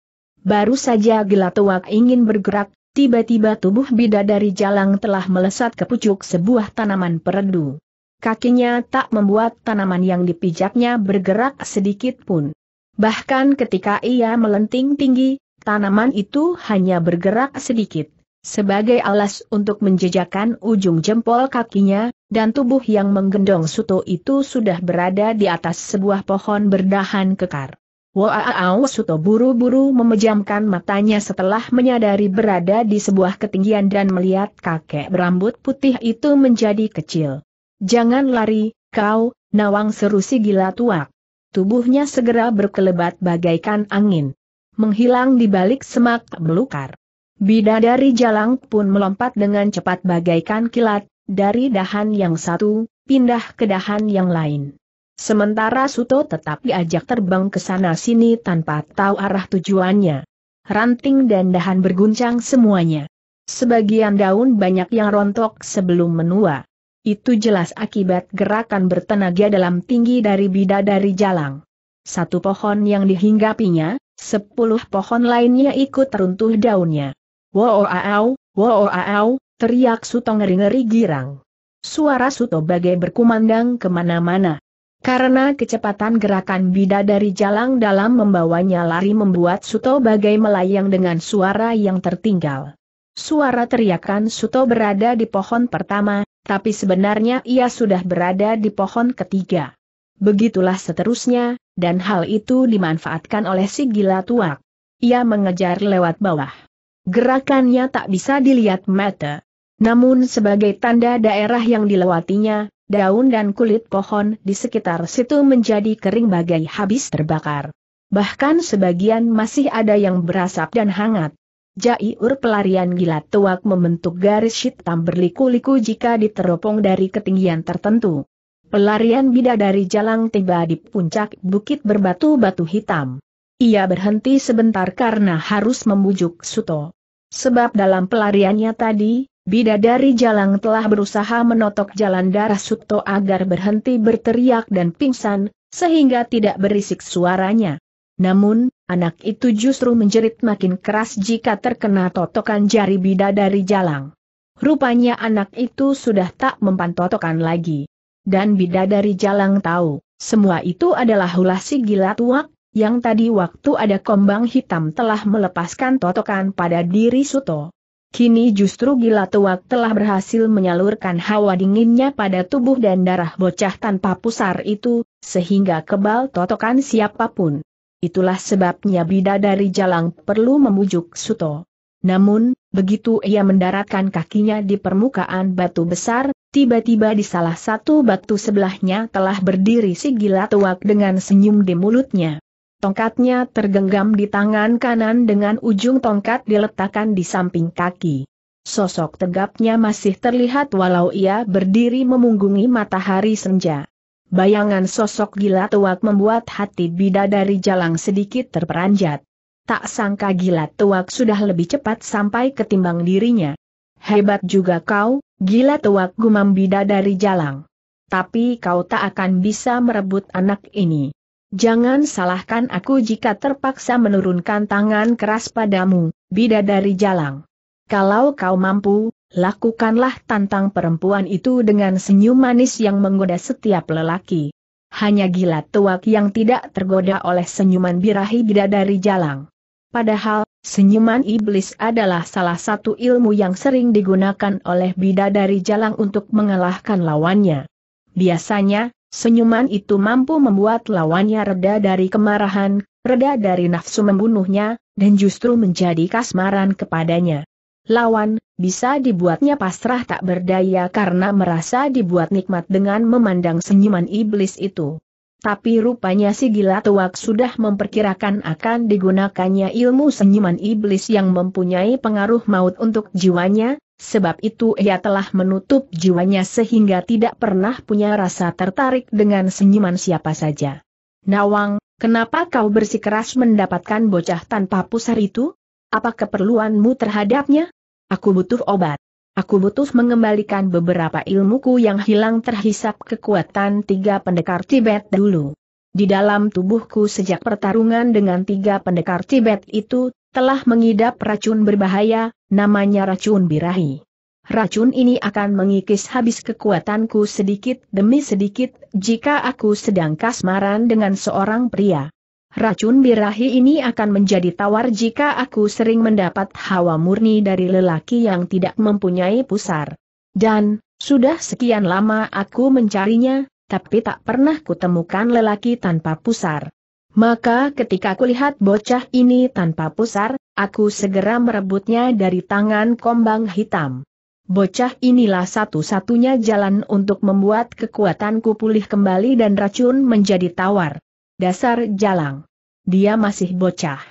Baru saja Gelatoak ingin bergerak, tiba-tiba tubuh bidadari jalang telah melesat ke pucuk sebuah tanaman peredu. Kakinya tak membuat tanaman yang dipijaknya bergerak sedikit pun. Bahkan ketika ia melenting tinggi, tanaman itu hanya bergerak sedikit, sebagai alas untuk menjejakkan ujung jempol kakinya, dan tubuh yang menggendong Suto itu sudah berada di atas sebuah pohon berdahan kekar. Wow, Suto buru-buru memejamkan matanya setelah menyadari berada di sebuah ketinggian dan melihat kakek berambut putih itu menjadi kecil. Jangan lari, kau, nawang seru si gila tua. Tubuhnya segera berkelebat bagaikan angin. Menghilang di balik semak belukar. Bidadari jalang pun melompat dengan cepat bagaikan kilat, dari dahan yang satu, pindah ke dahan yang lain. Sementara Suto tetap diajak terbang ke sana-sini tanpa tahu arah tujuannya. Ranting dan dahan berguncang semuanya. Sebagian daun banyak yang rontok sebelum menua. Itu jelas akibat gerakan bertenaga dalam tinggi dari bidadari jalang. Satu pohon yang dihinggapinya, sepuluh pohon lainnya ikut teruntuh daunnya. Wow-au, wow teriak Suto ngeri-ngeri girang. Suara Suto bagai berkumandang kemana-mana. Karena kecepatan gerakan bida dari jalang dalam membawanya lari membuat Suto bagai melayang dengan suara yang tertinggal. Suara teriakan Suto berada di pohon pertama, tapi sebenarnya ia sudah berada di pohon ketiga. Begitulah seterusnya, dan hal itu dimanfaatkan oleh si gila tua. Ia mengejar lewat bawah. Gerakannya tak bisa dilihat mata. Namun sebagai tanda daerah yang dilewatinya, daun dan kulit pohon di sekitar situ menjadi kering bagai habis terbakar. Bahkan sebagian masih ada yang berasap dan hangat. Jaiur pelarian gila tuak membentuk garis hitam berliku-liku jika diteropong dari ketinggian tertentu. Pelarian bidadari jalang tiba di puncak bukit berbatu-batu hitam. Ia berhenti sebentar karena harus membujuk Suto. Sebab dalam pelariannya tadi, Bidadari Jalang telah berusaha menotok jalan darah Suto agar berhenti berteriak dan pingsan, sehingga tidak berisik suaranya. Namun, anak itu justru menjerit makin keras jika terkena totokan jari Bidadari Jalang. Rupanya anak itu sudah tak mempan totokan lagi. Dan Bidadari Jalang tahu, semua itu adalah ulah si gila tuak, yang tadi waktu ada kombang hitam telah melepaskan totokan pada diri Suto. Kini justru gila tuak telah berhasil menyalurkan hawa dinginnya pada tubuh dan darah bocah tanpa pusar itu, sehingga kebal totokan siapapun. Itulah sebabnya bidadari jalang perlu memujuk Suto. Namun, begitu ia mendaratkan kakinya di permukaan batu besar, tiba-tiba di salah satu batu sebelahnya telah berdiri si gila tuak dengan senyum di mulutnya. Tongkatnya tergenggam di tangan kanan dengan ujung tongkat diletakkan di samping kaki. Sosok tegapnya masih terlihat walau ia berdiri memunggungi matahari senja. Bayangan sosok gila tuak membuat hati bidadari jalang sedikit terperanjat. Tak sangka gila tuak sudah lebih cepat sampai ketimbang dirinya. Hebat juga kau, gila tuak gumam bidadari jalang. Tapi kau tak akan bisa merebut anak ini. Jangan salahkan aku jika terpaksa menurunkan tangan keras padamu, bidadari jalang. Kalau kau mampu, lakukanlah tantang perempuan itu dengan senyum manis yang menggoda setiap lelaki. Hanya gila tuak yang tidak tergoda oleh senyuman birahi bidadari jalang. Padahal, senyuman iblis adalah salah satu ilmu yang sering digunakan oleh bidadari jalang untuk mengalahkan lawannya. Biasanya, Senyuman itu mampu membuat lawannya reda dari kemarahan, reda dari nafsu membunuhnya, dan justru menjadi kasmaran kepadanya. Lawan, bisa dibuatnya pasrah tak berdaya karena merasa dibuat nikmat dengan memandang senyuman iblis itu. Tapi rupanya si gila tuak sudah memperkirakan akan digunakannya ilmu senyuman iblis yang mempunyai pengaruh maut untuk jiwanya, Sebab itu ia telah menutup jiwanya sehingga tidak pernah punya rasa tertarik dengan senyuman siapa saja. Nawang, kenapa kau bersikeras mendapatkan bocah tanpa pusar itu? Apa keperluanmu terhadapnya? Aku butuh obat. Aku butuh mengembalikan beberapa ilmuku yang hilang terhisap kekuatan tiga pendekar Tibet dulu. Di dalam tubuhku sejak pertarungan dengan tiga pendekar Tibet itu, telah mengidap racun berbahaya, namanya racun birahi. Racun ini akan mengikis habis kekuatanku sedikit demi sedikit jika aku sedang kasmaran dengan seorang pria. Racun birahi ini akan menjadi tawar jika aku sering mendapat hawa murni dari lelaki yang tidak mempunyai pusar. Dan, sudah sekian lama aku mencarinya, tapi tak pernah kutemukan lelaki tanpa pusar. Maka ketika kulihat bocah ini tanpa pusar, aku segera merebutnya dari tangan kombang hitam. Bocah inilah satu-satunya jalan untuk membuat kekuatanku pulih kembali dan racun menjadi tawar. Dasar jalang. Dia masih bocah.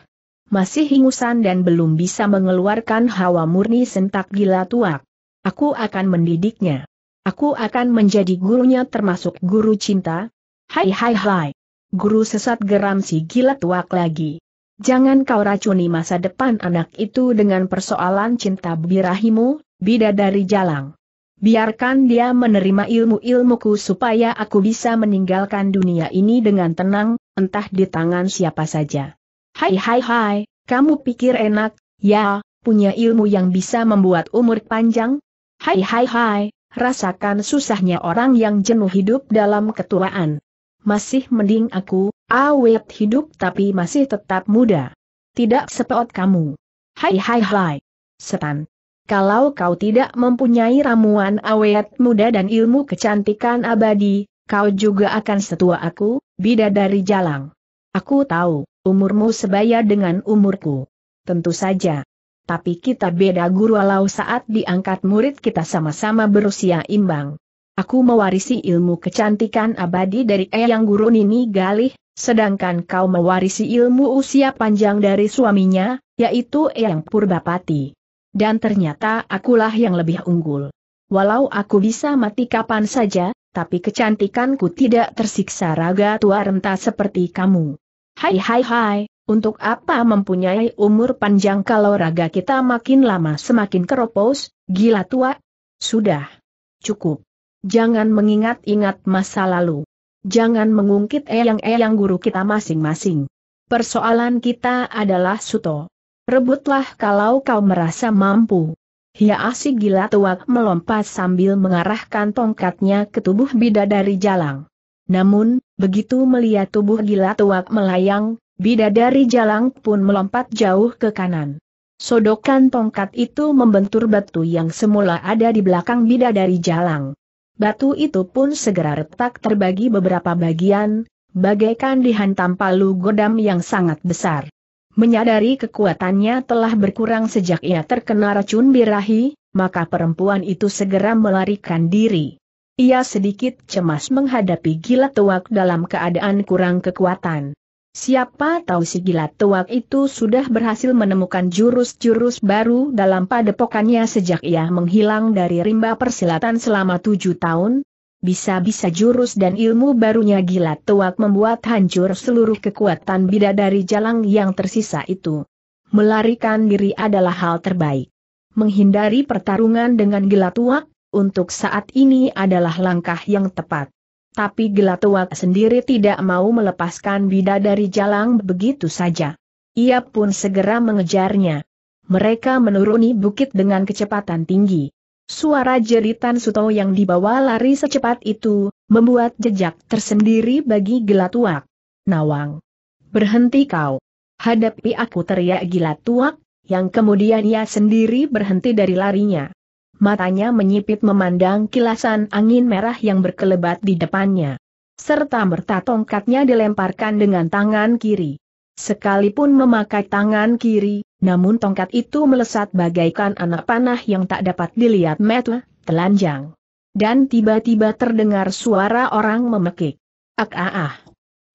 Masih hingusan dan belum bisa mengeluarkan hawa murni sentak gila tuak. Aku akan mendidiknya. Aku akan menjadi gurunya termasuk guru cinta. Hai hai hai guru sesat geram si gila tuak lagi. Jangan kau racuni masa depan anak itu dengan persoalan cinta birahimu, bidadari jalang. Biarkan dia menerima ilmu-ilmuku supaya aku bisa meninggalkan dunia ini dengan tenang, entah di tangan siapa saja. Hai hai hai, kamu pikir enak, ya, punya ilmu yang bisa membuat umur panjang? Hai hai hai, rasakan susahnya orang yang jenuh hidup dalam ketuaan masih mending aku, awet hidup tapi masih tetap muda. Tidak sepeot kamu. Hai hai hai. Setan. Kalau kau tidak mempunyai ramuan awet muda dan ilmu kecantikan abadi, kau juga akan setua aku, bidadari jalang. Aku tahu, umurmu sebaya dengan umurku. Tentu saja. Tapi kita beda guru walau saat diangkat murid kita sama-sama berusia imbang. Aku mewarisi ilmu kecantikan abadi dari Eyang Guru Nini Galih, sedangkan kau mewarisi ilmu usia panjang dari suaminya, yaitu Eyang Purbapati. Dan ternyata akulah yang lebih unggul. Walau aku bisa mati kapan saja, tapi kecantikanku tidak tersiksa raga tua renta seperti kamu. Hai hai hai, untuk apa mempunyai umur panjang kalau raga kita makin lama semakin keropos, gila tua? Sudah. Cukup. Jangan mengingat-ingat masa lalu. Jangan mengungkit eyang-eyang guru kita masing-masing. Persoalan kita adalah Suto. Rebutlah kalau kau merasa mampu. asik gila tuak melompat sambil mengarahkan tongkatnya ke tubuh bidadari jalang. Namun, begitu melihat tubuh gila tuak melayang, bidadari jalang pun melompat jauh ke kanan. Sodokan tongkat itu membentur batu yang semula ada di belakang bidadari jalang. Batu itu pun segera retak terbagi beberapa bagian, bagaikan dihantam palu godam yang sangat besar. Menyadari kekuatannya telah berkurang sejak ia terkena racun birahi, maka perempuan itu segera melarikan diri. Ia sedikit cemas menghadapi gila tuak dalam keadaan kurang kekuatan. Siapa tahu si gila tuak itu sudah berhasil menemukan jurus-jurus baru dalam padepokannya sejak ia menghilang dari rimba persilatan selama tujuh tahun? Bisa-bisa jurus dan ilmu barunya gila tuak membuat hancur seluruh kekuatan bidadari jalang yang tersisa itu. Melarikan diri adalah hal terbaik. Menghindari pertarungan dengan gila tuak, untuk saat ini adalah langkah yang tepat. Tapi Gelatuak sendiri tidak mau melepaskan Bida dari jalan begitu saja. Ia pun segera mengejarnya. Mereka menuruni bukit dengan kecepatan tinggi. Suara jeritan Suto yang dibawa lari secepat itu, membuat jejak tersendiri bagi Gelatuak. Nawang. Berhenti kau. Hadapi aku teriak Gelatuak, yang kemudian ia sendiri berhenti dari larinya matanya menyipit memandang kilasan angin merah yang berkelebat di depannya. Serta merta tongkatnya dilemparkan dengan tangan kiri. Sekalipun memakai tangan kiri, namun tongkat itu melesat bagaikan anak panah yang tak dapat dilihat mata, telanjang. Dan tiba-tiba terdengar suara orang memekik. Ak ah ah.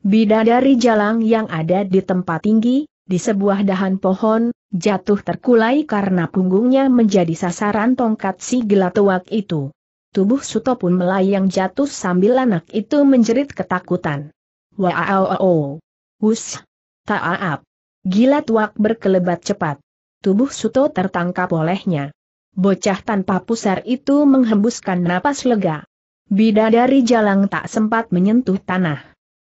Bidadari jalang yang ada di tempat tinggi, di sebuah dahan pohon, jatuh terkulai karena punggungnya menjadi sasaran tongkat si gelatuak itu. Tubuh Suto pun melayang jatuh sambil anak itu menjerit ketakutan. Wow! Hus! Taap! Gila tuak berkelebat cepat. Tubuh Suto tertangkap olehnya. Bocah tanpa pusar itu menghembuskan napas lega. Bidadari jalang tak sempat menyentuh tanah.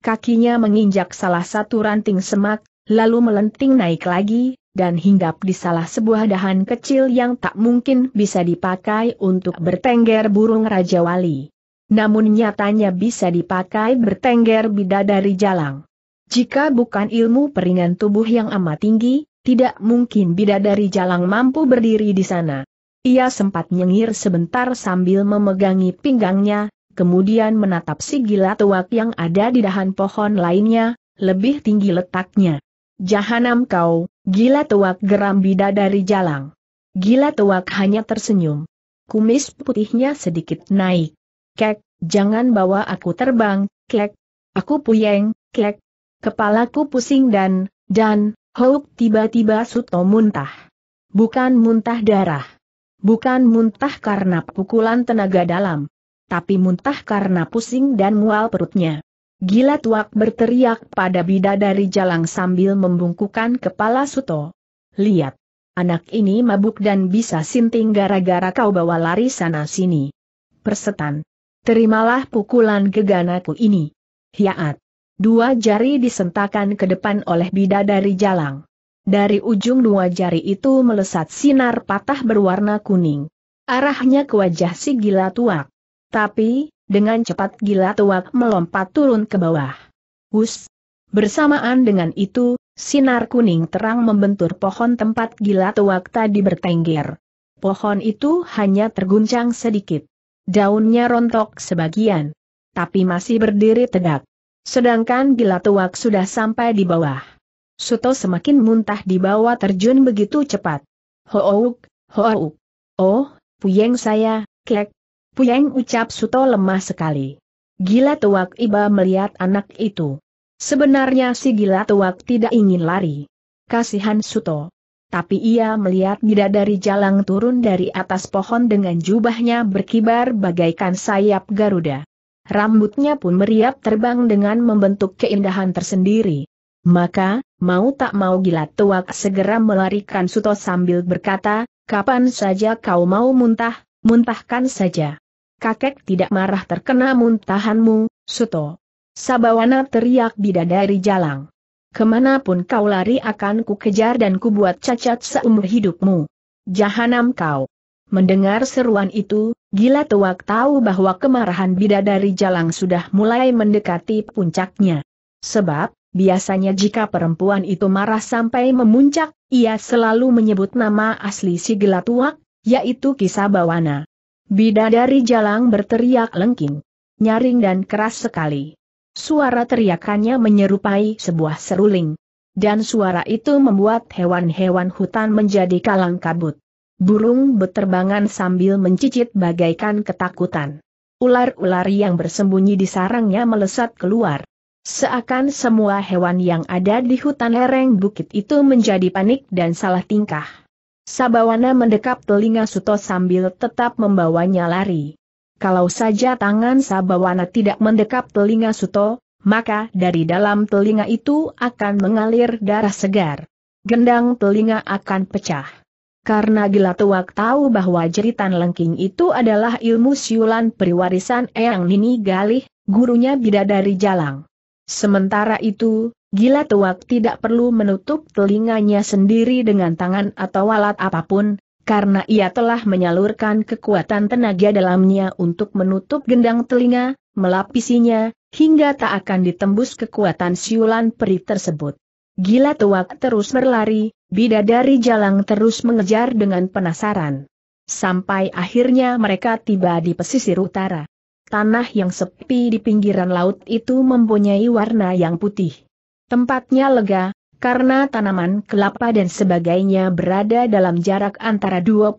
Kakinya menginjak salah satu ranting semak, lalu melenting naik lagi, dan hinggap di salah sebuah dahan kecil yang tak mungkin bisa dipakai untuk bertengger burung Raja Wali. Namun nyatanya bisa dipakai bertengger bidadari jalang. Jika bukan ilmu peringan tubuh yang amat tinggi, tidak mungkin bidadari jalang mampu berdiri di sana. Ia sempat nyengir sebentar sambil memegangi pinggangnya, kemudian menatap si gila tuak yang ada di dahan pohon lainnya, lebih tinggi letaknya. Jahanam kau, gila tuak geram bida dari jalang. Gila tuak hanya tersenyum. Kumis putihnya sedikit naik. Kek, jangan bawa aku terbang, kek. Aku puyeng, kek. Kepalaku pusing dan, dan, hauk tiba-tiba Suto muntah. Bukan muntah darah. Bukan muntah karena pukulan tenaga dalam. Tapi muntah karena pusing dan mual perutnya. Gila tuak berteriak pada bidadari jalang sambil membungkukan kepala Suto. Lihat. Anak ini mabuk dan bisa sinting gara-gara kau bawa lari sana-sini. Persetan. Terimalah pukulan geganaku ini. Hiaat. Dua jari disentakan ke depan oleh bidadari jalang. Dari ujung dua jari itu melesat sinar patah berwarna kuning. Arahnya ke wajah si gila tuak. Tapi, dengan cepat gila tuak melompat turun ke bawah. Hus! Bersamaan dengan itu, sinar kuning terang membentur pohon tempat gila tuak tadi bertengger. Pohon itu hanya terguncang sedikit. Daunnya rontok sebagian. Tapi masih berdiri tegak. Sedangkan gila tuak sudah sampai di bawah. Suto semakin muntah di bawah terjun begitu cepat. Houk, houk, oh, puyeng saya, kek, Puyeng ucap Suto lemah sekali. Gila tuak iba melihat anak itu. Sebenarnya si gila tuak tidak ingin lari. Kasihan Suto. Tapi ia melihat bidadari jalang turun dari atas pohon dengan jubahnya berkibar bagaikan sayap Garuda. Rambutnya pun meriap terbang dengan membentuk keindahan tersendiri. Maka, mau tak mau gila tuak segera melarikan Suto sambil berkata, kapan saja kau mau muntah, muntahkan saja kakek tidak marah terkena muntahanmu, Suto. Sabawana teriak bidadari jalang. Kemanapun kau lari akan ku kejar dan ku buat cacat seumur hidupmu. Jahanam kau. Mendengar seruan itu, gila tuak tahu bahwa kemarahan bidadari jalang sudah mulai mendekati puncaknya. Sebab, biasanya jika perempuan itu marah sampai memuncak, ia selalu menyebut nama asli si gila tuak, yaitu bawana. Bidadari jalang berteriak lengking. Nyaring dan keras sekali. Suara teriakannya menyerupai sebuah seruling. Dan suara itu membuat hewan-hewan hutan menjadi kalang kabut. Burung beterbangan sambil mencicit bagaikan ketakutan. Ular-ular yang bersembunyi di sarangnya melesat keluar. Seakan semua hewan yang ada di hutan lereng bukit itu menjadi panik dan salah tingkah. Sabawana mendekap telinga Suto sambil tetap membawanya lari. Kalau saja tangan Sabawana tidak mendekap telinga Suto, maka dari dalam telinga itu akan mengalir darah segar. Gendang telinga akan pecah. Karena Gila Tuak tahu bahwa jeritan lengking itu adalah ilmu siulan periwarisan Eyang Nini Galih, gurunya Bidadari Jalang. Sementara itu, Gila tuak tidak perlu menutup telinganya sendiri dengan tangan atau alat apapun, karena ia telah menyalurkan kekuatan tenaga dalamnya untuk menutup gendang telinga, melapisinya, hingga tak akan ditembus kekuatan siulan peri tersebut. Gila tuak terus berlari, bidadari jalang terus mengejar dengan penasaran. Sampai akhirnya mereka tiba di pesisir utara. Tanah yang sepi di pinggiran laut itu mempunyai warna yang putih. Tempatnya lega, karena tanaman kelapa dan sebagainya berada dalam jarak antara 25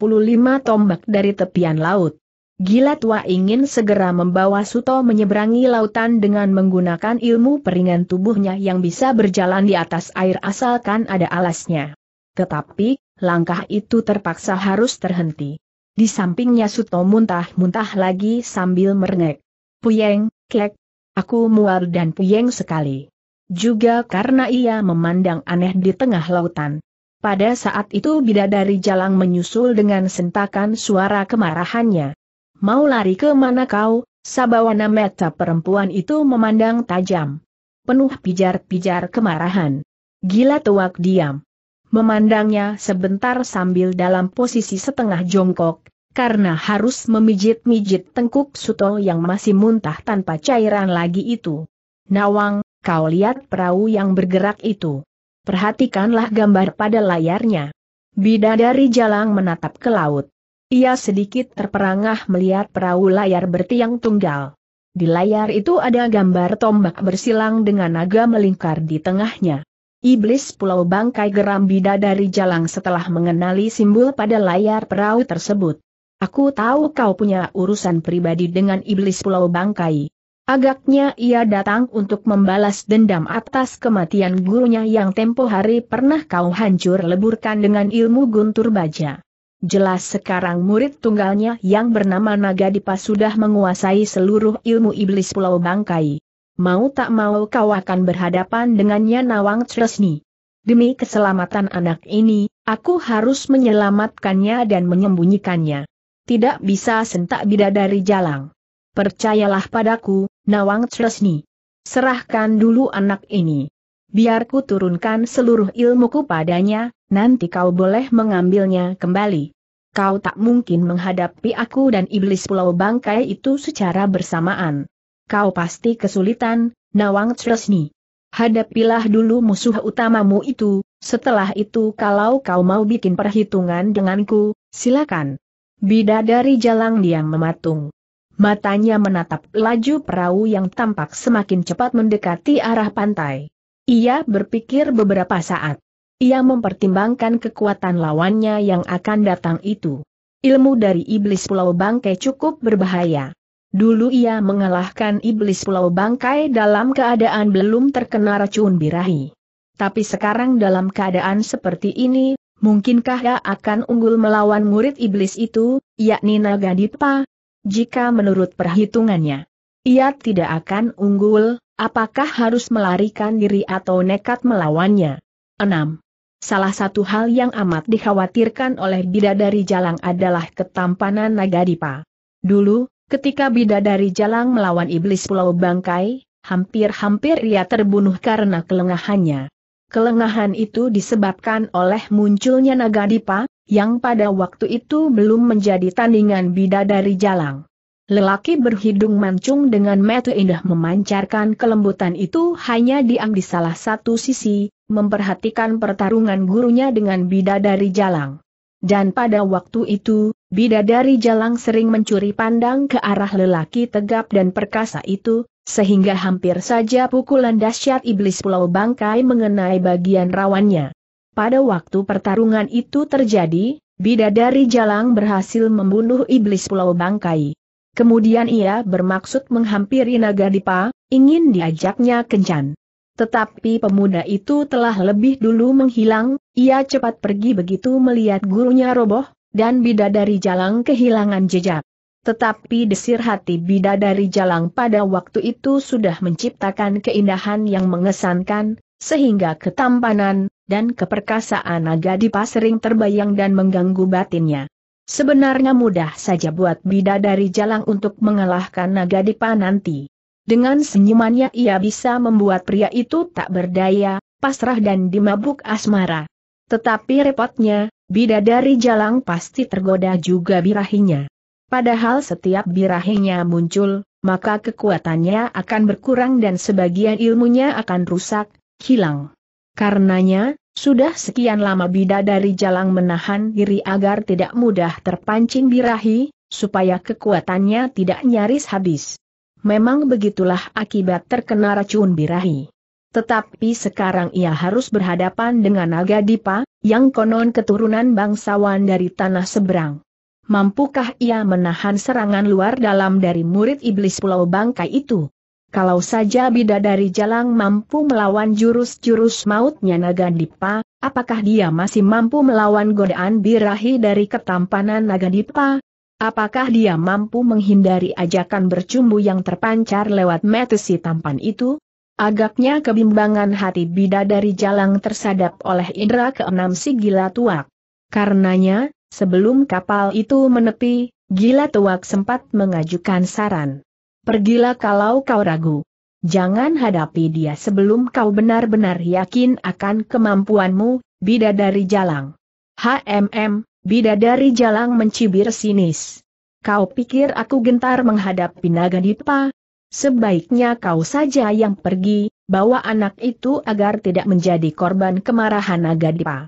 tombak dari tepian laut. Gila tua ingin segera membawa Suto menyeberangi lautan dengan menggunakan ilmu peringan tubuhnya yang bisa berjalan di atas air asalkan ada alasnya. Tetapi, langkah itu terpaksa harus terhenti. Di sampingnya Suto muntah-muntah lagi sambil merengek. Puyeng, klek, aku mual dan puyeng sekali. Juga karena ia memandang aneh di tengah lautan. Pada saat itu bidadari jalang menyusul dengan sentakan suara kemarahannya. Mau lari ke mana kau, Sabawana mata perempuan itu memandang tajam. Penuh pijar-pijar kemarahan. Gila tuak diam. Memandangnya sebentar sambil dalam posisi setengah jongkok, karena harus memijit-mijit tengkuk Suto yang masih muntah tanpa cairan lagi itu. Nawang, Kau lihat perahu yang bergerak itu. Perhatikanlah gambar pada layarnya. Bidadari Jalang menatap ke laut. Ia sedikit terperangah melihat perahu layar bertiang tunggal. Di layar itu ada gambar tombak bersilang dengan naga melingkar di tengahnya. Iblis Pulau Bangkai geram bidadari jalang setelah mengenali simbol pada layar perahu tersebut. Aku tahu kau punya urusan pribadi dengan Iblis Pulau Bangkai. Agaknya ia datang untuk membalas dendam atas kematian gurunya yang tempo hari pernah kau hancur leburkan dengan ilmu guntur baja. Jelas sekarang murid tunggalnya yang bernama Naga Dipa sudah menguasai seluruh ilmu iblis Pulau Bangkai. Mau tak mau kau akan berhadapan dengannya Nawang Tresni. Demi keselamatan anak ini, aku harus menyelamatkannya dan menyembunyikannya. Tidak bisa sentak bidadari jalang. Percayalah padaku, Nawang Tresni. Serahkan dulu anak ini. Biar ku turunkan seluruh ilmuku padanya, nanti kau boleh mengambilnya kembali. Kau tak mungkin menghadapi aku dan iblis pulau bangkai itu secara bersamaan. Kau pasti kesulitan, Nawang Tresni. Hadapilah dulu musuh utamamu itu, setelah itu kalau kau mau bikin perhitungan denganku, silakan. Bidadari Jalang diam mematung. Matanya menatap laju perahu yang tampak semakin cepat mendekati arah pantai. Ia berpikir beberapa saat. Ia mempertimbangkan kekuatan lawannya yang akan datang itu. Ilmu dari iblis Pulau Bangkai cukup berbahaya. Dulu ia mengalahkan iblis Pulau Bangkai dalam keadaan belum terkena racun birahi. Tapi sekarang dalam keadaan seperti ini, mungkinkah ia akan unggul melawan murid iblis itu, yakni Naga Dipa, jika menurut perhitungannya ia tidak akan unggul, apakah harus melarikan diri atau nekat melawannya? 6. Salah satu hal yang amat dikhawatirkan oleh Bidadari Jalang adalah ketampanan Nagadipa. Dulu, ketika Bidadari Jalang melawan iblis Pulau Bangkai, hampir-hampir ia terbunuh karena kelengahannya. Kelengahan itu disebabkan oleh munculnya Nagadipa, yang pada waktu itu belum menjadi tandingan bidadari jalang. Lelaki berhidung mancung dengan mata indah memancarkan kelembutan itu hanya diam di salah satu sisi, memperhatikan pertarungan gurunya dengan bidadari jalang. Dan pada waktu itu, bidadari jalang sering mencuri pandang ke arah lelaki tegap dan perkasa itu, sehingga hampir saja pukulan dahsyat iblis Pulau Bangkai mengenai bagian rawannya. Pada waktu pertarungan itu terjadi, Bidadari Jalang berhasil membunuh iblis Pulau Bangkai. Kemudian ia bermaksud menghampiri naga dipa, ingin diajaknya kencan. Tetapi pemuda itu telah lebih dulu menghilang, ia cepat pergi begitu melihat gurunya roboh, dan bidadari jalang kehilangan jejak. Tetapi desir hati bidadari jalang pada waktu itu sudah menciptakan keindahan yang mengesankan, sehingga ketampanan, dan keperkasaan naga di pasering terbayang dan mengganggu batinnya. Sebenarnya mudah saja buat Bida dari jalang untuk mengalahkan naga Dipa nanti. Dengan senyumannya ia bisa membuat pria itu tak berdaya, pasrah dan dimabuk asmara. Tetapi repotnya, bidadari jalang pasti tergoda juga birahinya. Padahal setiap birahinya muncul, maka kekuatannya akan berkurang dan sebagian ilmunya akan rusak, hilang. Karenanya, sudah sekian lama bida dari jalang menahan diri agar tidak mudah terpancing birahi, supaya kekuatannya tidak nyaris habis. Memang begitulah akibat terkena racun birahi. Tetapi sekarang ia harus berhadapan dengan naga dipa, yang konon keturunan bangsawan dari tanah seberang. Mampukah ia menahan serangan luar dalam dari murid iblis Pulau Bangkai itu? Kalau saja bidadari jalang mampu melawan jurus-jurus mautnya Naga Dipa, apakah dia masih mampu melawan godaan birahi dari ketampanan Naga Dipa? Apakah dia mampu menghindari ajakan bercumbu yang terpancar lewat metesi tampan itu? Agaknya kebimbangan hati bidadari jalang tersadap oleh indera keenam si gila tuak. Karenanya, sebelum kapal itu menepi, gila tuak sempat mengajukan saran. Pergilah kalau kau ragu. Jangan hadapi dia sebelum kau benar-benar yakin akan kemampuanmu, bidadari jalang. HMM, bidadari jalang mencibir sinis. Kau pikir aku gentar menghadapi naga dipa? Sebaiknya kau saja yang pergi, bawa anak itu agar tidak menjadi korban kemarahan naga dipa.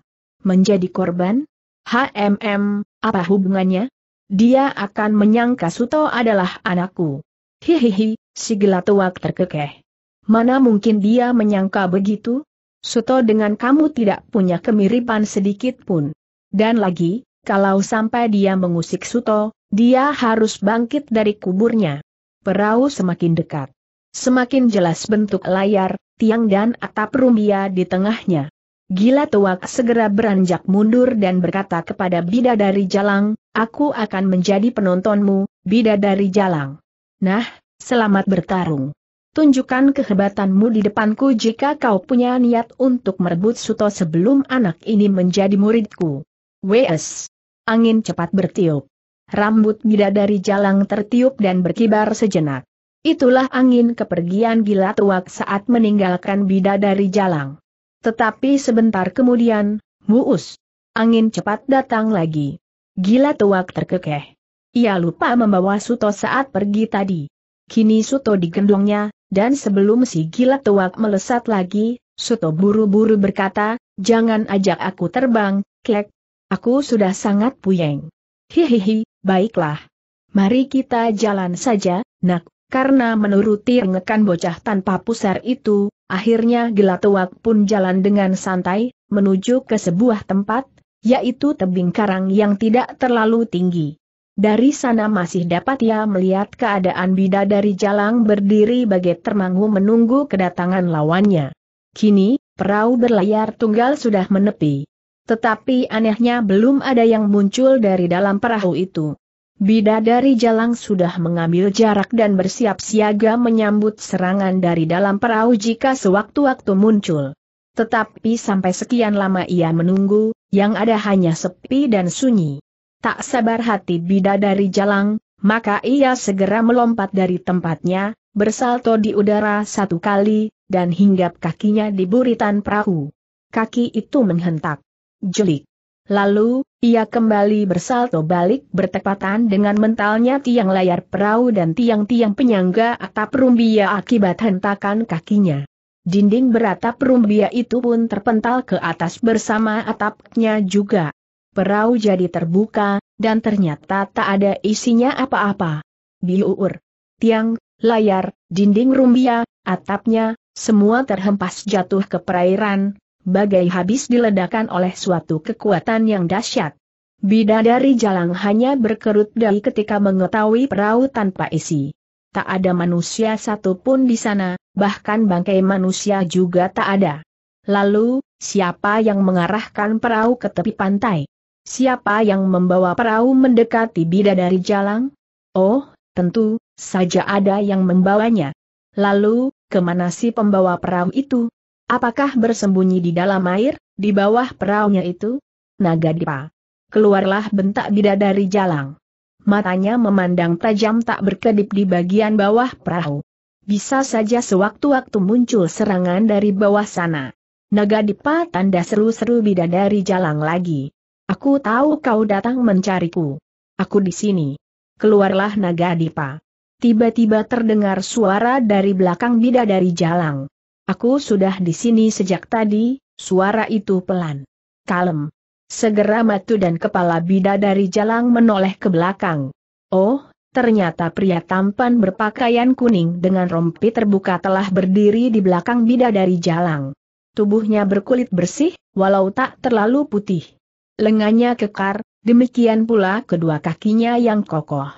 Menjadi korban? HMM, apa hubungannya? Dia akan menyangka Suto adalah anakku. Hihihi, si gila tuak terkekeh. Mana mungkin dia menyangka begitu? Suto dengan kamu tidak punya kemiripan sedikit pun. Dan lagi, kalau sampai dia mengusik Suto, dia harus bangkit dari kuburnya. Perahu semakin dekat. Semakin jelas bentuk layar, tiang dan atap rumbia di tengahnya. Gila tuak segera beranjak mundur dan berkata kepada Bidadari Jalang, aku akan menjadi penontonmu, Bidadari Jalang. Nah, selamat bertarung. Tunjukkan kehebatanmu di depanku jika kau punya niat untuk merebut Suto sebelum anak ini menjadi muridku. W.S. Angin cepat bertiup. Rambut bidadari jalang tertiup dan berkibar sejenak. Itulah angin kepergian gila tuak saat meninggalkan bidadari jalang. Tetapi sebentar kemudian, muus. Angin cepat datang lagi. Gila tuak terkekeh. Ia lupa membawa Suto saat pergi tadi. Kini Suto digendongnya, dan sebelum si gila tuak melesat lagi, Suto buru-buru berkata, jangan ajak aku terbang, klek. Aku sudah sangat puyeng. Hihihi, baiklah. Mari kita jalan saja, nak, karena menuruti rengekan bocah tanpa pusar itu, akhirnya gila tuak pun jalan dengan santai, menuju ke sebuah tempat, yaitu tebing karang yang tidak terlalu tinggi. Dari sana masih dapat ia melihat keadaan bidadari jalang berdiri bagai termangu menunggu kedatangan lawannya. Kini, perahu berlayar tunggal sudah menepi. Tetapi anehnya belum ada yang muncul dari dalam perahu itu. Bidadari jalang sudah mengambil jarak dan bersiap siaga menyambut serangan dari dalam perahu jika sewaktu-waktu muncul. Tetapi sampai sekian lama ia menunggu, yang ada hanya sepi dan sunyi. Tak sabar hati bidadari jalang, maka ia segera melompat dari tempatnya, bersalto di udara satu kali, dan hinggap kakinya di buritan perahu. Kaki itu menghentak. Jelik. Lalu, ia kembali bersalto balik bertepatan dengan mentalnya tiang layar perahu dan tiang-tiang penyangga atap rumbia akibat hentakan kakinya. Dinding beratap rumbia itu pun terpental ke atas bersama atapnya juga. Perahu jadi terbuka, dan ternyata tak ada isinya apa-apa. Biur, tiang, layar, dinding rumbia, atapnya, semua terhempas jatuh ke perairan, bagai habis diledakan oleh suatu kekuatan yang dahsyat. Bidadari jalang hanya berkerut dari ketika mengetahui perahu tanpa isi. Tak ada manusia satupun di sana, bahkan bangkai manusia juga tak ada. Lalu, siapa yang mengarahkan perahu ke tepi pantai? Siapa yang membawa perahu mendekati bidadari jalang? Oh, tentu saja ada yang membawanya. Lalu, kemana si pembawa perahu itu? Apakah bersembunyi di dalam air, di bawah perahunya itu? Nagadipa. Keluarlah bentak bidadari jalang. Matanya memandang tajam tak berkedip di bagian bawah perahu. Bisa saja sewaktu-waktu muncul serangan dari bawah sana. Nagadipa tanda seru-seru bidadari jalang lagi. Aku tahu kau datang mencariku. Aku di sini. Keluarlah naga dipa. Tiba-tiba terdengar suara dari belakang bida dari jalang. Aku sudah di sini sejak tadi, suara itu pelan. Kalem. Segera matu dan kepala bida dari jalang menoleh ke belakang. Oh, ternyata pria tampan berpakaian kuning dengan rompi terbuka telah berdiri di belakang bida dari jalang. Tubuhnya berkulit bersih, walau tak terlalu putih lengannya kekar, demikian pula kedua kakinya yang kokoh.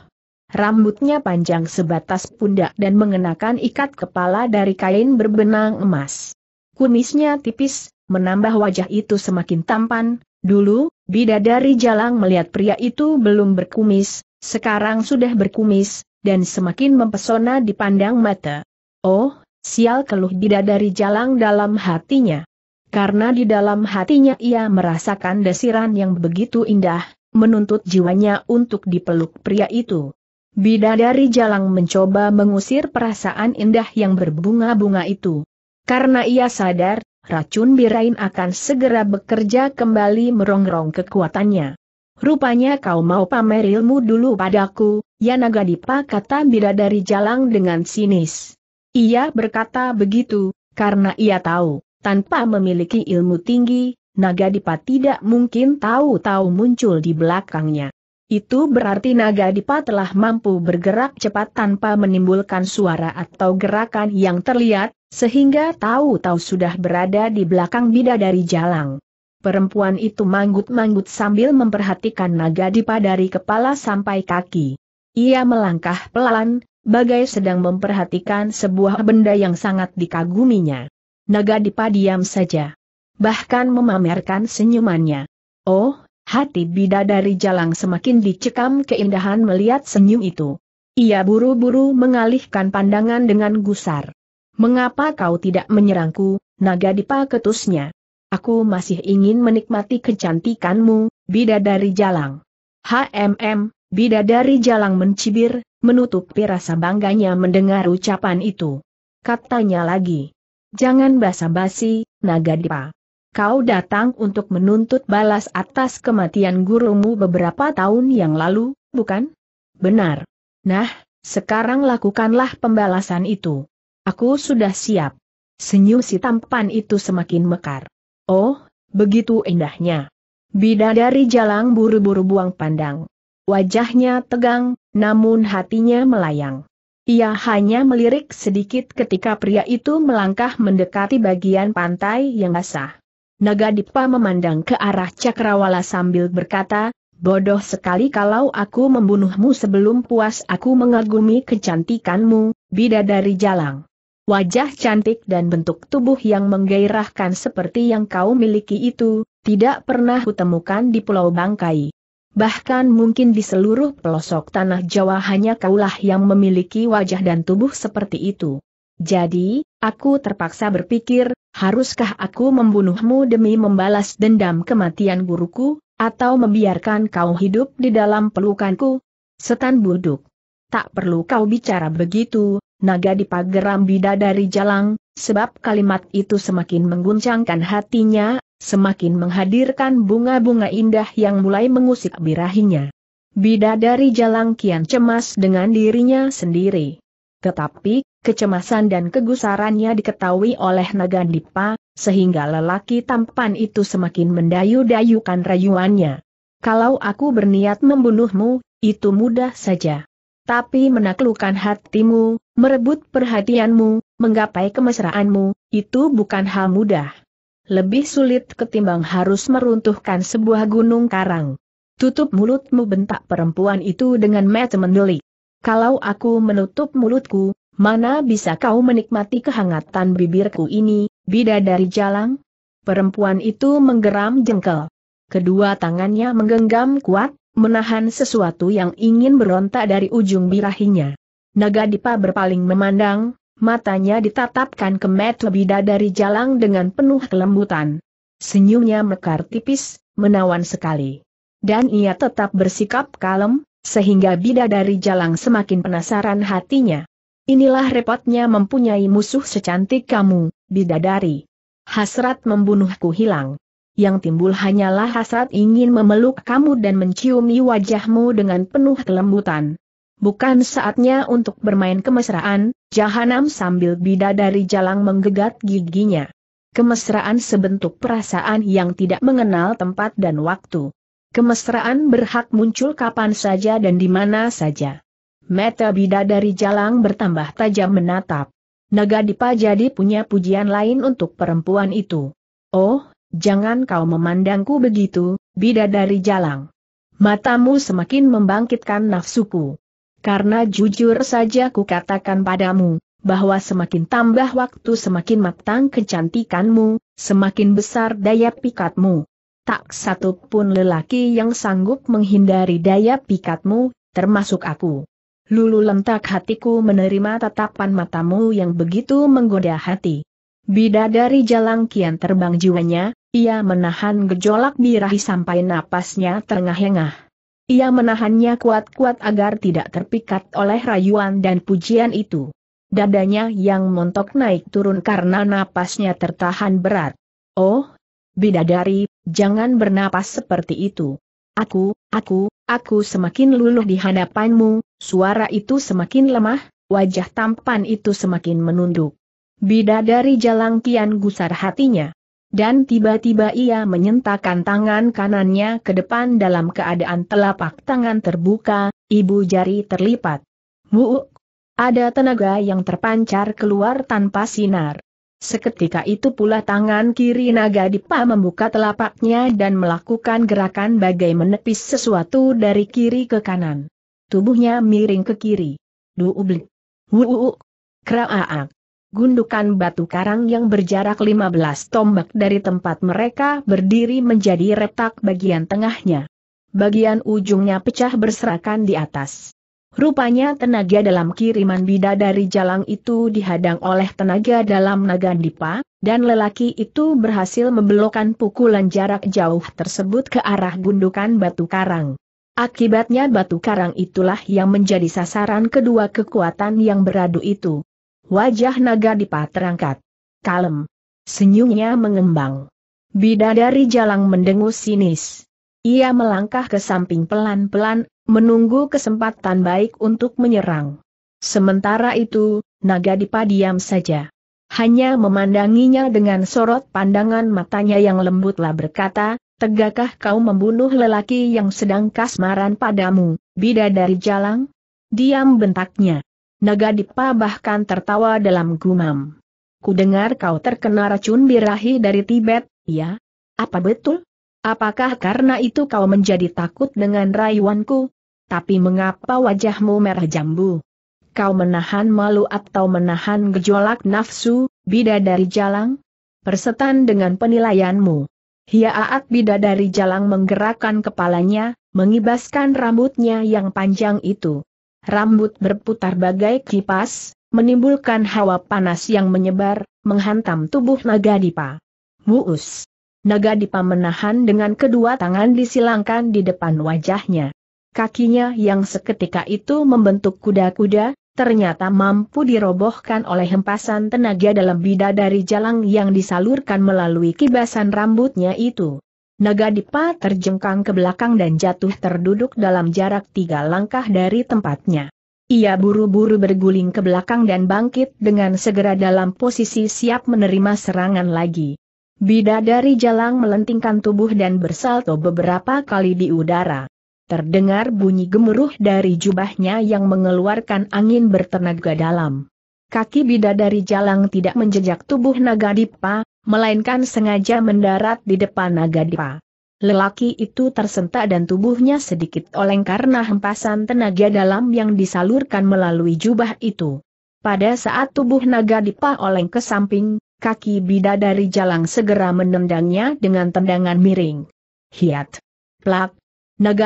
Rambutnya panjang sebatas pundak dan mengenakan ikat kepala dari kain berbenang emas. Kumisnya tipis, menambah wajah itu semakin tampan, dulu, bidadari jalang melihat pria itu belum berkumis, sekarang sudah berkumis, dan semakin mempesona dipandang mata. Oh, sial keluh bidadari jalang dalam hatinya karena di dalam hatinya ia merasakan desiran yang begitu indah, menuntut jiwanya untuk dipeluk pria itu. Bidadari Jalang mencoba mengusir perasaan indah yang berbunga-bunga itu. Karena ia sadar, racun birain akan segera bekerja kembali merongrong kekuatannya. Rupanya kau mau pamer ilmu dulu padaku, ya naga dipa kata bidadari jalang dengan sinis. Ia berkata begitu, karena ia tahu, tanpa memiliki ilmu tinggi, naga dipa tidak mungkin tahu-tahu muncul di belakangnya. Itu berarti naga dipa telah mampu bergerak cepat tanpa menimbulkan suara atau gerakan yang terlihat, sehingga tahu-tahu sudah berada di belakang bidadari jalang. Perempuan itu manggut-manggut sambil memperhatikan naga dipa dari kepala sampai kaki. Ia melangkah pelan, bagai sedang memperhatikan sebuah benda yang sangat dikaguminya naga Dipa diam saja. Bahkan memamerkan senyumannya. Oh, hati bidadari jalang semakin dicekam keindahan melihat senyum itu. Ia buru-buru mengalihkan pandangan dengan gusar. Mengapa kau tidak menyerangku, naga dipa ketusnya? Aku masih ingin menikmati kecantikanmu, bidadari jalang. HMM, bidadari jalang mencibir, menutup rasa bangganya mendengar ucapan itu. Katanya lagi, Jangan basa-basi, naga dipa. Kau datang untuk menuntut balas atas kematian gurumu beberapa tahun yang lalu, bukan? Benar. Nah, sekarang lakukanlah pembalasan itu. Aku sudah siap. Senyum si tampan itu semakin mekar. Oh, begitu indahnya. Bidadari jalang buru-buru buang pandang. Wajahnya tegang, namun hatinya melayang. Ia hanya melirik sedikit ketika pria itu melangkah mendekati bagian pantai yang basah. Dipa memandang ke arah Cakrawala sambil berkata, Bodoh sekali kalau aku membunuhmu sebelum puas aku mengagumi kecantikanmu, bidadari jalang. Wajah cantik dan bentuk tubuh yang menggairahkan seperti yang kau miliki itu, tidak pernah kutemukan di Pulau Bangkai. Bahkan mungkin di seluruh pelosok tanah Jawa hanya kaulah yang memiliki wajah dan tubuh seperti itu. Jadi, aku terpaksa berpikir, haruskah aku membunuhmu demi membalas dendam kematian guruku, atau membiarkan kau hidup di dalam pelukanku? Setan buduk. Tak perlu kau bicara begitu, naga di pageram bidadari jalang, sebab kalimat itu semakin mengguncangkan hatinya, semakin menghadirkan bunga-bunga indah yang mulai mengusik birahinya. Bidadari Jalang kian cemas dengan dirinya sendiri. Tetapi, kecemasan dan kegusarannya diketahui oleh Nagandipa, sehingga lelaki tampan itu semakin mendayu-dayukan rayuannya. Kalau aku berniat membunuhmu, itu mudah saja. Tapi menaklukkan hatimu, merebut perhatianmu, menggapai kemesraanmu, itu bukan hal mudah lebih sulit ketimbang harus meruntuhkan sebuah gunung karang. Tutup mulutmu bentak perempuan itu dengan mata mendeli. Kalau aku menutup mulutku, mana bisa kau menikmati kehangatan bibirku ini, bidadari jalang? Perempuan itu menggeram jengkel. Kedua tangannya menggenggam kuat, menahan sesuatu yang ingin berontak dari ujung birahinya. Naga Dipa berpaling memandang, matanya ditatapkan ke Met lebih dari jalang dengan penuh kelembutan. Senyumnya mekar tipis, menawan sekali. Dan ia tetap bersikap kalem, sehingga bidadari jalang semakin penasaran hatinya. Inilah repotnya mempunyai musuh secantik kamu, bidadari. Hasrat membunuhku hilang. Yang timbul hanyalah hasrat ingin memeluk kamu dan menciumi wajahmu dengan penuh kelembutan. Bukan saatnya untuk bermain kemesraan, jahanam sambil bidadari jalang menggegat giginya. Kemesraan sebentuk perasaan yang tidak mengenal tempat dan waktu. Kemesraan berhak muncul kapan saja dan di mana saja. Mata bidadari jalang bertambah tajam menatap. Nagadipa jadi punya pujian lain untuk perempuan itu. Oh, jangan kau memandangku begitu, bidadari jalang. Matamu semakin membangkitkan nafsuku. Karena jujur saja ku katakan padamu, bahwa semakin tambah waktu semakin matang kecantikanmu, semakin besar daya pikatmu. Tak satu pun lelaki yang sanggup menghindari daya pikatmu, termasuk aku. Lulu lentak hatiku menerima tatapan matamu yang begitu menggoda hati. Bidadari jalang kian terbang jiwanya, ia menahan gejolak birahi sampai napasnya terengah-engah. Ia menahannya kuat-kuat agar tidak terpikat oleh rayuan dan pujian itu. Dadanya yang montok naik turun karena napasnya tertahan berat. Oh, bidadari, jangan bernapas seperti itu. Aku, aku, aku semakin luluh di hadapanmu, suara itu semakin lemah, wajah tampan itu semakin menunduk. Bidadari jalang kian gusar hatinya. Dan tiba-tiba ia menyentakkan tangan kanannya ke depan dalam keadaan telapak tangan terbuka, ibu jari terlipat. Muuk! Ada tenaga yang terpancar keluar tanpa sinar. Seketika itu pula tangan kiri naga dipa membuka telapaknya dan melakukan gerakan bagai menepis sesuatu dari kiri ke kanan. Tubuhnya miring ke kiri. Duublik. Wuuuk. Kraaak gundukan batu karang yang berjarak 15 tombak dari tempat mereka berdiri menjadi retak bagian tengahnya. Bagian ujungnya pecah berserakan di atas. Rupanya tenaga dalam kiriman bida dari jalang itu dihadang oleh tenaga dalam naga dipa, dan lelaki itu berhasil membelokkan pukulan jarak jauh tersebut ke arah gundukan batu karang. Akibatnya batu karang itulah yang menjadi sasaran kedua kekuatan yang beradu itu. Wajah naga dipa terangkat. Kalem. Senyumnya mengembang. Bidadari jalang mendengus sinis. Ia melangkah ke samping pelan-pelan, menunggu kesempatan baik untuk menyerang. Sementara itu, naga dipa diam saja. Hanya memandanginya dengan sorot pandangan matanya yang lembutlah berkata, Tegakkah kau membunuh lelaki yang sedang kasmaran padamu, bidadari jalang? Diam bentaknya. Naga Dipa bahkan tertawa dalam gumam. Ku dengar kau terkena racun birahi dari Tibet, ya? Apa betul? Apakah karena itu kau menjadi takut dengan rayuanku? Tapi mengapa wajahmu merah jambu? Kau menahan malu atau menahan gejolak nafsu, bidadari jalang? Persetan dengan penilaianmu. Hiaat bidadari jalang menggerakkan kepalanya, mengibaskan rambutnya yang panjang itu rambut berputar bagai kipas, menimbulkan hawa panas yang menyebar, menghantam tubuh Naga Dipa. Muus. Dipa menahan dengan kedua tangan disilangkan di depan wajahnya. Kakinya yang seketika itu membentuk kuda-kuda, ternyata mampu dirobohkan oleh hempasan tenaga dalam bidadari jalang yang disalurkan melalui kibasan rambutnya itu. Naga Dipa terjengkang ke belakang dan jatuh terduduk dalam jarak tiga langkah dari tempatnya. Ia buru-buru berguling ke belakang dan bangkit dengan segera dalam posisi siap menerima serangan lagi. Bidadari jalang melentingkan tubuh dan bersalto beberapa kali di udara. Terdengar bunyi gemuruh dari jubahnya yang mengeluarkan angin bertenaga dalam. Kaki bidadari jalang tidak menjejak tubuh Nagadipa, melainkan sengaja mendarat di depan Nagadipa. Lelaki itu tersentak dan tubuhnya sedikit oleng karena hempasan tenaga dalam yang disalurkan melalui jubah itu. Pada saat tubuh naga dipa oleng ke samping, kaki bidadari jalang segera menendangnya dengan tendangan miring. Hiat! Plak!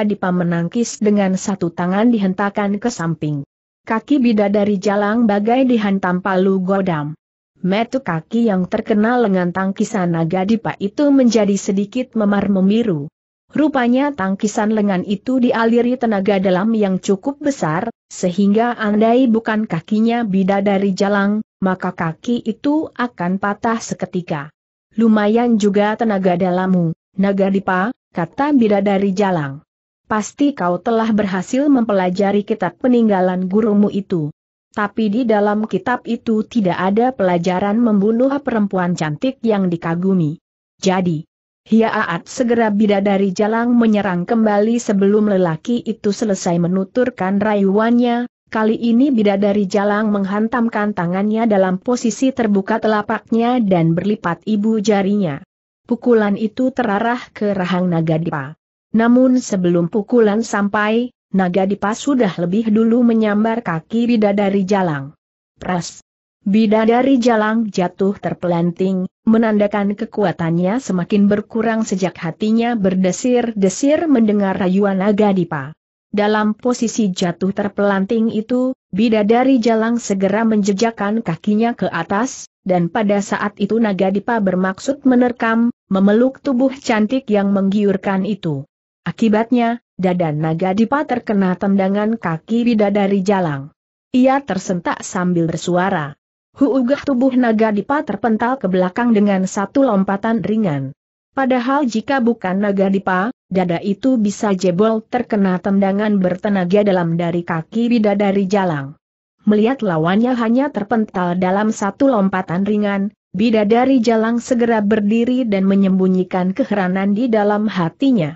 dipa menangkis dengan satu tangan dihentakkan ke samping. Kaki bidadari jalang bagai dihantam palu godam metu kaki yang terkenal lengan tangkisan naga dipa itu menjadi sedikit memar memiru. Rupanya tangkisan lengan itu dialiri tenaga dalam yang cukup besar, sehingga andai bukan kakinya bidadari jalang, maka kaki itu akan patah seketika. Lumayan juga tenaga dalammu, naga dipa, kata bidadari jalang. Pasti kau telah berhasil mempelajari kitab peninggalan gurumu itu. Tapi di dalam kitab itu tidak ada pelajaran membunuh perempuan cantik yang dikagumi. Jadi, Hiaat segera bidadari jalang menyerang kembali sebelum lelaki itu selesai menuturkan rayuannya, Kali ini bidadari jalang menghantamkan tangannya dalam posisi terbuka telapaknya dan berlipat ibu jarinya. Pukulan itu terarah ke rahang naga dipa. Namun sebelum pukulan sampai, naga Dipa sudah lebih dulu menyambar kaki bidadari jalang. Pras! Bidadari jalang jatuh terpelanting, menandakan kekuatannya semakin berkurang sejak hatinya berdesir-desir mendengar rayuan naga dipa. Dalam posisi jatuh terpelanting itu, bidadari jalang segera menjejakkan kakinya ke atas, dan pada saat itu naga dipa bermaksud menerkam, memeluk tubuh cantik yang menggiurkan itu. Akibatnya, Dada Naga Dipa terkena tendangan kaki bidadari jalang. Ia tersentak sambil bersuara. Huugah tubuh Naga Dipa terpental ke belakang dengan satu lompatan ringan. Padahal jika bukan Naga Dipa, dada itu bisa jebol terkena tendangan bertenaga dalam dari kaki bidadari jalang. Melihat lawannya hanya terpental dalam satu lompatan ringan, bidadari jalang segera berdiri dan menyembunyikan keheranan di dalam hatinya.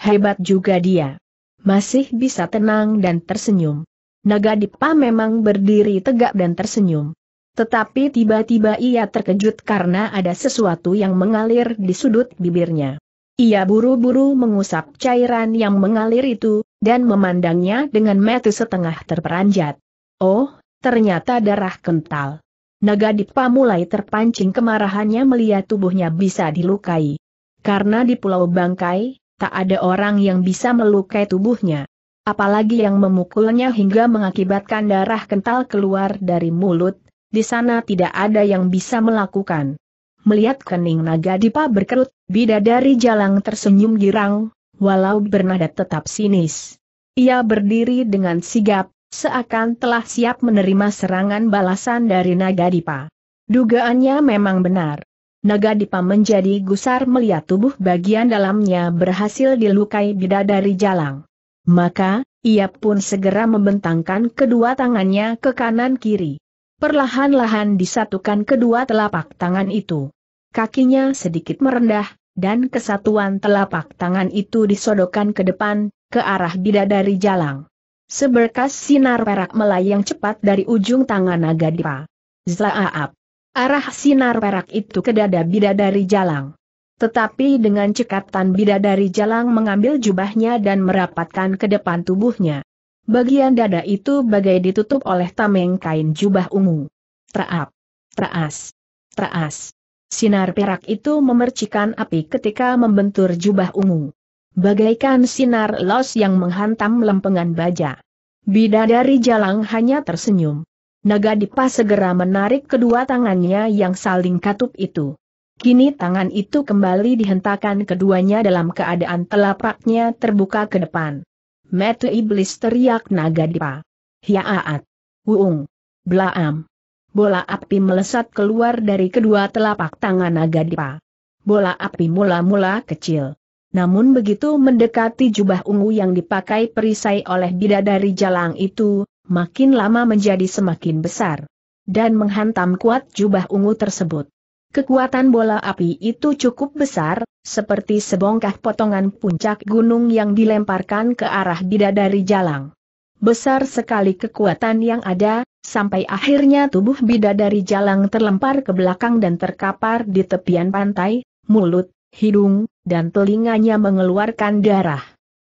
Hebat juga dia. Masih bisa tenang dan tersenyum. Naga Dipa memang berdiri tegak dan tersenyum. Tetapi tiba-tiba ia terkejut karena ada sesuatu yang mengalir di sudut bibirnya. Ia buru-buru mengusap cairan yang mengalir itu, dan memandangnya dengan mata setengah terperanjat. Oh, ternyata darah kental. Naga Dipa mulai terpancing kemarahannya melihat tubuhnya bisa dilukai. Karena di Pulau Bangkai, tak ada orang yang bisa melukai tubuhnya. Apalagi yang memukulnya hingga mengakibatkan darah kental keluar dari mulut, di sana tidak ada yang bisa melakukan. Melihat kening naga dipa berkerut, bidadari jalang tersenyum girang, walau bernada tetap sinis. Ia berdiri dengan sigap, seakan telah siap menerima serangan balasan dari naga dipa. Dugaannya memang benar. Naga Dipa menjadi gusar melihat tubuh bagian dalamnya berhasil dilukai bidadari jalang. Maka, ia pun segera membentangkan kedua tangannya ke kanan-kiri. Perlahan-lahan disatukan kedua telapak tangan itu. Kakinya sedikit merendah, dan kesatuan telapak tangan itu disodokkan ke depan, ke arah bidadari jalang. Seberkas sinar perak melayang cepat dari ujung tangan naga Dipa. Zlaaap. Arah sinar perak itu ke dada bidadari jalang. Tetapi dengan cekatan bidadari jalang mengambil jubahnya dan merapatkan ke depan tubuhnya. Bagian dada itu bagai ditutup oleh tameng kain jubah ungu. Traap, traas, traas. Sinar perak itu memercikan api ketika membentur jubah ungu. Bagaikan sinar los yang menghantam lempengan baja. Bidadari jalang hanya tersenyum. Naga Dipa segera menarik kedua tangannya yang saling katup itu. Kini tangan itu kembali dihentakkan keduanya dalam keadaan telapaknya terbuka ke depan. Metu iblis teriak Naga Dipa. Hiaat. Wuung. Blaam. Bola api melesat keluar dari kedua telapak tangan Naga Dipa. Bola api mula-mula kecil. Namun begitu mendekati jubah ungu yang dipakai perisai oleh bidadari jalang itu, makin lama menjadi semakin besar. Dan menghantam kuat jubah ungu tersebut. Kekuatan bola api itu cukup besar, seperti sebongkah potongan puncak gunung yang dilemparkan ke arah bidadari jalang. Besar sekali kekuatan yang ada, sampai akhirnya tubuh bidadari jalang terlempar ke belakang dan terkapar di tepian pantai, mulut, hidung, dan telinganya mengeluarkan darah.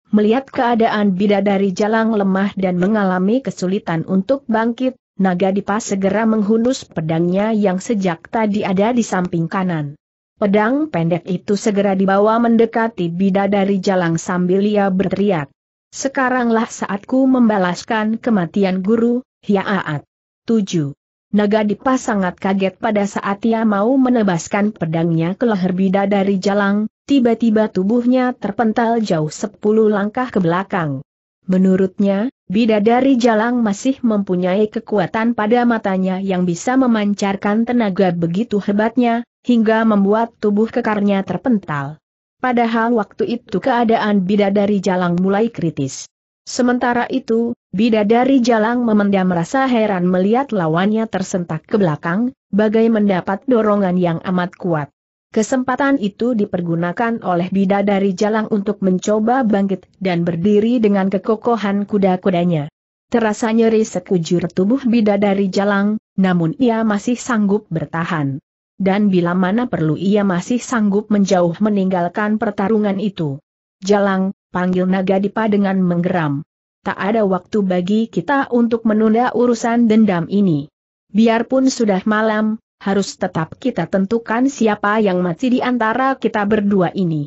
Melihat keadaan bidadari jalang lemah dan mengalami kesulitan untuk bangkit, naga dipas segera menghunus pedangnya yang sejak tadi ada di samping kanan. Pedang pendek itu segera dibawa mendekati bidadari jalang sambil ia berteriak. Sekaranglah saatku membalaskan kematian guru, Hiaat. 7. Naga dipas sangat kaget pada saat ia mau menebaskan pedangnya ke leher bidadari jalang, tiba-tiba tubuhnya terpental jauh sepuluh langkah ke belakang. Menurutnya, bidadari jalang masih mempunyai kekuatan pada matanya yang bisa memancarkan tenaga begitu hebatnya, hingga membuat tubuh kekarnya terpental. Padahal waktu itu keadaan bidadari jalang mulai kritis. Sementara itu, bidadari jalang memendam rasa heran melihat lawannya tersentak ke belakang, bagai mendapat dorongan yang amat kuat. Kesempatan itu dipergunakan oleh bidadari jalang untuk mencoba bangkit dan berdiri dengan kekokohan kuda-kudanya. Terasa nyeri sekujur tubuh bidadari jalang, namun ia masih sanggup bertahan. Dan bila mana perlu ia masih sanggup menjauh meninggalkan pertarungan itu. Jalang, panggil naga dipa dengan menggeram. Tak ada waktu bagi kita untuk menunda urusan dendam ini. Biarpun sudah malam, harus tetap kita tentukan siapa yang mati di antara kita berdua ini.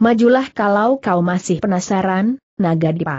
Majulah kalau kau masih penasaran, Naga Nagadipa.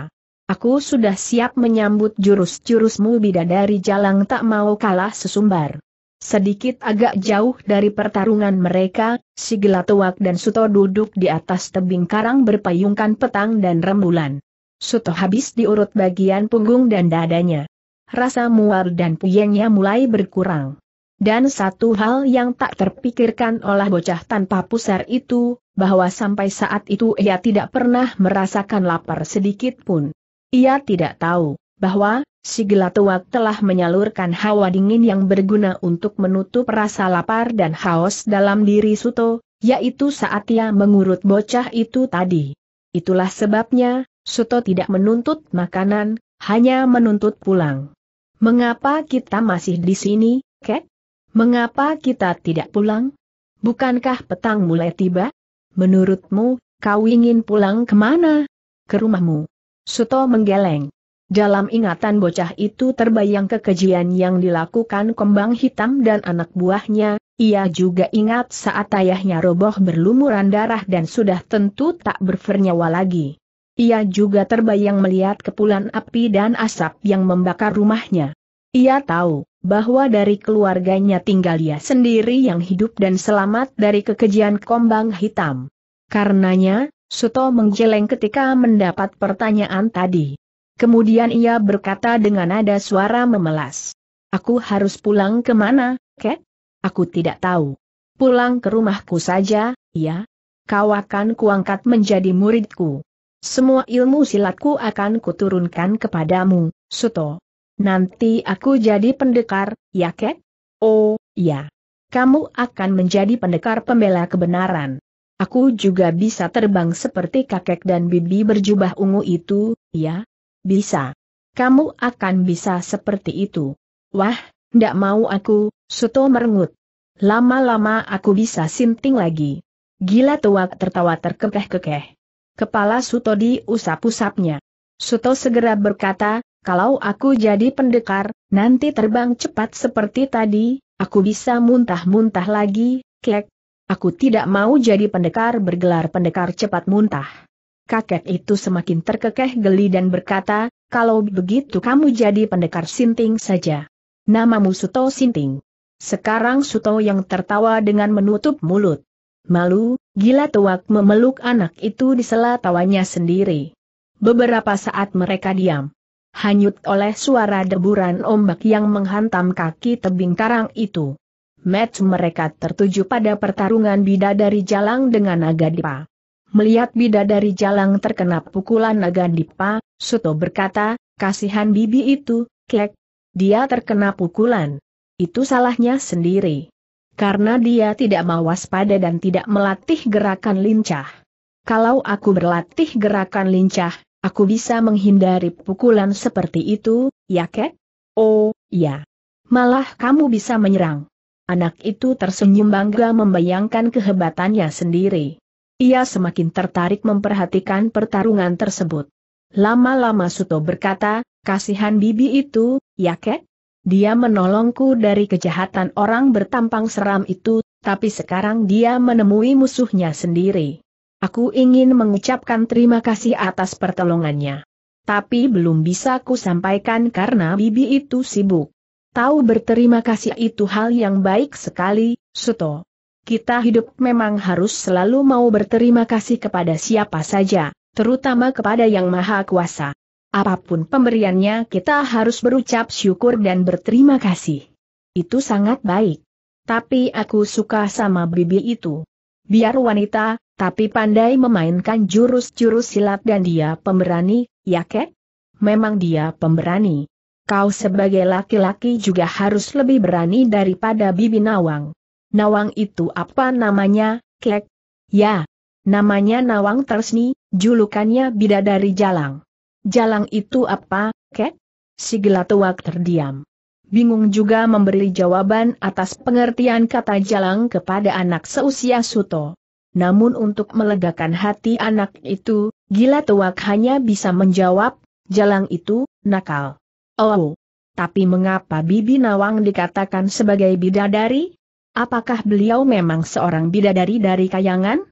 Aku sudah siap menyambut jurus-jurusmu bidadari jalang tak mau kalah sesumbar. Sedikit agak jauh dari pertarungan mereka, si Gelatowak dan Suto duduk di atas tebing karang berpayungkan petang dan rembulan. Suto habis diurut bagian punggung dan dadanya. Rasa mual dan puyengnya mulai berkurang. Dan satu hal yang tak terpikirkan oleh bocah tanpa pusar itu, bahwa sampai saat itu ia tidak pernah merasakan lapar sedikit pun. Ia tidak tahu bahwa si gelatuak telah menyalurkan hawa dingin yang berguna untuk menutup rasa lapar dan haus dalam diri Suto, yaitu saat ia mengurut bocah itu tadi. Itulah sebabnya, Suto tidak menuntut makanan, hanya menuntut pulang. Mengapa kita masih di sini, Kek? Mengapa kita tidak pulang? Bukankah petang mulai tiba? Menurutmu, kau ingin pulang kemana? Ke rumahmu. Suto menggeleng. Dalam ingatan bocah itu terbayang kekejian yang dilakukan kembang hitam dan anak buahnya, ia juga ingat saat ayahnya roboh berlumuran darah dan sudah tentu tak bernyawa lagi. Ia juga terbayang melihat kepulan api dan asap yang membakar rumahnya. Ia tahu, bahwa dari keluarganya tinggal ia sendiri yang hidup dan selamat dari kekejian kombang hitam. Karenanya, Suto menggeleng ketika mendapat pertanyaan tadi. Kemudian ia berkata dengan nada suara memelas. Aku harus pulang kemana, Kek? Aku tidak tahu. Pulang ke rumahku saja, ya? Kau akan kuangkat menjadi muridku. Semua ilmu silatku akan kuturunkan kepadamu, Suto. Nanti aku jadi pendekar, ya kek? Oh, ya. Kamu akan menjadi pendekar pembela kebenaran. Aku juga bisa terbang seperti kakek dan bibi berjubah ungu itu, ya? Bisa. Kamu akan bisa seperti itu. Wah, ndak mau aku, Suto merengut. Lama-lama aku bisa sinting lagi. Gila tua tertawa terkekeh-kekeh. Kepala Suto diusap-usapnya. Suto segera berkata, kalau aku jadi pendekar, nanti terbang cepat seperti tadi, aku bisa muntah-muntah lagi, kek. Aku tidak mau jadi pendekar bergelar pendekar cepat muntah. Kakek itu semakin terkekeh geli dan berkata, kalau begitu kamu jadi pendekar sinting saja. Namamu Suto Sinting. Sekarang Suto yang tertawa dengan menutup mulut. Malu, gila tuak memeluk anak itu di sela tawanya sendiri. Beberapa saat mereka diam hanyut oleh suara deburan ombak yang menghantam kaki tebing karang itu. Match mereka tertuju pada pertarungan bidadari jalang dengan naga dipa. Melihat bidadari jalang terkena pukulan naga dipa, Suto berkata, kasihan bibi itu, klek. Dia terkena pukulan. Itu salahnya sendiri. Karena dia tidak mawas pada dan tidak melatih gerakan lincah. Kalau aku berlatih gerakan lincah, Aku bisa menghindari pukulan seperti itu, ya kek? Oh, ya. Malah kamu bisa menyerang. Anak itu tersenyum bangga membayangkan kehebatannya sendiri. Ia semakin tertarik memperhatikan pertarungan tersebut. Lama-lama Suto berkata, kasihan bibi itu, ya kek? Dia menolongku dari kejahatan orang bertampang seram itu, tapi sekarang dia menemui musuhnya sendiri. Aku ingin mengucapkan terima kasih atas pertolongannya. Tapi belum bisa ku sampaikan karena bibi itu sibuk. Tahu berterima kasih itu hal yang baik sekali, Suto. Kita hidup memang harus selalu mau berterima kasih kepada siapa saja, terutama kepada Yang Maha Kuasa. Apapun pemberiannya kita harus berucap syukur dan berterima kasih. Itu sangat baik. Tapi aku suka sama bibi itu. Biar wanita, tapi pandai memainkan jurus-jurus silat dan dia pemberani, ya kek? Memang dia pemberani. Kau sebagai laki-laki juga harus lebih berani daripada Bibi Nawang. Nawang itu apa namanya, kek? Ya, namanya Nawang Tersni, julukannya Bidadari Jalang. Jalang itu apa, kek? Si Gelatuak terdiam bingung juga memberi jawaban atas pengertian kata jalang kepada anak seusia Suto namun untuk melegakan hati anak itu, gila tuak hanya bisa menjawab, jalang itu, nakal. Oh, tapi mengapa Bibi Nawang dikatakan sebagai bidadari? Apakah beliau memang seorang bidadari dari kayangan?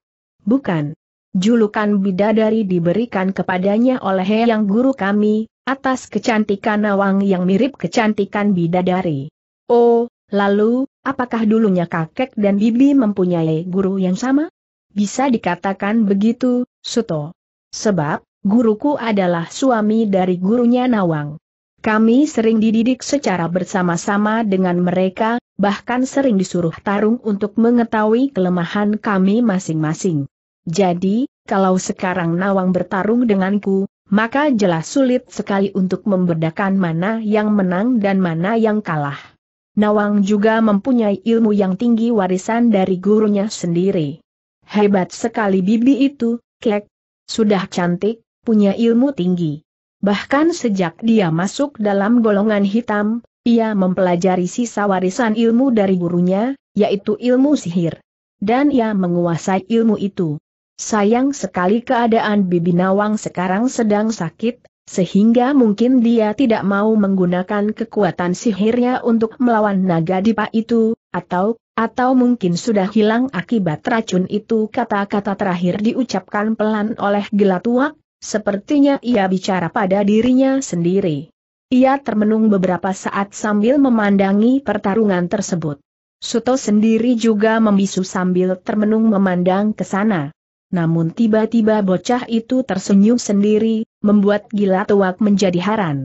Bukan. Julukan bidadari diberikan kepadanya oleh yang guru kami, atas kecantikan Nawang yang mirip kecantikan bidadari. Oh, lalu, apakah dulunya kakek dan bibi mempunyai guru yang sama? Bisa dikatakan begitu, Suto. Sebab, guruku adalah suami dari gurunya Nawang. Kami sering dididik secara bersama-sama dengan mereka, bahkan sering disuruh tarung untuk mengetahui kelemahan kami masing-masing. Jadi, kalau sekarang Nawang bertarung denganku, maka jelas sulit sekali untuk membedakan mana yang menang dan mana yang kalah. Nawang juga mempunyai ilmu yang tinggi warisan dari gurunya sendiri. Hebat sekali bibi itu, kek. Sudah cantik, punya ilmu tinggi. Bahkan sejak dia masuk dalam golongan hitam, ia mempelajari sisa warisan ilmu dari gurunya, yaitu ilmu sihir. Dan ia menguasai ilmu itu. Sayang sekali keadaan Bibi Nawang sekarang sedang sakit, sehingga mungkin dia tidak mau menggunakan kekuatan sihirnya untuk melawan naga dipa itu, atau atau mungkin sudah hilang akibat racun itu kata-kata terakhir diucapkan pelan oleh gila tua. sepertinya ia bicara pada dirinya sendiri. Ia termenung beberapa saat sambil memandangi pertarungan tersebut. Suto sendiri juga membisu sambil termenung memandang ke sana. Namun tiba-tiba bocah itu tersenyum sendiri, membuat gila tuak menjadi haran.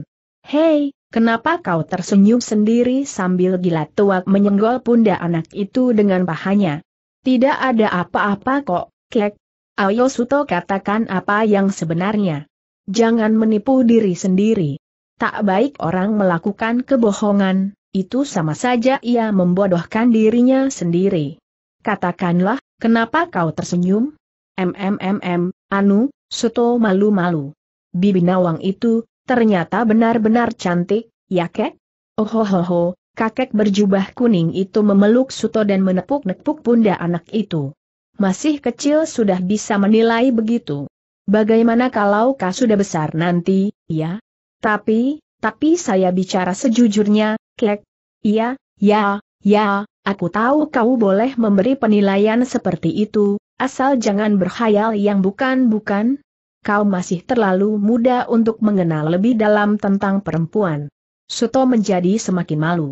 Hei, Kenapa kau tersenyum sendiri sambil gila tua menyenggol punda anak itu dengan pahanya? Tidak ada apa-apa kok, kek. Ayo Suto katakan apa yang sebenarnya. Jangan menipu diri sendiri. Tak baik orang melakukan kebohongan, itu sama saja ia membodohkan dirinya sendiri. Katakanlah, kenapa kau tersenyum? MMMM, Anu, Suto malu-malu. Bibi Nawang itu, Ternyata benar-benar cantik, ya kek? Ohohoho, kakek berjubah kuning itu memeluk Suto dan menepuk-nepuk pundak anak itu. Masih kecil sudah bisa menilai begitu. Bagaimana kalau kau sudah besar nanti, ya? Tapi, tapi saya bicara sejujurnya, kek. Iya, ya, ya, aku tahu kau boleh memberi penilaian seperti itu, asal jangan berhayal yang bukan-bukan, kau masih terlalu muda untuk mengenal lebih dalam tentang perempuan. Suto menjadi semakin malu.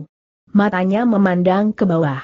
Matanya memandang ke bawah.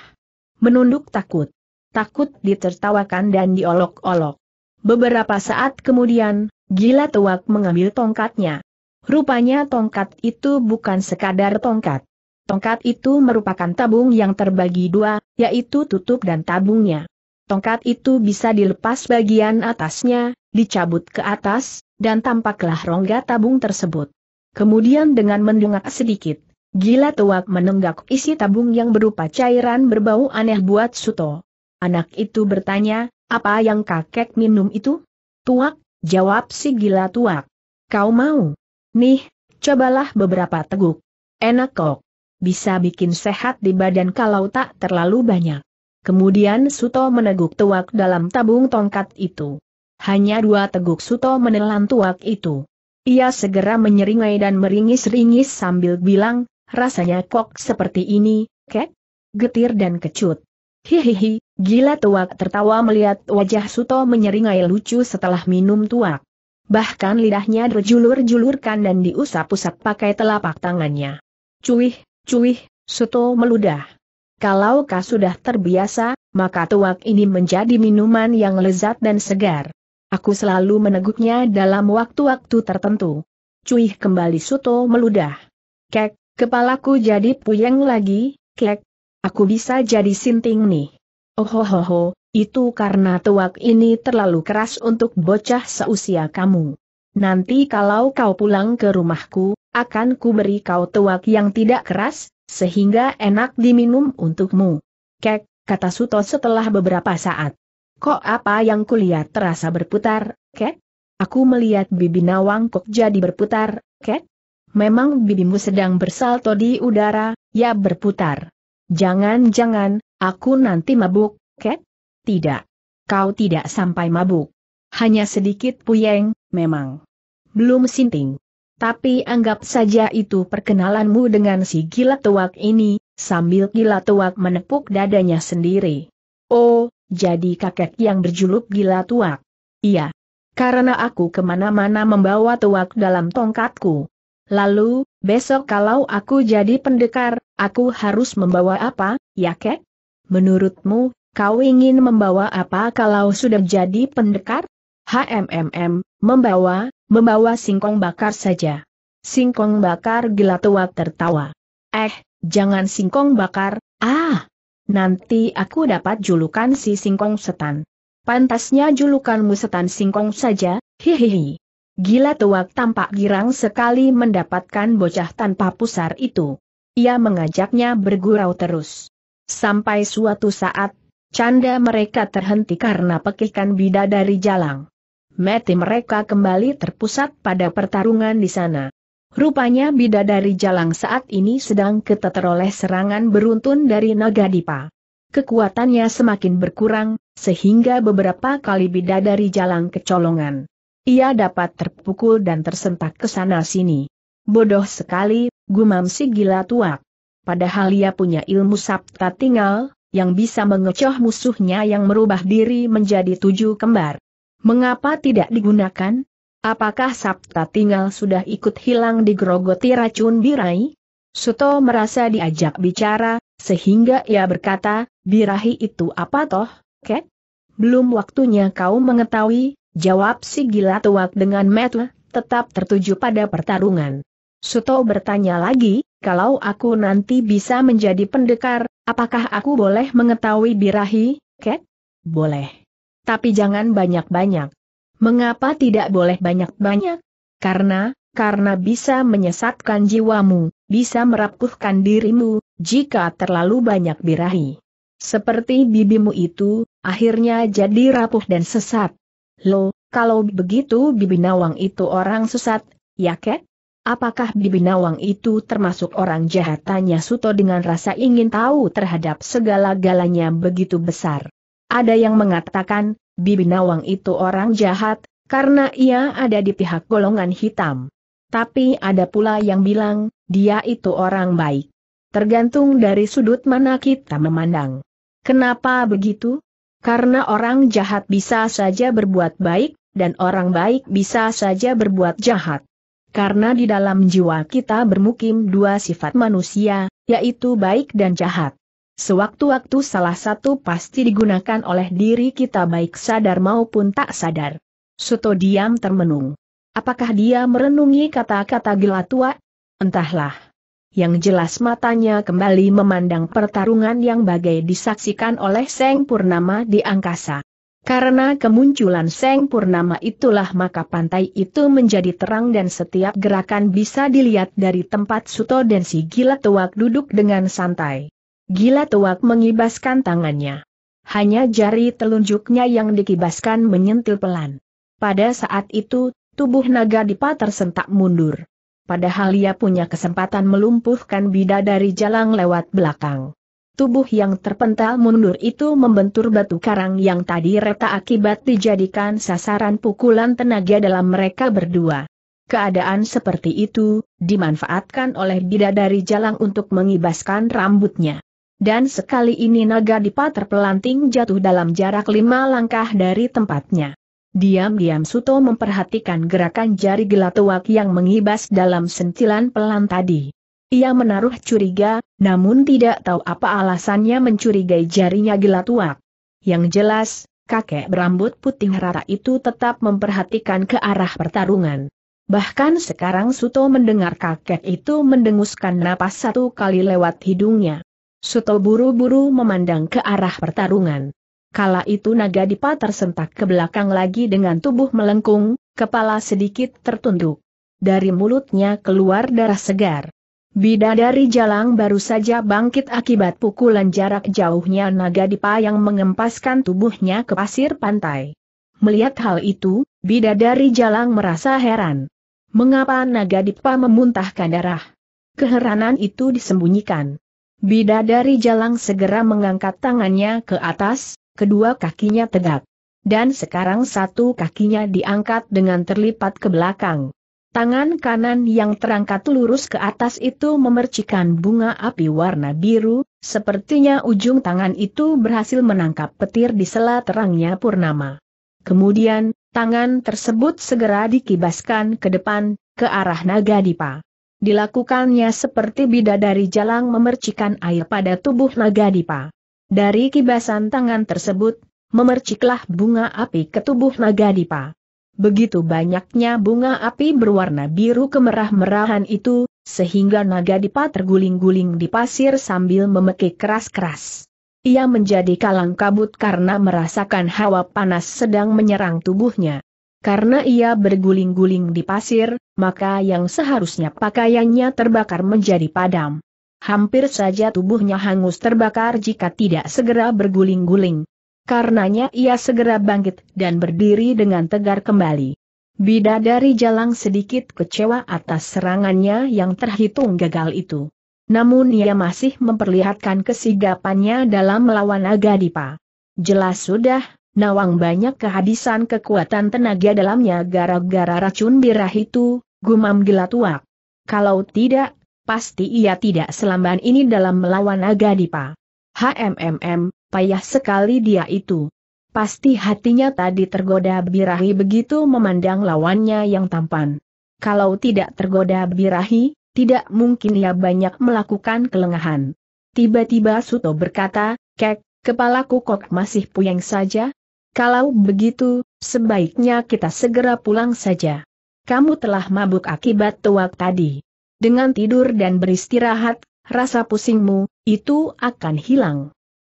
Menunduk takut. Takut ditertawakan dan diolok-olok. Beberapa saat kemudian, gila tuak mengambil tongkatnya. Rupanya tongkat itu bukan sekadar tongkat. Tongkat itu merupakan tabung yang terbagi dua, yaitu tutup dan tabungnya. Tongkat itu bisa dilepas bagian atasnya, dicabut ke atas, dan tampaklah rongga tabung tersebut. Kemudian dengan mendungak sedikit, gila tuak menenggak isi tabung yang berupa cairan berbau aneh buat Suto. Anak itu bertanya, apa yang kakek minum itu? Tuak, jawab si gila tuak. Kau mau? Nih, cobalah beberapa teguk. Enak kok. Bisa bikin sehat di badan kalau tak terlalu banyak. Kemudian Suto meneguk tuak dalam tabung tongkat itu. Hanya dua teguk Suto menelan tuak itu. Ia segera menyeringai dan meringis-ringis sambil bilang, rasanya kok seperti ini, kek? Getir dan kecut. Hihihi, gila tuak tertawa melihat wajah Suto menyeringai lucu setelah minum tuak. Bahkan lidahnya berjulur-julurkan dan diusap-usap pakai telapak tangannya. Cuih, cuih, Suto meludah. Kalau kau sudah terbiasa, maka tuak ini menjadi minuman yang lezat dan segar. Aku selalu meneguknya dalam waktu-waktu tertentu. Cuih kembali Suto meludah. Kek, kepalaku jadi puyeng lagi, kek. Aku bisa jadi sinting nih. Ohohoho, itu karena tuak ini terlalu keras untuk bocah seusia kamu. Nanti kalau kau pulang ke rumahku, akan ku beri kau tuak yang tidak keras, sehingga enak diminum untukmu. Kek, kata Suto setelah beberapa saat. Kok apa yang kulihat terasa berputar, kek? Aku melihat bibi nawang kok jadi berputar, kek? Memang bibimu sedang bersalto di udara, ya berputar. Jangan-jangan, aku nanti mabuk, kek? Tidak. Kau tidak sampai mabuk. Hanya sedikit puyeng, memang. Belum sinting. Tapi anggap saja itu perkenalanmu dengan si gila tuak ini, sambil gila tuak menepuk dadanya sendiri. Oh, jadi kakek yang berjuluk gila tuak. Iya. Karena aku kemana-mana membawa tuak dalam tongkatku. Lalu, besok kalau aku jadi pendekar, aku harus membawa apa, ya kek? Menurutmu, kau ingin membawa apa kalau sudah jadi pendekar? HMMM, membawa, membawa singkong bakar saja. Singkong bakar gila tua tertawa. Eh, jangan singkong bakar, ah! Nanti aku dapat julukan si singkong setan. Pantasnya julukanmu setan singkong saja, hihihi. Gila tua tampak girang sekali mendapatkan bocah tanpa pusar itu. Ia mengajaknya bergurau terus. Sampai suatu saat, canda mereka terhenti karena pekikan bidadari jalang mati mereka kembali terpusat pada pertarungan di sana. Rupanya bidadari jalang saat ini sedang keteter oleh serangan beruntun dari Nagadipa. Kekuatannya semakin berkurang, sehingga beberapa kali bidadari jalang kecolongan. Ia dapat terpukul dan tersentak ke sana-sini. Bodoh sekali, gumam si gila tuak. Padahal ia punya ilmu sabta tinggal, yang bisa mengecoh musuhnya yang merubah diri menjadi tujuh kembar. Mengapa tidak digunakan? Apakah Sabta tinggal sudah ikut hilang di gerogoti racun birai? Suto merasa diajak bicara, sehingga ia berkata, birahi itu apa toh, kek? Belum waktunya kau mengetahui, jawab si gila tuak dengan metu, tetap tertuju pada pertarungan. Suto bertanya lagi, kalau aku nanti bisa menjadi pendekar, apakah aku boleh mengetahui birahi, kek? Boleh. Tapi jangan banyak-banyak. Mengapa tidak boleh banyak-banyak? Karena, karena bisa menyesatkan jiwamu, bisa merapuhkan dirimu, jika terlalu banyak birahi. Seperti bibimu itu, akhirnya jadi rapuh dan sesat. Lo, kalau begitu Bibi Nawang itu orang sesat, ya kek? Apakah Bibi Nawang itu termasuk orang jahat? Tanya Suto dengan rasa ingin tahu terhadap segala galanya begitu besar. Ada yang mengatakan, Bibi Nawang itu orang jahat, karena ia ada di pihak golongan hitam. Tapi ada pula yang bilang, dia itu orang baik. Tergantung dari sudut mana kita memandang. Kenapa begitu? Karena orang jahat bisa saja berbuat baik, dan orang baik bisa saja berbuat jahat. Karena di dalam jiwa kita bermukim dua sifat manusia, yaitu baik dan jahat. Sewaktu-waktu salah satu pasti digunakan oleh diri kita baik sadar maupun tak sadar. Suto diam termenung. Apakah dia merenungi kata-kata gila tua? Entahlah. Yang jelas matanya kembali memandang pertarungan yang bagai disaksikan oleh Seng Purnama di angkasa. Karena kemunculan Seng Purnama itulah maka pantai itu menjadi terang dan setiap gerakan bisa dilihat dari tempat Suto dan si gila tuak duduk dengan santai. Gila tuak mengibaskan tangannya. Hanya jari telunjuknya yang dikibaskan menyentil pelan. Pada saat itu, tubuh naga dipa tersentak mundur. Padahal ia punya kesempatan melumpuhkan bida dari jalan lewat belakang. Tubuh yang terpental mundur itu membentur batu karang yang tadi reta akibat dijadikan sasaran pukulan tenaga dalam mereka berdua. Keadaan seperti itu, dimanfaatkan oleh bidadari jalang untuk mengibaskan rambutnya. Dan sekali ini naga dipa terpelanting jatuh dalam jarak lima langkah dari tempatnya. Diam-diam Suto memperhatikan gerakan jari gelatuak yang mengibas dalam sentilan pelan tadi. Ia menaruh curiga, namun tidak tahu apa alasannya mencurigai jarinya gelatuak. Yang jelas, kakek berambut putih rara itu tetap memperhatikan ke arah pertarungan. Bahkan sekarang Suto mendengar kakek itu mendenguskan napas satu kali lewat hidungnya. Suto buru-buru memandang ke arah pertarungan. Kala itu naga dipa tersentak ke belakang lagi dengan tubuh melengkung, kepala sedikit tertunduk. Dari mulutnya keluar darah segar. Bidadari Jalang baru saja bangkit akibat pukulan jarak jauhnya naga dipa yang mengempaskan tubuhnya ke pasir pantai. Melihat hal itu, Bidadari Jalang merasa heran. Mengapa naga dipa memuntahkan darah? Keheranan itu disembunyikan. Bidadari Jalang segera mengangkat tangannya ke atas, kedua kakinya tegak. Dan sekarang satu kakinya diangkat dengan terlipat ke belakang. Tangan kanan yang terangkat lurus ke atas itu memercikan bunga api warna biru, sepertinya ujung tangan itu berhasil menangkap petir di sela terangnya purnama. Kemudian, tangan tersebut segera dikibaskan ke depan, ke arah naga dipa. Dilakukannya seperti bidadari jalang memercikan air pada tubuh naga dipa. Dari kibasan tangan tersebut, memerciklah bunga api ke tubuh naga dipa. Begitu banyaknya bunga api berwarna biru kemerah-merahan itu, sehingga naga dipa terguling-guling di pasir sambil memekik keras-keras. Ia menjadi kalang kabut karena merasakan hawa panas sedang menyerang tubuhnya. Karena ia berguling-guling di pasir, maka yang seharusnya pakaiannya terbakar menjadi padam. Hampir saja tubuhnya hangus terbakar jika tidak segera berguling-guling. Karenanya ia segera bangkit dan berdiri dengan tegar kembali. Bidadari Jalang sedikit kecewa atas serangannya yang terhitung gagal itu. Namun ia masih memperlihatkan kesigapannya dalam melawan Agadipa. Jelas sudah, nawang banyak kehabisan kekuatan tenaga dalamnya gara-gara racun birah itu, gumam gila Kalau tidak, pasti ia tidak selamban ini dalam melawan Agadipa. HMMM, payah sekali dia itu. Pasti hatinya tadi tergoda birahi begitu memandang lawannya yang tampan. Kalau tidak tergoda birahi, tidak mungkin ia banyak melakukan kelengahan. Tiba-tiba Suto berkata, Kek, kepalaku kok masih puyeng saja, kalau begitu, sebaiknya kita segera pulang saja. Kamu telah mabuk akibat tuak tadi. Dengan tidur dan beristirahat, rasa pusingmu, itu akan hilang.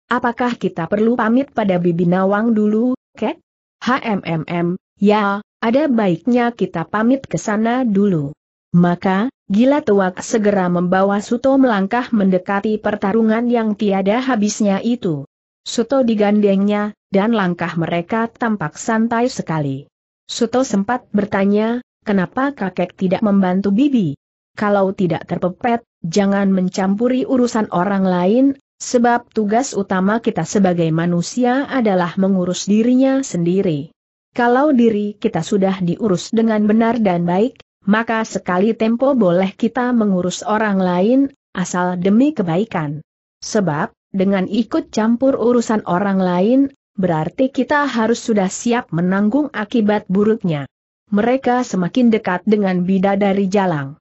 Apakah kita perlu pamit pada Bibi Nawang dulu, Kek? HMMM, ya, ada baiknya kita pamit ke sana dulu. Maka, Gila Tuak segera membawa Suto melangkah mendekati pertarungan yang tiada habisnya itu. Suto digandengnya, dan langkah mereka tampak santai sekali. Suto sempat bertanya, kenapa kakek tidak membantu bibi? Kalau tidak terpepet, jangan mencampuri urusan orang lain, sebab tugas utama kita sebagai manusia adalah mengurus dirinya sendiri. Kalau diri kita sudah diurus dengan benar dan baik, maka sekali tempo boleh kita mengurus orang lain, asal demi kebaikan. Sebab, dengan ikut campur urusan orang lain, berarti kita harus sudah siap menanggung akibat buruknya. Mereka semakin dekat dengan bidadari jalang.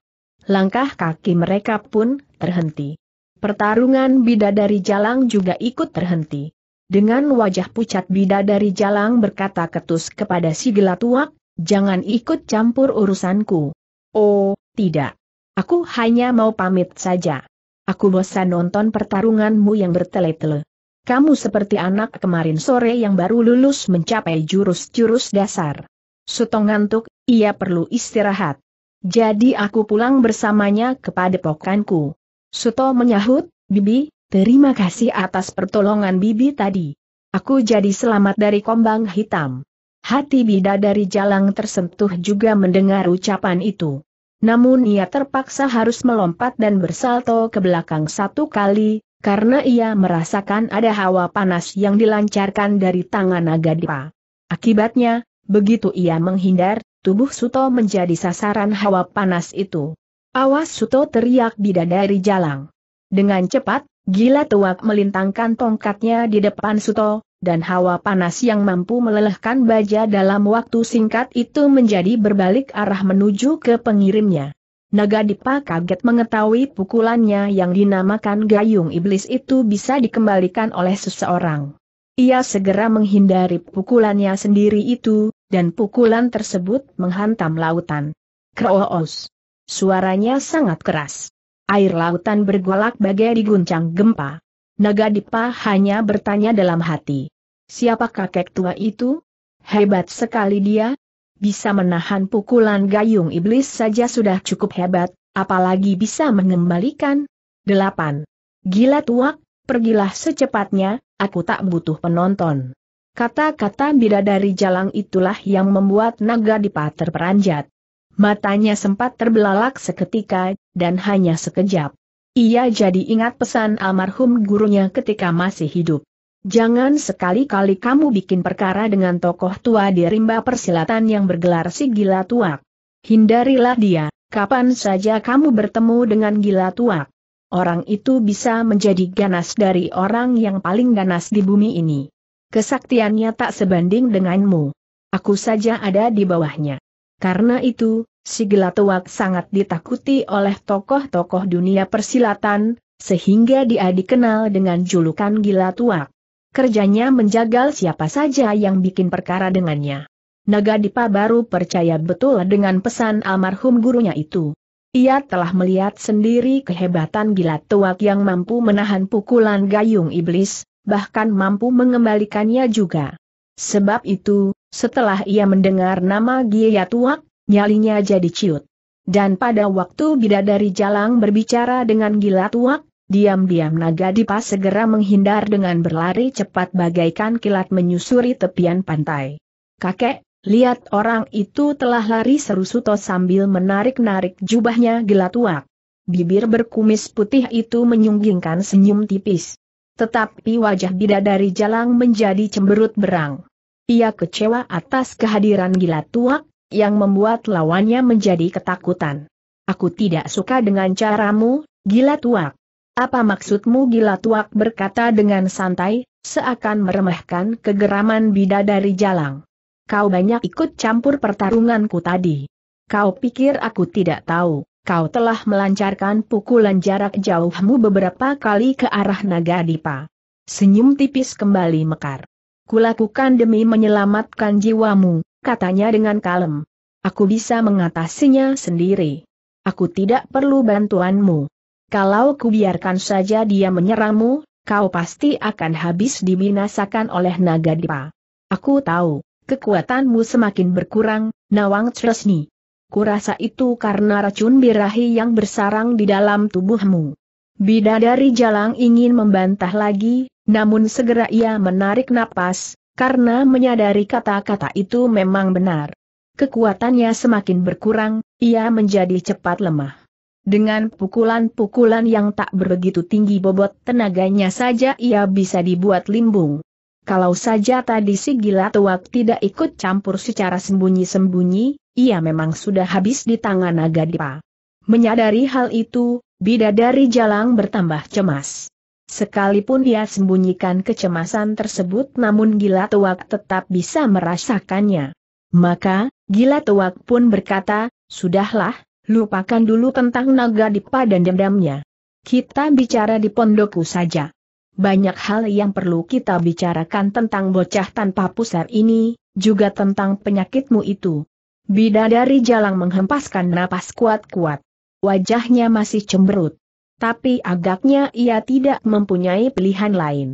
Langkah kaki mereka pun terhenti. Pertarungan bidadari jalang juga ikut terhenti. Dengan wajah pucat bidadari jalang berkata ketus kepada si gelatuak, jangan ikut campur urusanku. Oh, tidak. Aku hanya mau pamit saja. Aku bosan nonton pertarunganmu yang bertele-tele. Kamu seperti anak kemarin sore yang baru lulus mencapai jurus-jurus dasar. Sutong ngantuk, ia perlu istirahat. Jadi aku pulang bersamanya kepada pokanku. Suto menyahut, Bibi, terima kasih atas pertolongan Bibi tadi. Aku jadi selamat dari kombang hitam. Hati bida dari jalang tersentuh juga mendengar ucapan itu. Namun ia terpaksa harus melompat dan bersalto ke belakang satu kali, karena ia merasakan ada hawa panas yang dilancarkan dari tangan naga dipa. Akibatnya, begitu ia menghindar, tubuh Suto menjadi sasaran hawa panas itu. Awas Suto teriak bidadari jalang. Dengan cepat, gila tuak melintangkan tongkatnya di depan Suto, dan hawa panas yang mampu melelehkan baja dalam waktu singkat itu menjadi berbalik arah menuju ke pengirimnya. Naga Dipa kaget mengetahui pukulannya yang dinamakan gayung iblis itu bisa dikembalikan oleh seseorang. Ia segera menghindari pukulannya sendiri itu, dan pukulan tersebut menghantam lautan. Kroos. Suaranya sangat keras. Air lautan bergolak bagai diguncang gempa. Naga Dipa hanya bertanya dalam hati. Siapa kakek tua itu? Hebat sekali dia, bisa menahan pukulan gayung iblis saja sudah cukup hebat, apalagi bisa mengembalikan. 8. Gila tuak, pergilah secepatnya, aku tak butuh penonton. Kata-kata bidadari jalang itulah yang membuat naga dipa terperanjat. Matanya sempat terbelalak seketika, dan hanya sekejap. Ia jadi ingat pesan almarhum gurunya ketika masih hidup. Jangan sekali-kali kamu bikin perkara dengan tokoh tua di rimba persilatan yang bergelar si gila tuak. Hindarilah dia, kapan saja kamu bertemu dengan gila tuak. Orang itu bisa menjadi ganas dari orang yang paling ganas di bumi ini. Kesaktiannya tak sebanding denganmu. Aku saja ada di bawahnya. Karena itu, si Gila Tuak sangat ditakuti oleh tokoh-tokoh dunia persilatan, sehingga dia dikenal dengan julukan Gila Tuak. Kerjanya menjagal siapa saja yang bikin perkara dengannya. Naga Dipa baru percaya betul dengan pesan almarhum gurunya itu. Ia telah melihat sendiri kehebatan gila Tuak yang mampu menahan pukulan gayung iblis, bahkan mampu mengembalikannya juga. Sebab itu, setelah ia mendengar nama Gia ya Tuak, nyalinya jadi ciut. Dan pada waktu bidadari jalang berbicara dengan gila Tuak, Diam-diam naga dipa segera menghindar dengan berlari cepat bagaikan kilat menyusuri tepian pantai. Kakek, lihat orang itu telah lari seru Suto sambil menarik-narik jubahnya gelatuak. Bibir berkumis putih itu menyunggingkan senyum tipis. Tetapi wajah bidadari jalang menjadi cemberut berang. Ia kecewa atas kehadiran gila tua, yang membuat lawannya menjadi ketakutan. Aku tidak suka dengan caramu, gila tua. Apa maksudmu gila tuak berkata dengan santai, seakan meremehkan kegeraman bidadari jalang. Kau banyak ikut campur pertarunganku tadi. Kau pikir aku tidak tahu, kau telah melancarkan pukulan jarak jauhmu beberapa kali ke arah naga dipa. Senyum tipis kembali mekar. Kulakukan demi menyelamatkan jiwamu, katanya dengan kalem. Aku bisa mengatasinya sendiri. Aku tidak perlu bantuanmu. Kalau kubiarkan saja dia menyerangmu, kau pasti akan habis dibinasakan oleh naga dipa. Aku tahu, kekuatanmu semakin berkurang, Nawang Tresni. Kurasa itu karena racun birahi yang bersarang di dalam tubuhmu. Bidadari Jalang ingin membantah lagi, namun segera ia menarik napas, karena menyadari kata-kata itu memang benar. Kekuatannya semakin berkurang, ia menjadi cepat lemah. Dengan pukulan-pukulan yang tak begitu tinggi bobot tenaganya saja ia bisa dibuat limbung. Kalau saja tadi si gila tuak tidak ikut campur secara sembunyi-sembunyi, ia memang sudah habis di tangan Agadipa. Menyadari hal itu, bidadari jalang bertambah cemas. Sekalipun ia sembunyikan kecemasan tersebut namun gila tuak tetap bisa merasakannya. Maka, gila tuak pun berkata, Sudahlah, Lupakan dulu tentang naga dipa dan dendamnya. Kita bicara di pondokku saja. Banyak hal yang perlu kita bicarakan tentang bocah tanpa pusar ini, juga tentang penyakitmu itu. Bidadari Jalang menghempaskan napas kuat-kuat. Wajahnya masih cemberut. Tapi agaknya ia tidak mempunyai pilihan lain.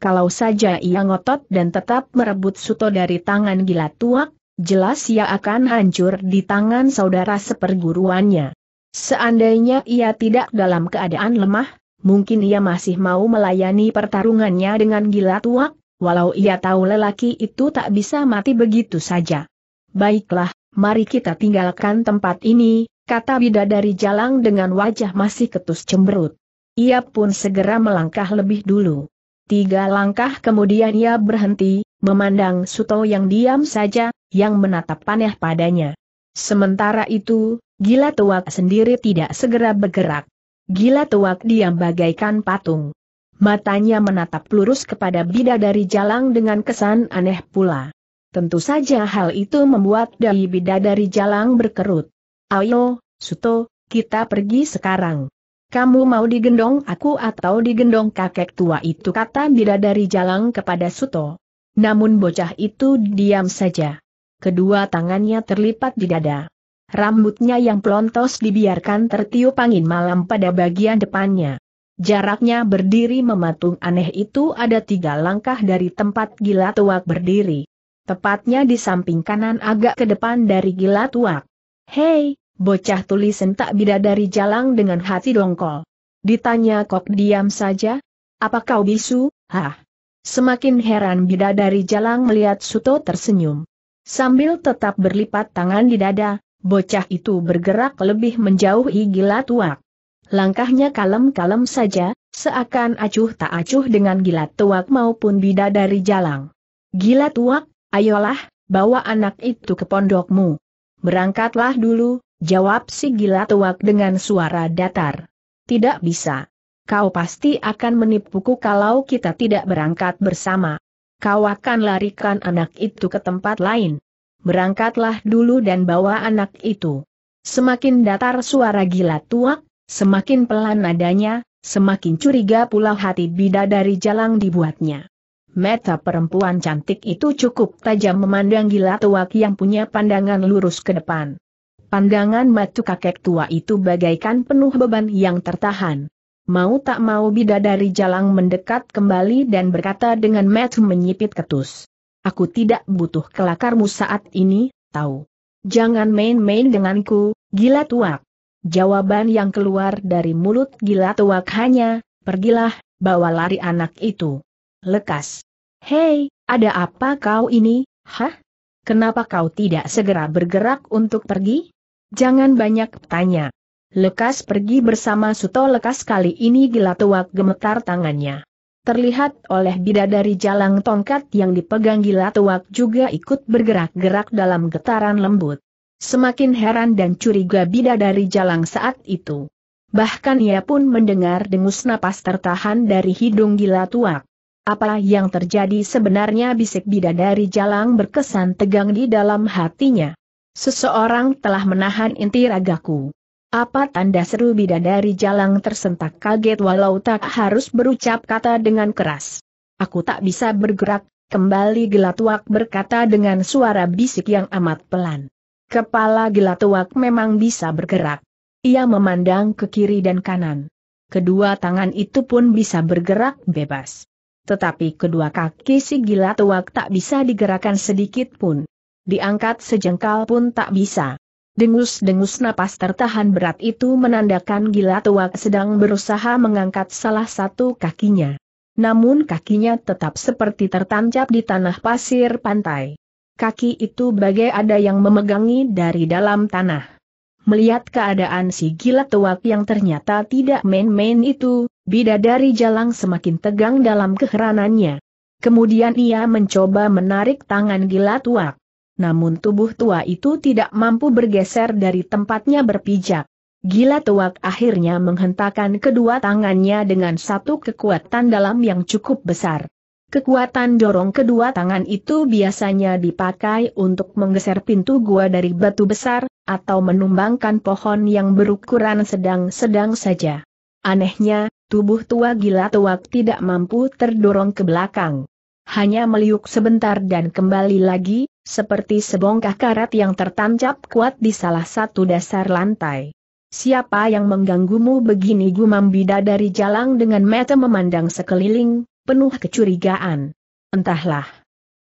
Kalau saja ia ngotot dan tetap merebut Suto dari tangan gila tuak, jelas ia akan hancur di tangan saudara seperguruannya. Seandainya ia tidak dalam keadaan lemah, mungkin ia masih mau melayani pertarungannya dengan gila tuak, walau ia tahu lelaki itu tak bisa mati begitu saja. Baiklah, mari kita tinggalkan tempat ini, kata bidadari jalang dengan wajah masih ketus cemberut. Ia pun segera melangkah lebih dulu. Tiga langkah kemudian ia berhenti, memandang Suto yang diam saja, yang menatap panah padanya. Sementara itu, Gila Tuak sendiri tidak segera bergerak. Gila Tuak diam bagaikan patung. Matanya menatap lurus kepada bidadari jalang dengan kesan aneh pula. Tentu saja hal itu membuat dai bidadari jalang berkerut. Ayo, Suto, kita pergi sekarang. Kamu mau digendong aku atau digendong kakek tua itu kata bidadari jalang kepada Suto. Namun bocah itu diam saja. Kedua tangannya terlipat di dada. Rambutnya yang pelontos dibiarkan tertiup angin malam pada bagian depannya. Jaraknya berdiri mematung aneh itu ada tiga langkah dari tempat gila tuak berdiri. Tepatnya di samping kanan agak ke depan dari gila tuak. Hei, bocah tulisan sentak bidadari jalang dengan hati dongkol. Ditanya kok diam saja? Apa kau bisu? Hah? Semakin heran bidadari jalang melihat Suto tersenyum. Sambil tetap berlipat tangan di dada, bocah itu bergerak lebih menjauhi gila tuak. Langkahnya kalem-kalem saja, seakan acuh tak acuh dengan gila tuak maupun bidadari jalang. Gila tuak, ayolah, bawa anak itu ke pondokmu. Berangkatlah dulu, jawab si gila tuak dengan suara datar. Tidak bisa. Kau pasti akan menipuku kalau kita tidak berangkat bersama. Kau akan larikan anak itu ke tempat lain. Berangkatlah dulu dan bawa anak itu. Semakin datar suara gila tua, semakin pelan nadanya, semakin curiga pula hati bidadari jalang dibuatnya. Meta perempuan cantik itu cukup tajam memandang gila tua yang punya pandangan lurus ke depan. Pandangan matu kakek tua itu bagaikan penuh beban yang tertahan. Mau tak mau bidadari jalang mendekat kembali dan berkata dengan metu menyipit ketus. Aku tidak butuh kelakarmu saat ini, tahu. Jangan main-main denganku, gila tuak. Jawaban yang keluar dari mulut gila tuak hanya, pergilah, bawa lari anak itu. Lekas. Hei, ada apa kau ini, hah? Kenapa kau tidak segera bergerak untuk pergi? Jangan banyak tanya. Lekas pergi bersama Suto lekas kali ini gila tuak gemetar tangannya. Terlihat oleh bidadari jalang tongkat yang dipegang gila tuak juga ikut bergerak-gerak dalam getaran lembut. Semakin heran dan curiga bidadari jalang saat itu. Bahkan ia pun mendengar dengus napas tertahan dari hidung gila tuak. Apa yang terjadi sebenarnya bisik bidadari jalang berkesan tegang di dalam hatinya. Seseorang telah menahan inti ragaku. Apa tanda seru bidadari jalang tersentak kaget walau tak harus berucap kata dengan keras. Aku tak bisa bergerak, kembali Gelatuak berkata dengan suara bisik yang amat pelan. Kepala Gelatuak memang bisa bergerak. Ia memandang ke kiri dan kanan. Kedua tangan itu pun bisa bergerak bebas. Tetapi kedua kaki si Gelatuak tak bisa digerakkan sedikit pun. Diangkat sejengkal pun tak bisa. Dengus-dengus napas tertahan berat itu menandakan gila tua sedang berusaha mengangkat salah satu kakinya. Namun kakinya tetap seperti tertancap di tanah pasir pantai. Kaki itu bagai ada yang memegangi dari dalam tanah. Melihat keadaan si gila tua yang ternyata tidak main-main itu, bidadari jalang semakin tegang dalam keheranannya. Kemudian ia mencoba menarik tangan gila tuak namun tubuh tua itu tidak mampu bergeser dari tempatnya berpijak. Gila tuak akhirnya menghentakkan kedua tangannya dengan satu kekuatan dalam yang cukup besar. Kekuatan dorong kedua tangan itu biasanya dipakai untuk menggeser pintu gua dari batu besar, atau menumbangkan pohon yang berukuran sedang-sedang saja. Anehnya, tubuh tua gila tuak tidak mampu terdorong ke belakang. Hanya meliuk sebentar dan kembali lagi, seperti sebongkah karat yang tertancap kuat di salah satu dasar lantai. Siapa yang mengganggumu begini gumam dari jalang dengan mata memandang sekeliling, penuh kecurigaan. Entahlah.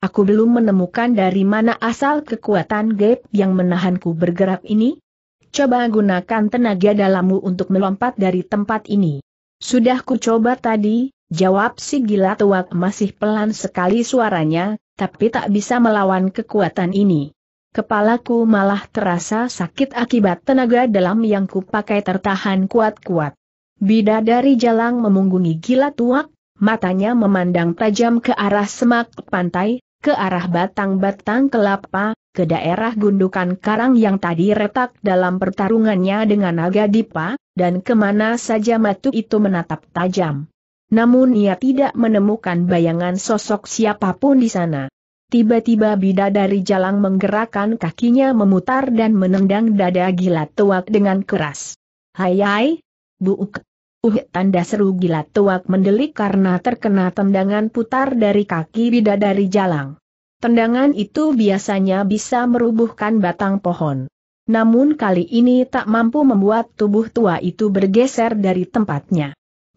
Aku belum menemukan dari mana asal kekuatan gap yang menahanku bergerak ini. Coba gunakan tenaga dalammu untuk melompat dari tempat ini. Sudah kucoba tadi, jawab si gila tua masih pelan sekali suaranya, tapi tak bisa melawan kekuatan ini. Kepalaku malah terasa sakit akibat tenaga dalam yang kupakai tertahan kuat-kuat. Bidadari jalang memunggungi gila tuak, matanya memandang tajam ke arah semak pantai, ke arah batang-batang kelapa, ke daerah gundukan karang yang tadi retak dalam pertarungannya dengan naga dipa, dan kemana saja matu itu menatap tajam. Namun ia tidak menemukan bayangan sosok siapapun di sana. Tiba-tiba bidadari jalang menggerakkan kakinya memutar dan menendang dada Gilat Tuak dengan keras. Hai hai, buuk. Uh, tanda seru Gilat Tuak mendelik karena terkena tendangan putar dari kaki bidadari jalang. Tendangan itu biasanya bisa merubuhkan batang pohon. Namun kali ini tak mampu membuat tubuh tua itu bergeser dari tempatnya.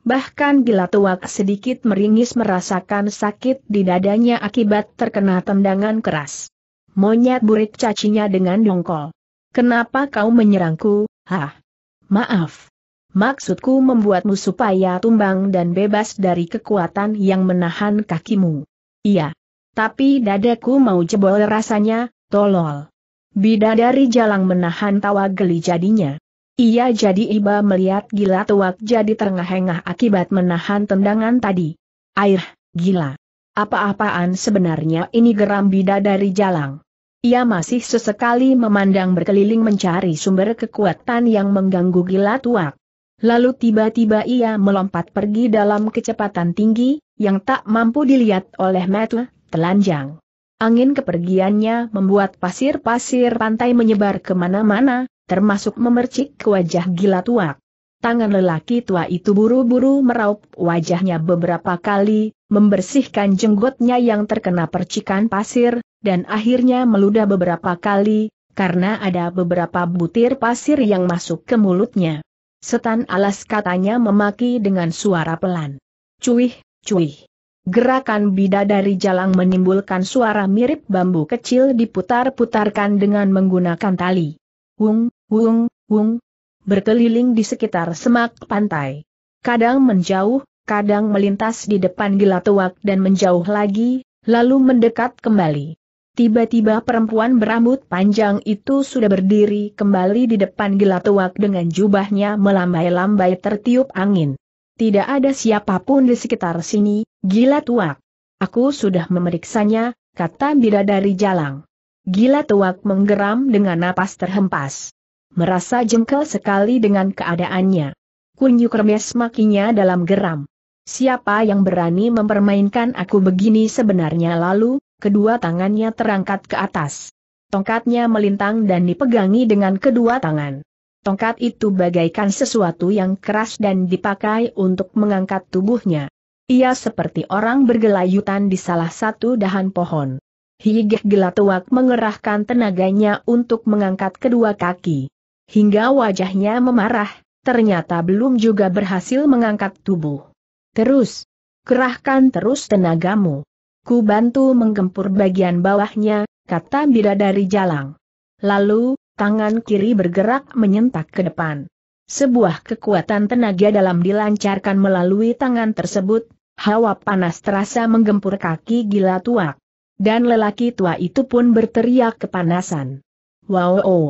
Bahkan gila tuak sedikit meringis merasakan sakit di dadanya akibat terkena tendangan keras. Monyet burik cacinya dengan dongkol. Kenapa kau menyerangku, hah? Maaf. Maksudku membuatmu supaya tumbang dan bebas dari kekuatan yang menahan kakimu. Iya. Tapi dadaku mau jebol rasanya, tolol. Bidadari jalang menahan tawa geli jadinya. Ia jadi iba melihat gila tuak jadi terengah-engah akibat menahan tendangan tadi. Air, gila. Apa-apaan sebenarnya ini geram bidadari jalang. Ia masih sesekali memandang berkeliling mencari sumber kekuatan yang mengganggu gila tuak. Lalu tiba-tiba ia melompat pergi dalam kecepatan tinggi, yang tak mampu dilihat oleh metu, telanjang. Angin kepergiannya membuat pasir-pasir pantai menyebar kemana-mana, termasuk memercik ke wajah gila tua. Tangan lelaki tua itu buru-buru meraup wajahnya beberapa kali, membersihkan jenggotnya yang terkena percikan pasir, dan akhirnya meludah beberapa kali, karena ada beberapa butir pasir yang masuk ke mulutnya. Setan alas katanya memaki dengan suara pelan. Cuih, cuih. Gerakan bidadari jalang menimbulkan suara mirip bambu kecil diputar-putarkan dengan menggunakan tali. Wung, wung, wung. Berkeliling di sekitar semak pantai. Kadang menjauh, kadang melintas di depan gila dan menjauh lagi, lalu mendekat kembali. Tiba-tiba perempuan berambut panjang itu sudah berdiri kembali di depan gila dengan jubahnya melambai-lambai tertiup angin. Tidak ada siapapun di sekitar sini, gila tuak. Aku sudah memeriksanya, kata bidadari jalang. Gila tuak menggeram dengan napas terhempas. Merasa jengkel sekali dengan keadaannya. Kunyuk remes makinya dalam geram. Siapa yang berani mempermainkan aku begini sebenarnya lalu, kedua tangannya terangkat ke atas. Tongkatnya melintang dan dipegangi dengan kedua tangan. Tongkat itu bagaikan sesuatu yang keras dan dipakai untuk mengangkat tubuhnya. Ia seperti orang bergelayutan di salah satu dahan pohon. Higeh Gelatuak mengerahkan tenaganya untuk mengangkat kedua kaki. Hingga wajahnya memarah, ternyata belum juga berhasil mengangkat tubuh. Terus, kerahkan terus tenagamu. Ku bantu menggempur bagian bawahnya, kata bidadari jalang. Lalu, tangan kiri bergerak menyentak ke depan. Sebuah kekuatan tenaga dalam dilancarkan melalui tangan tersebut, hawa panas terasa menggempur kaki gila tua. Dan lelaki tua itu pun berteriak kepanasan. Wow! oh.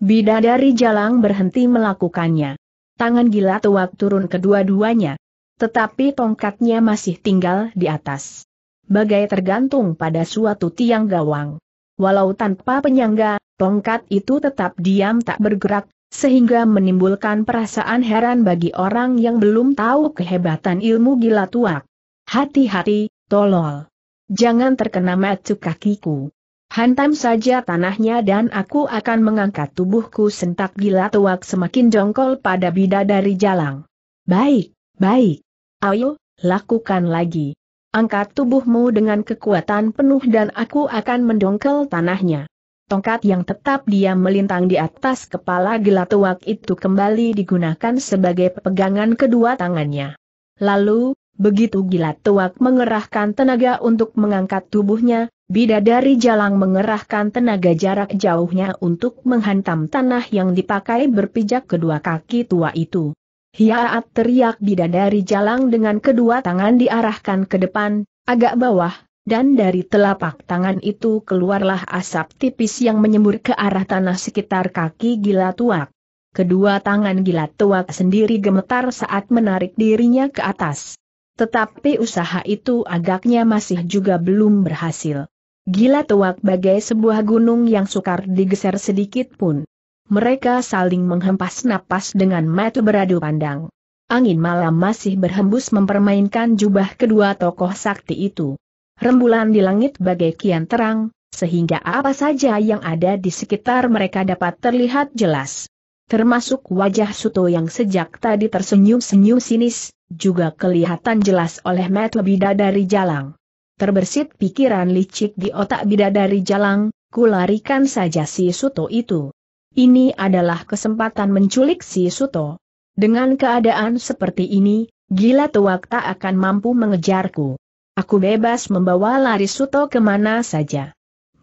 Bidadari jalang berhenti melakukannya. Tangan gila tua turun kedua-duanya. Tetapi tongkatnya masih tinggal di atas. Bagai tergantung pada suatu tiang gawang. Walau tanpa penyangga, tongkat itu tetap diam tak bergerak, sehingga menimbulkan perasaan heran bagi orang yang belum tahu kehebatan ilmu gila tuak. Hati-hati, tolol. Jangan terkena macu kakiku. Hantam saja tanahnya dan aku akan mengangkat tubuhku sentak gila tuak semakin jongkol pada bidadari jalang. Baik, baik. Ayo, lakukan lagi. Angkat tubuhmu dengan kekuatan penuh dan aku akan mendongkel tanahnya. Tongkat yang tetap dia melintang di atas kepala gelatuak itu kembali digunakan sebagai pegangan kedua tangannya. Lalu, begitu gelatuak mengerahkan tenaga untuk mengangkat tubuhnya, bidadari jalang mengerahkan tenaga jarak jauhnya untuk menghantam tanah yang dipakai berpijak kedua kaki tua itu. Hiaat teriak bidadari jalang dengan kedua tangan diarahkan ke depan, agak bawah, dan dari telapak tangan itu keluarlah asap tipis yang menyembur ke arah tanah sekitar kaki gila tuak. Kedua tangan gila tuak sendiri gemetar saat menarik dirinya ke atas. Tetapi usaha itu agaknya masih juga belum berhasil. Gila tuak bagai sebuah gunung yang sukar digeser sedikit pun mereka saling menghempas napas dengan mata beradu pandang. Angin malam masih berhembus mempermainkan jubah kedua tokoh sakti itu. Rembulan di langit bagai kian terang, sehingga apa saja yang ada di sekitar mereka dapat terlihat jelas. Termasuk wajah Suto yang sejak tadi tersenyum-senyum sinis, juga kelihatan jelas oleh mata bidadari jalang. Terbersit pikiran licik di otak bidadari jalang, kularikan saja si Suto itu ini adalah kesempatan menculik si Suto. Dengan keadaan seperti ini, gila tuak tak akan mampu mengejarku. Aku bebas membawa lari Suto kemana saja.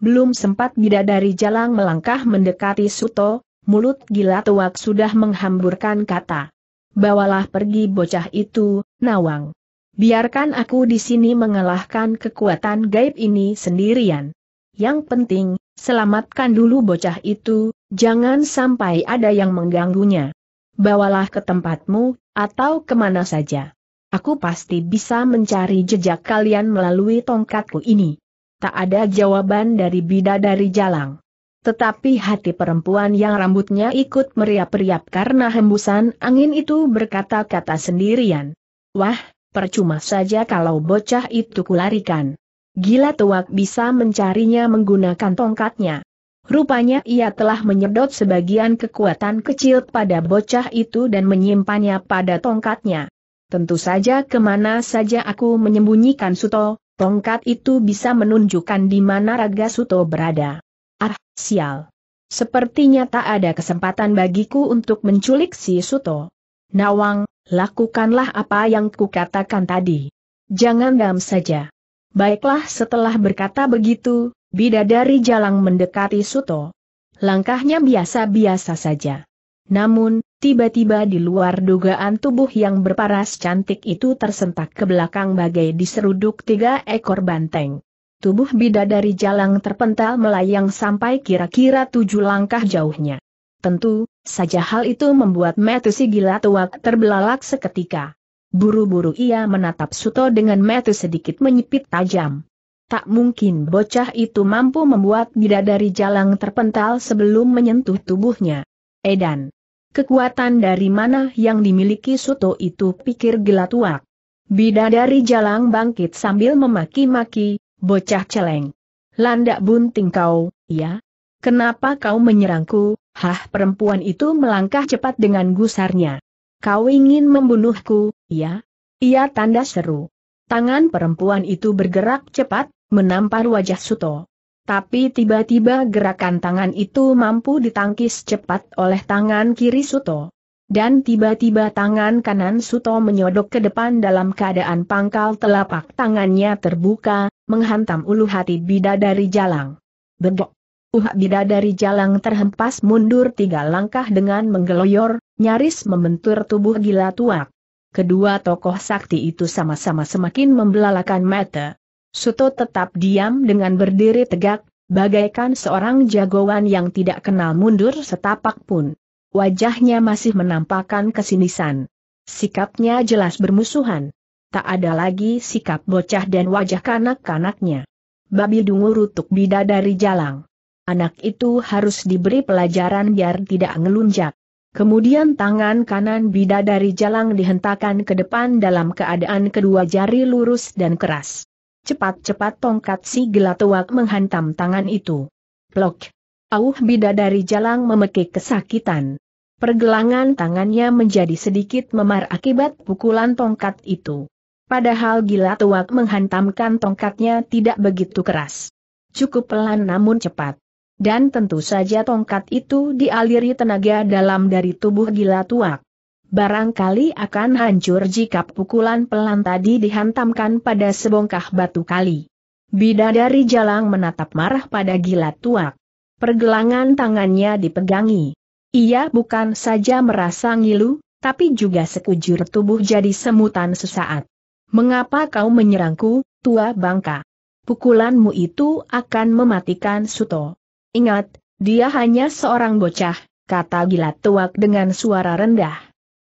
Belum sempat bidadari jalan melangkah mendekati Suto, mulut gila tuak sudah menghamburkan kata. Bawalah pergi bocah itu, Nawang. Biarkan aku di sini mengalahkan kekuatan gaib ini sendirian. Yang penting, Selamatkan dulu bocah itu, jangan sampai ada yang mengganggunya. Bawalah ke tempatmu, atau kemana saja. Aku pasti bisa mencari jejak kalian melalui tongkatku ini. Tak ada jawaban dari bidadari jalang. Tetapi hati perempuan yang rambutnya ikut meriap-riap karena hembusan angin itu berkata-kata sendirian. Wah, percuma saja kalau bocah itu kularikan. Gila tuak bisa mencarinya menggunakan tongkatnya. Rupanya ia telah menyedot sebagian kekuatan kecil pada bocah itu dan menyimpannya pada tongkatnya. Tentu saja kemana saja aku menyembunyikan Suto, tongkat itu bisa menunjukkan di mana raga Suto berada. Ah, sial. Sepertinya tak ada kesempatan bagiku untuk menculik si Suto. Nawang, lakukanlah apa yang kukatakan tadi. Jangan dam saja. Baiklah setelah berkata begitu, bidadari jalang mendekati Suto. Langkahnya biasa-biasa saja. Namun, tiba-tiba di luar dugaan tubuh yang berparas cantik itu tersentak ke belakang bagai diseruduk tiga ekor banteng. Tubuh bidadari jalang terpental melayang sampai kira-kira tujuh langkah jauhnya. Tentu, saja hal itu membuat Metusi gila tua terbelalak seketika. Buru-buru ia menatap Suto dengan mata sedikit menyipit tajam. Tak mungkin bocah itu mampu membuat bidadari jalang terpental sebelum menyentuh tubuhnya. Edan. Kekuatan dari mana yang dimiliki Suto itu pikir gelatuak. Bidadari jalang bangkit sambil memaki-maki, bocah celeng. Landak bunting kau, ya? Kenapa kau menyerangku? Hah perempuan itu melangkah cepat dengan gusarnya. Kau ingin membunuhku, ya? Ia tanda seru. Tangan perempuan itu bergerak cepat, menampar wajah Suto. Tapi tiba-tiba gerakan tangan itu mampu ditangkis cepat oleh tangan kiri Suto. Dan tiba-tiba tangan kanan Suto menyodok ke depan dalam keadaan pangkal telapak tangannya terbuka, menghantam ulu hati bidadari jalang. Bedok. Uhak bidadari jalang terhempas mundur tiga langkah dengan menggeloyor, nyaris membentur tubuh gila tuak. Kedua tokoh sakti itu sama-sama semakin membelalakan mata. Suto tetap diam dengan berdiri tegak, bagaikan seorang jagoan yang tidak kenal mundur setapak pun. Wajahnya masih menampakkan kesinisan. Sikapnya jelas bermusuhan. Tak ada lagi sikap bocah dan wajah kanak-kanaknya. Babi dungu rutuk bidadari jalang. Anak itu harus diberi pelajaran biar tidak ngelunjak. Kemudian tangan kanan bidadari jalang dihentakkan ke depan dalam keadaan kedua jari lurus dan keras. Cepat-cepat tongkat si gelatuak menghantam tangan itu. Plok. Auh bidadari jalang memekik kesakitan. Pergelangan tangannya menjadi sedikit memar akibat pukulan tongkat itu. Padahal gila tuak menghantamkan tongkatnya tidak begitu keras. Cukup pelan namun cepat. Dan tentu saja tongkat itu dialiri tenaga dalam dari tubuh gila tua. Barangkali akan hancur jika pukulan pelan tadi dihantamkan pada sebongkah batu kali. Bidadari Jalang menatap marah pada gila tua. Pergelangan tangannya dipegangi. Ia bukan saja merasa ngilu, tapi juga sekujur tubuh jadi semutan sesaat. Mengapa kau menyerangku, tua bangka? Pukulanmu itu akan mematikan Suto. Ingat, dia hanya seorang bocah, kata gila tuak dengan suara rendah.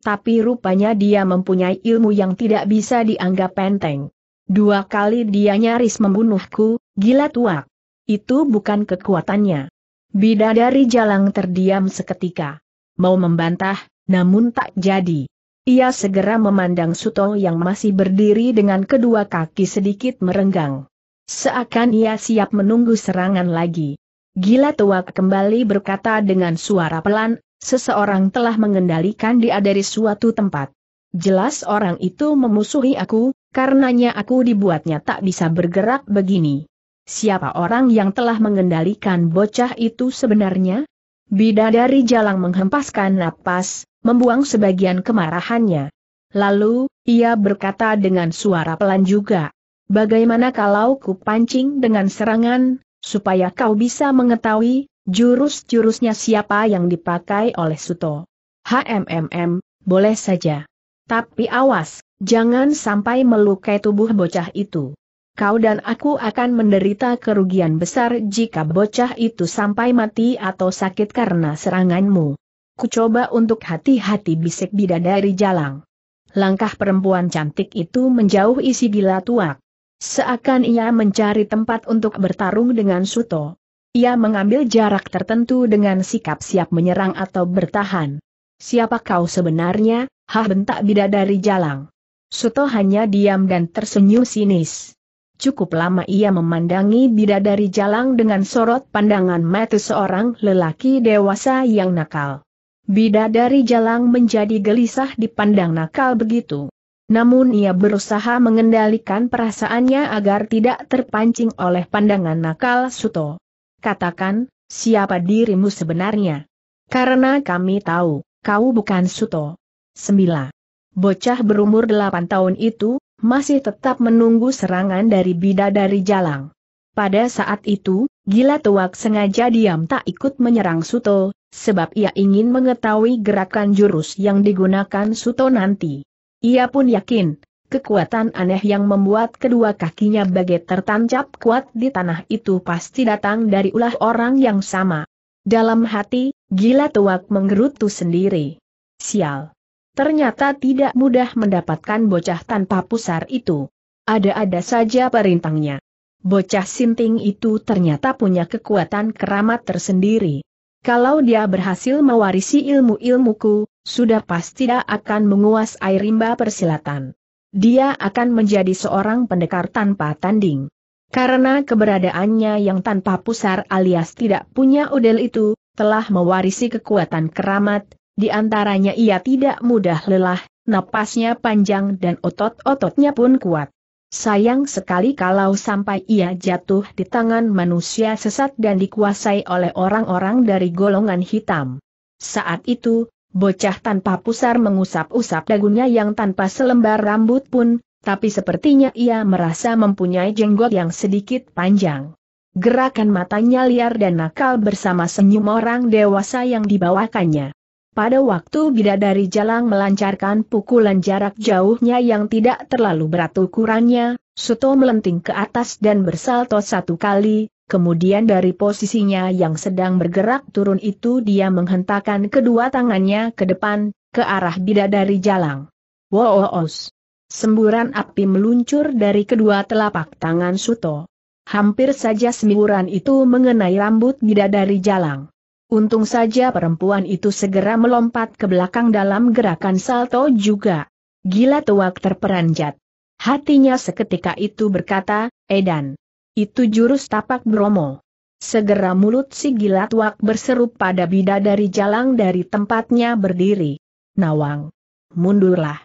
Tapi rupanya dia mempunyai ilmu yang tidak bisa dianggap penting. Dua kali dia nyaris membunuhku, gila tuak. Itu bukan kekuatannya. Bidadari Jalang terdiam seketika. Mau membantah, namun tak jadi. Ia segera memandang Suto yang masih berdiri dengan kedua kaki sedikit merenggang. Seakan ia siap menunggu serangan lagi. Gila tua kembali berkata dengan suara pelan, seseorang telah mengendalikan dia dari suatu tempat. Jelas orang itu memusuhi aku, karenanya aku dibuatnya tak bisa bergerak begini. Siapa orang yang telah mengendalikan bocah itu sebenarnya? Bidadari jalang menghempaskan napas, membuang sebagian kemarahannya. Lalu, ia berkata dengan suara pelan juga. Bagaimana kalau ku pancing dengan serangan, supaya kau bisa mengetahui jurus-jurusnya siapa yang dipakai oleh Suto. HMMM, boleh saja. Tapi awas, jangan sampai melukai tubuh bocah itu. Kau dan aku akan menderita kerugian besar jika bocah itu sampai mati atau sakit karena seranganmu. Kucoba untuk hati-hati bisik bidadari jalang. Langkah perempuan cantik itu menjauh isi bila tuak. Seakan ia mencari tempat untuk bertarung dengan Suto. Ia mengambil jarak tertentu dengan sikap siap menyerang atau bertahan. Siapa kau sebenarnya, hah bentak bidadari jalang. Suto hanya diam dan tersenyum sinis. Cukup lama ia memandangi bidadari jalang dengan sorot pandangan mata seorang lelaki dewasa yang nakal. Bidadari jalang menjadi gelisah dipandang nakal begitu. Namun ia berusaha mengendalikan perasaannya agar tidak terpancing oleh pandangan nakal Suto. Katakan, siapa dirimu sebenarnya? Karena kami tahu, kau bukan Suto. 9. Bocah berumur delapan tahun itu, masih tetap menunggu serangan dari bidadari jalang. Pada saat itu, Gila Tuak sengaja diam tak ikut menyerang Suto, sebab ia ingin mengetahui gerakan jurus yang digunakan Suto nanti. Ia pun yakin, kekuatan aneh yang membuat kedua kakinya bagai tertancap kuat di tanah itu pasti datang dari ulah orang yang sama. Dalam hati, gila tuak menggerutu sendiri. Sial. Ternyata tidak mudah mendapatkan bocah tanpa pusar itu. Ada-ada saja perintangnya. Bocah sinting itu ternyata punya kekuatan keramat tersendiri. Kalau dia berhasil mewarisi ilmu-ilmuku, sudah pasti dia akan menguasai rimba persilatan. Dia akan menjadi seorang pendekar tanpa tanding. Karena keberadaannya yang tanpa pusar alias tidak punya udel itu, telah mewarisi kekuatan keramat, di antaranya ia tidak mudah lelah, napasnya panjang dan otot-ototnya pun kuat. Sayang sekali kalau sampai ia jatuh di tangan manusia sesat dan dikuasai oleh orang-orang dari golongan hitam. Saat itu, Bocah tanpa pusar mengusap-usap dagunya yang tanpa selembar rambut pun, tapi sepertinya ia merasa mempunyai jenggot yang sedikit panjang. Gerakan matanya liar dan nakal bersama senyum orang dewasa yang dibawakannya. Pada waktu bidadari jalang melancarkan pukulan jarak jauhnya yang tidak terlalu berat ukurannya, Suto melenting ke atas dan bersalto satu kali, Kemudian dari posisinya yang sedang bergerak turun itu dia menghentakkan kedua tangannya ke depan, ke arah bidadari jalang. Woos! Semburan api meluncur dari kedua telapak tangan Suto. Hampir saja semburan itu mengenai rambut bidadari jalang. Untung saja perempuan itu segera melompat ke belakang dalam gerakan salto juga. Gila tuak terperanjat. Hatinya seketika itu berkata, Edan. Itu jurus tapak Bromo. Segera mulut si gila tuak berseru pada bidadari jalang dari tempatnya berdiri. Nawang. Mundurlah.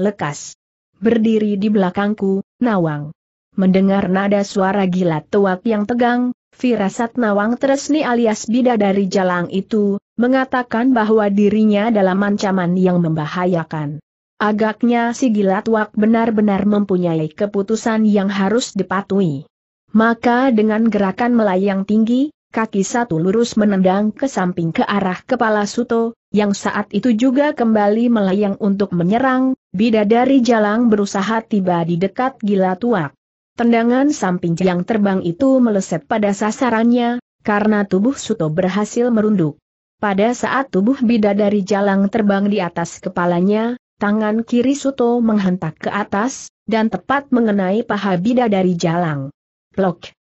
Lekas. Berdiri di belakangku, Nawang. Mendengar nada suara gila tuak yang tegang, firasat Nawang Tresni alias bidadari jalang itu, mengatakan bahwa dirinya dalam ancaman yang membahayakan. Agaknya si gila tuak benar-benar mempunyai keputusan yang harus dipatuhi. Maka dengan gerakan melayang tinggi, kaki satu lurus menendang ke samping ke arah kepala Suto, yang saat itu juga kembali melayang untuk menyerang, bidadari jalang berusaha tiba di dekat gila tuak. Tendangan samping yang terbang itu meleset pada sasarannya, karena tubuh Suto berhasil merunduk. Pada saat tubuh bidadari jalang terbang di atas kepalanya, tangan kiri Suto menghentak ke atas, dan tepat mengenai paha bidadari jalang. Plok.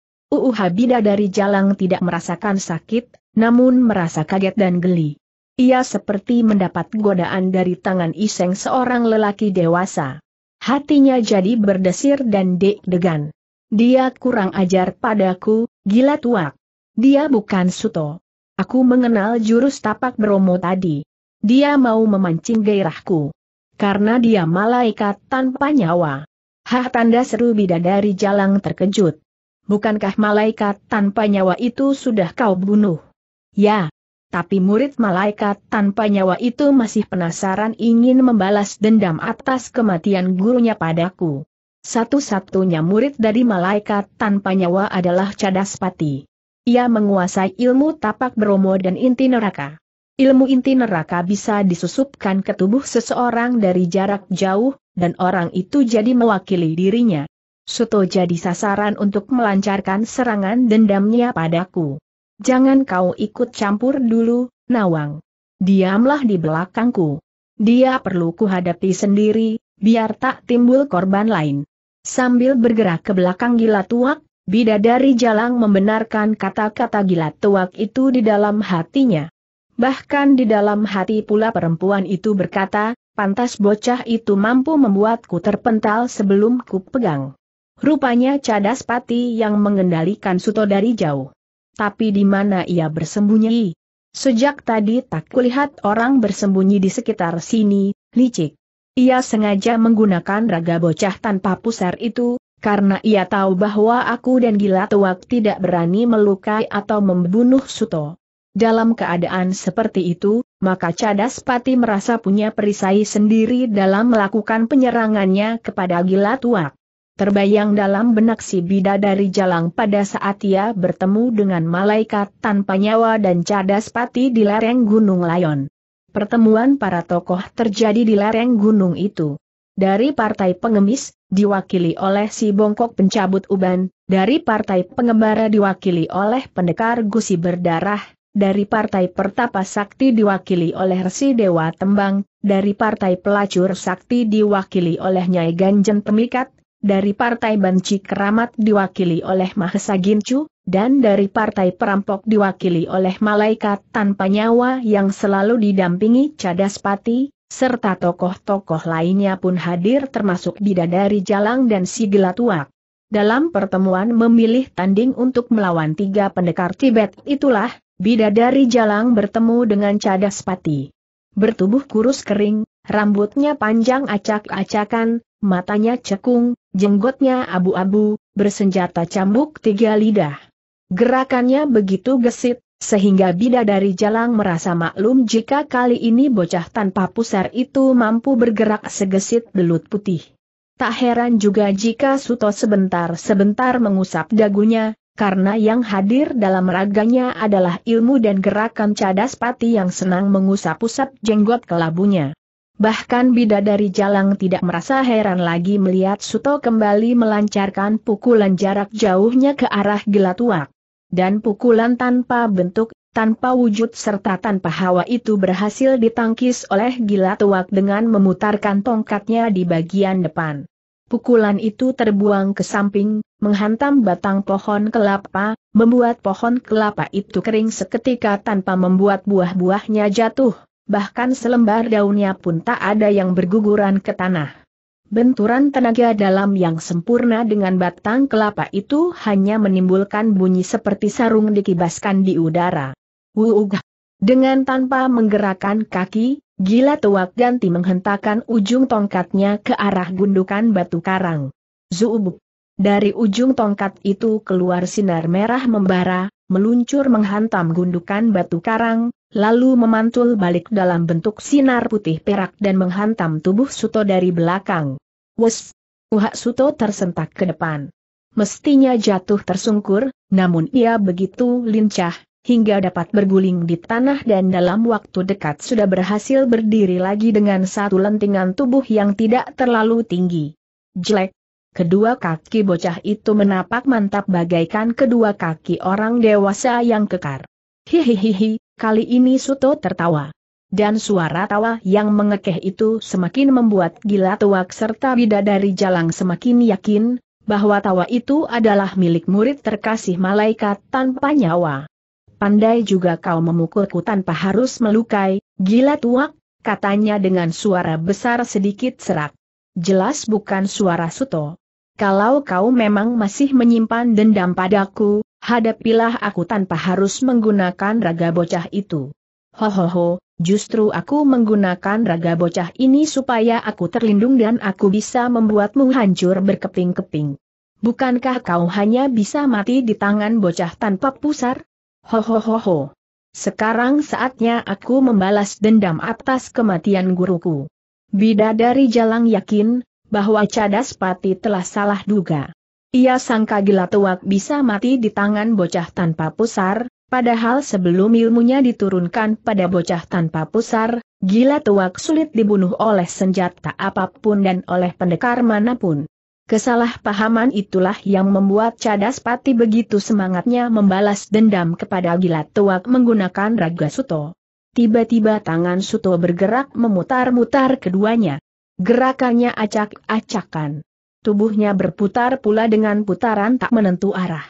habida dari Jalang tidak merasakan sakit, namun merasa kaget dan geli. Ia seperti mendapat godaan dari tangan iseng seorang lelaki dewasa. Hatinya jadi berdesir dan deg-degan. Dia kurang ajar padaku, gila tuak. Dia bukan Suto. Aku mengenal jurus tapak bromo tadi. Dia mau memancing gairahku. Karena dia malaikat tanpa nyawa. Hah tanda seru bidadari jalang terkejut bukankah malaikat tanpa nyawa itu sudah kau bunuh? Ya, tapi murid malaikat tanpa nyawa itu masih penasaran ingin membalas dendam atas kematian gurunya padaku. Satu-satunya murid dari malaikat tanpa nyawa adalah Cadaspati. Ia menguasai ilmu tapak bromo dan inti neraka. Ilmu inti neraka bisa disusupkan ke tubuh seseorang dari jarak jauh, dan orang itu jadi mewakili dirinya. Suto jadi sasaran untuk melancarkan serangan dendamnya padaku. Jangan kau ikut campur dulu, Nawang. Diamlah di belakangku. Dia perlu kuhadapi sendiri, biar tak timbul korban lain. Sambil bergerak ke belakang gila tuak, Bidadari Jalang membenarkan kata-kata gila tuak itu di dalam hatinya. Bahkan di dalam hati pula perempuan itu berkata, pantas bocah itu mampu membuatku terpental sebelum ku pegang. Rupanya cadas pati yang mengendalikan Suto dari jauh. Tapi di mana ia bersembunyi? Sejak tadi tak kulihat orang bersembunyi di sekitar sini, licik. Ia sengaja menggunakan raga bocah tanpa pusar itu, karena ia tahu bahwa aku dan gila tuak tidak berani melukai atau membunuh Suto. Dalam keadaan seperti itu, maka Cadas Pati merasa punya perisai sendiri dalam melakukan penyerangannya kepada Gila Tuak. Terbayang dalam benak si bidadari jalang pada saat ia bertemu dengan malaikat tanpa nyawa dan cadas pati di lereng Gunung Layon. Pertemuan para tokoh terjadi di lereng gunung itu. Dari partai pengemis, diwakili oleh si bongkok pencabut uban, dari partai pengembara diwakili oleh pendekar gusi berdarah, dari partai pertapa sakti diwakili oleh Resi Dewa Tembang, dari partai pelacur sakti diwakili oleh Nyai Ganjen Pemikat, dari Partai Banci Keramat diwakili oleh Mahesa Gincu, dan dari Partai Perampok diwakili oleh Malaikat Tanpa Nyawa yang selalu didampingi Cadaspati, serta tokoh-tokoh lainnya pun hadir termasuk Bidadari Jalang dan Sigelatuak. Dalam pertemuan memilih tanding untuk melawan tiga pendekar Tibet itulah, Bidadari Jalang bertemu dengan Cadaspati. Bertubuh kurus kering, rambutnya panjang acak-acakan, matanya cekung, jenggotnya abu-abu, bersenjata cambuk tiga lidah. Gerakannya begitu gesit, sehingga bidadari jalang merasa maklum jika kali ini bocah tanpa pusar itu mampu bergerak segesit belut putih. Tak heran juga jika Suto sebentar-sebentar mengusap dagunya, karena yang hadir dalam raganya adalah ilmu dan gerakan cadas pati yang senang mengusap-usap jenggot kelabunya. Bahkan bidadari jalang tidak merasa heran lagi melihat Suto kembali melancarkan pukulan jarak jauhnya ke arah gelatuak. Dan pukulan tanpa bentuk, tanpa wujud serta tanpa hawa itu berhasil ditangkis oleh gelatuak dengan memutarkan tongkatnya di bagian depan. Pukulan itu terbuang ke samping, menghantam batang pohon kelapa, membuat pohon kelapa itu kering seketika tanpa membuat buah-buahnya jatuh bahkan selembar daunnya pun tak ada yang berguguran ke tanah. Benturan tenaga dalam yang sempurna dengan batang kelapa itu hanya menimbulkan bunyi seperti sarung dikibaskan di udara. Wuugah! Dengan tanpa menggerakkan kaki, gila tuak ganti menghentakkan ujung tongkatnya ke arah gundukan batu karang. Zuubuk! Dari ujung tongkat itu keluar sinar merah membara, meluncur menghantam gundukan batu karang, lalu memantul balik dalam bentuk sinar putih perak dan menghantam tubuh Suto dari belakang. Wes! Uhak Suto tersentak ke depan. Mestinya jatuh tersungkur, namun ia begitu lincah, hingga dapat berguling di tanah dan dalam waktu dekat sudah berhasil berdiri lagi dengan satu lentingan tubuh yang tidak terlalu tinggi. Jelek! Kedua kaki bocah itu menapak mantap bagaikan kedua kaki orang dewasa yang kekar. Hihihihi, Kali ini Suto tertawa. Dan suara tawa yang mengekeh itu semakin membuat gila tuak serta bidadari jalang semakin yakin, bahwa tawa itu adalah milik murid terkasih malaikat tanpa nyawa. Pandai juga kau memukulku tanpa harus melukai, gila tuak, katanya dengan suara besar sedikit serak. Jelas bukan suara Suto. Kalau kau memang masih menyimpan dendam padaku, Hadapilah aku tanpa harus menggunakan raga bocah itu. Hohoho, justru aku menggunakan raga bocah ini supaya aku terlindung dan aku bisa membuatmu hancur berkeping-keping. Bukankah kau hanya bisa mati di tangan bocah tanpa pusar? Hohohoho. Sekarang saatnya aku membalas dendam atas kematian guruku. Bidadari Jalang yakin, bahwa Cadas Pati telah salah duga. Ia sangka gila tuak bisa mati di tangan bocah tanpa pusar, padahal sebelum ilmunya diturunkan pada bocah tanpa pusar, gila tuak sulit dibunuh oleh senjata apapun dan oleh pendekar manapun. Kesalahpahaman itulah yang membuat Cadas Pati begitu semangatnya membalas dendam kepada Gila Tuak menggunakan raga Suto. Tiba-tiba tangan Suto bergerak memutar-mutar keduanya. Gerakannya acak-acakan tubuhnya berputar pula dengan putaran tak menentu arah.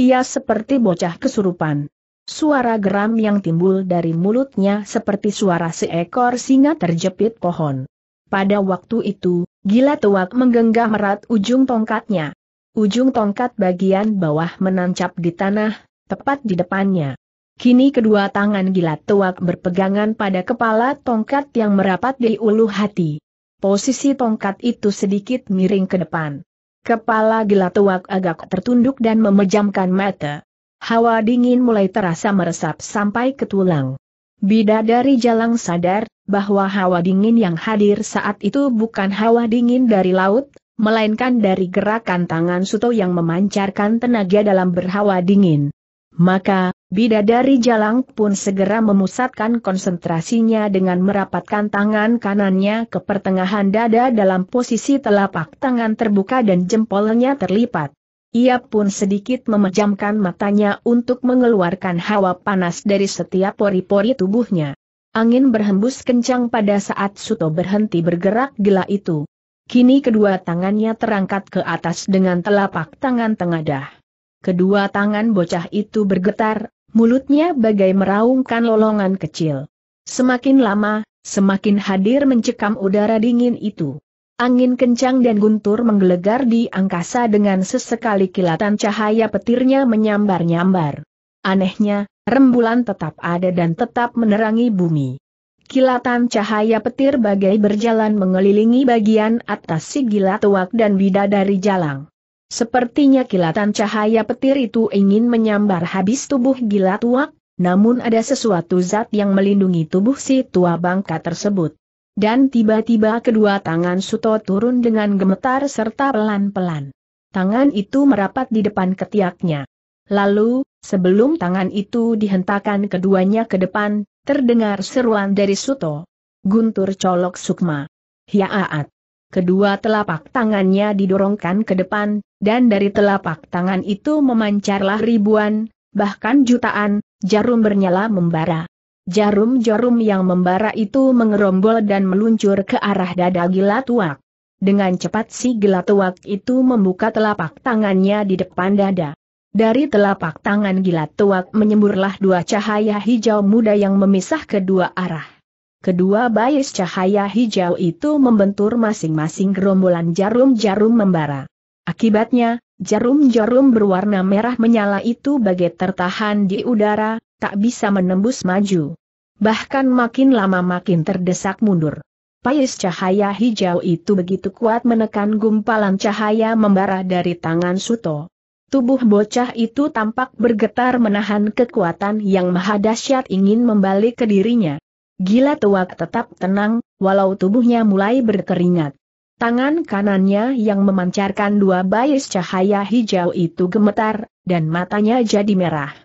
Ia seperti bocah kesurupan. Suara geram yang timbul dari mulutnya seperti suara seekor singa terjepit pohon. Pada waktu itu, gila tuak menggenggam erat ujung tongkatnya. Ujung tongkat bagian bawah menancap di tanah, tepat di depannya. Kini kedua tangan gila tuak berpegangan pada kepala tongkat yang merapat di ulu hati. Posisi tongkat itu sedikit miring ke depan. Kepala gila tuak agak tertunduk dan memejamkan mata. Hawa dingin mulai terasa meresap sampai ke tulang. Bidadari jalan sadar bahwa hawa dingin yang hadir saat itu bukan hawa dingin dari laut, melainkan dari gerakan tangan Suto yang memancarkan tenaga dalam berhawa dingin. Maka, bidadari jalang pun segera memusatkan konsentrasinya dengan merapatkan tangan kanannya ke pertengahan dada dalam posisi telapak tangan terbuka dan jempolnya terlipat. Ia pun sedikit memejamkan matanya untuk mengeluarkan hawa panas dari setiap pori-pori tubuhnya. Angin berhembus kencang pada saat Suto berhenti bergerak gila itu. Kini kedua tangannya terangkat ke atas dengan telapak tangan tengadah. Kedua tangan bocah itu bergetar, mulutnya bagai meraungkan lolongan kecil. Semakin lama, semakin hadir mencekam udara dingin itu. Angin kencang dan guntur menggelegar di angkasa dengan sesekali kilatan cahaya petirnya menyambar-nyambar. Anehnya, rembulan tetap ada dan tetap menerangi bumi. Kilatan cahaya petir bagai berjalan mengelilingi bagian atas si gila tuak dan bidadari jalang. Sepertinya kilatan cahaya petir itu ingin menyambar habis tubuh gila tua, namun ada sesuatu zat yang melindungi tubuh si tua bangka tersebut. Dan tiba-tiba kedua tangan Suto turun dengan gemetar serta pelan-pelan. Tangan itu merapat di depan ketiaknya. Lalu, sebelum tangan itu dihentakkan keduanya ke depan, terdengar seruan dari Suto. Guntur colok sukma. Hiaat kedua telapak tangannya didorongkan ke depan, dan dari telapak tangan itu memancarlah ribuan, bahkan jutaan, jarum bernyala membara. Jarum-jarum yang membara itu mengerombol dan meluncur ke arah dada gila tuak. Dengan cepat si gila tuak itu membuka telapak tangannya di depan dada. Dari telapak tangan gila tuak menyemburlah dua cahaya hijau muda yang memisah kedua arah. Kedua bayis cahaya hijau itu membentur masing-masing gerombolan jarum-jarum membara. Akibatnya, jarum-jarum berwarna merah menyala itu bagai tertahan di udara, tak bisa menembus maju. Bahkan makin lama makin terdesak mundur. Payis cahaya hijau itu begitu kuat menekan gumpalan cahaya membara dari tangan Suto. Tubuh bocah itu tampak bergetar menahan kekuatan yang maha dahsyat ingin membalik ke dirinya. Gila tuak tetap tenang, walau tubuhnya mulai berkeringat. Tangan kanannya yang memancarkan dua bayis cahaya hijau itu gemetar, dan matanya jadi merah.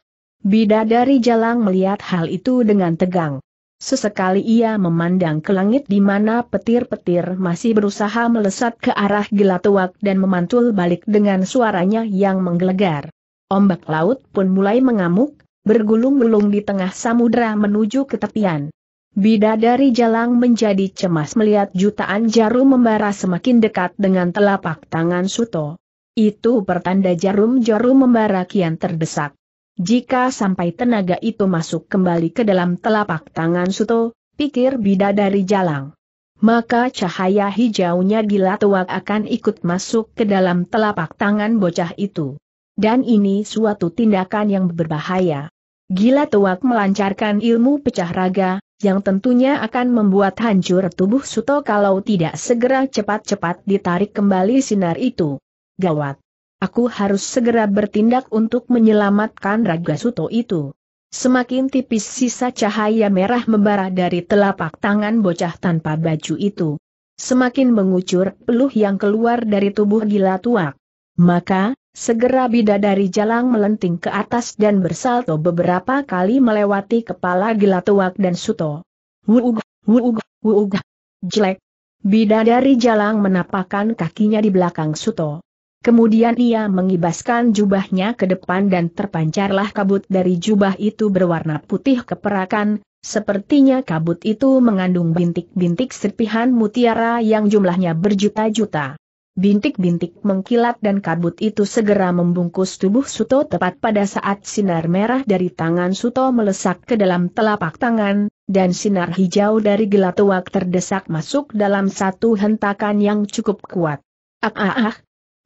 Bidadari Jalang melihat hal itu dengan tegang. Sesekali ia memandang ke langit di mana petir-petir masih berusaha melesat ke arah gila tuak dan memantul balik dengan suaranya yang menggelegar. Ombak laut pun mulai mengamuk, bergulung-gulung di tengah samudera menuju ke tepian. Bidadari Jalang menjadi cemas melihat jutaan jarum membara semakin dekat dengan telapak tangan Suto. Itu pertanda jarum-jarum membara kian terdesak. Jika sampai tenaga itu masuk kembali ke dalam telapak tangan Suto, pikir Bidadari Jalang. Maka cahaya hijaunya gila tuak akan ikut masuk ke dalam telapak tangan bocah itu. Dan ini suatu tindakan yang berbahaya. Gila tuak melancarkan ilmu pecah raga, yang tentunya akan membuat hancur tubuh Suto kalau tidak segera cepat-cepat ditarik kembali sinar itu. Gawat! Aku harus segera bertindak untuk menyelamatkan raga Suto itu. Semakin tipis sisa cahaya merah membara dari telapak tangan bocah tanpa baju itu. Semakin mengucur peluh yang keluar dari tubuh gila tuak. Maka, segera bidadari jalang melenting ke atas dan bersalto beberapa kali melewati kepala gila dan suto. Wuug, wuug, wuug. Jelek. Bidadari jalang menapakkan kakinya di belakang suto. Kemudian ia mengibaskan jubahnya ke depan dan terpancarlah kabut dari jubah itu berwarna putih keperakan, sepertinya kabut itu mengandung bintik-bintik serpihan mutiara yang jumlahnya berjuta-juta. Bintik-bintik mengkilat dan kabut itu segera membungkus tubuh Suto tepat pada saat sinar merah dari tangan Suto melesak ke dalam telapak tangan, dan sinar hijau dari gelatuak terdesak masuk dalam satu hentakan yang cukup kuat. Ah ah ah!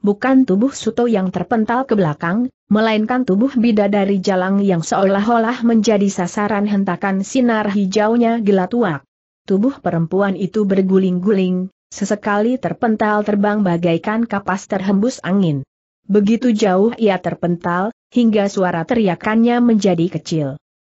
Bukan tubuh Suto yang terpental ke belakang, melainkan tubuh bidadari jalang yang seolah-olah menjadi sasaran hentakan sinar hijaunya gelatuak. Tubuh perempuan itu berguling-guling, Sesekali terpental terbang bagaikan kapas terhembus angin. Begitu jauh ia terpental, hingga suara teriakannya menjadi kecil.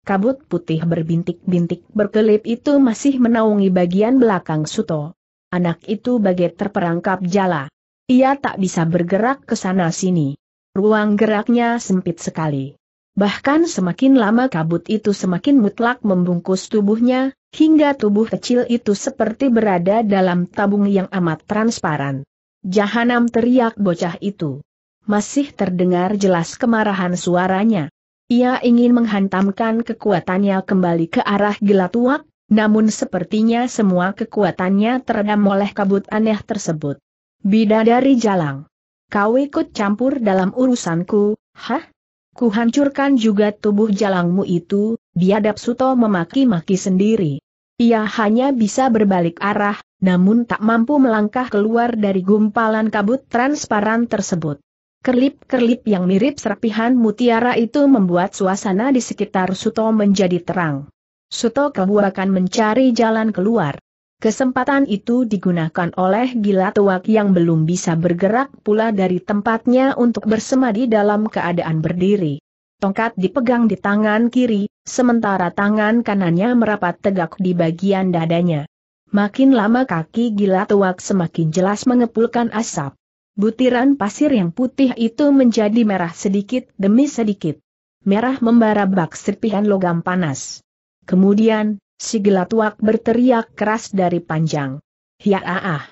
Kabut putih berbintik-bintik berkelip itu masih menaungi bagian belakang Suto. Anak itu bagai terperangkap jala. Ia tak bisa bergerak ke sana-sini. Ruang geraknya sempit sekali. Bahkan semakin lama kabut itu semakin mutlak membungkus tubuhnya, hingga tubuh kecil itu seperti berada dalam tabung yang amat transparan. Jahanam teriak bocah itu. Masih terdengar jelas kemarahan suaranya. Ia ingin menghantamkan kekuatannya kembali ke arah gila namun sepertinya semua kekuatannya terendam oleh kabut aneh tersebut. Bidadari jalang. Kau ikut campur dalam urusanku, hah? Kuhancurkan juga tubuh jalangmu itu, biadab Suto memaki-maki sendiri. Ia hanya bisa berbalik arah, namun tak mampu melangkah keluar dari gumpalan kabut transparan tersebut. Kerlip-kerlip yang mirip serpihan mutiara itu membuat suasana di sekitar Suto menjadi terang. Suto kebuakan mencari jalan keluar. Kesempatan itu digunakan oleh gila tuak yang belum bisa bergerak pula dari tempatnya untuk bersemadi dalam keadaan berdiri. Tongkat dipegang di tangan kiri, sementara tangan kanannya merapat tegak di bagian dadanya. Makin lama kaki gila tuak semakin jelas mengepulkan asap. Butiran pasir yang putih itu menjadi merah sedikit demi sedikit. Merah membara bak serpihan logam panas. Kemudian, Si gila gelatuak berteriak keras dari panjang. Ya ah, ah.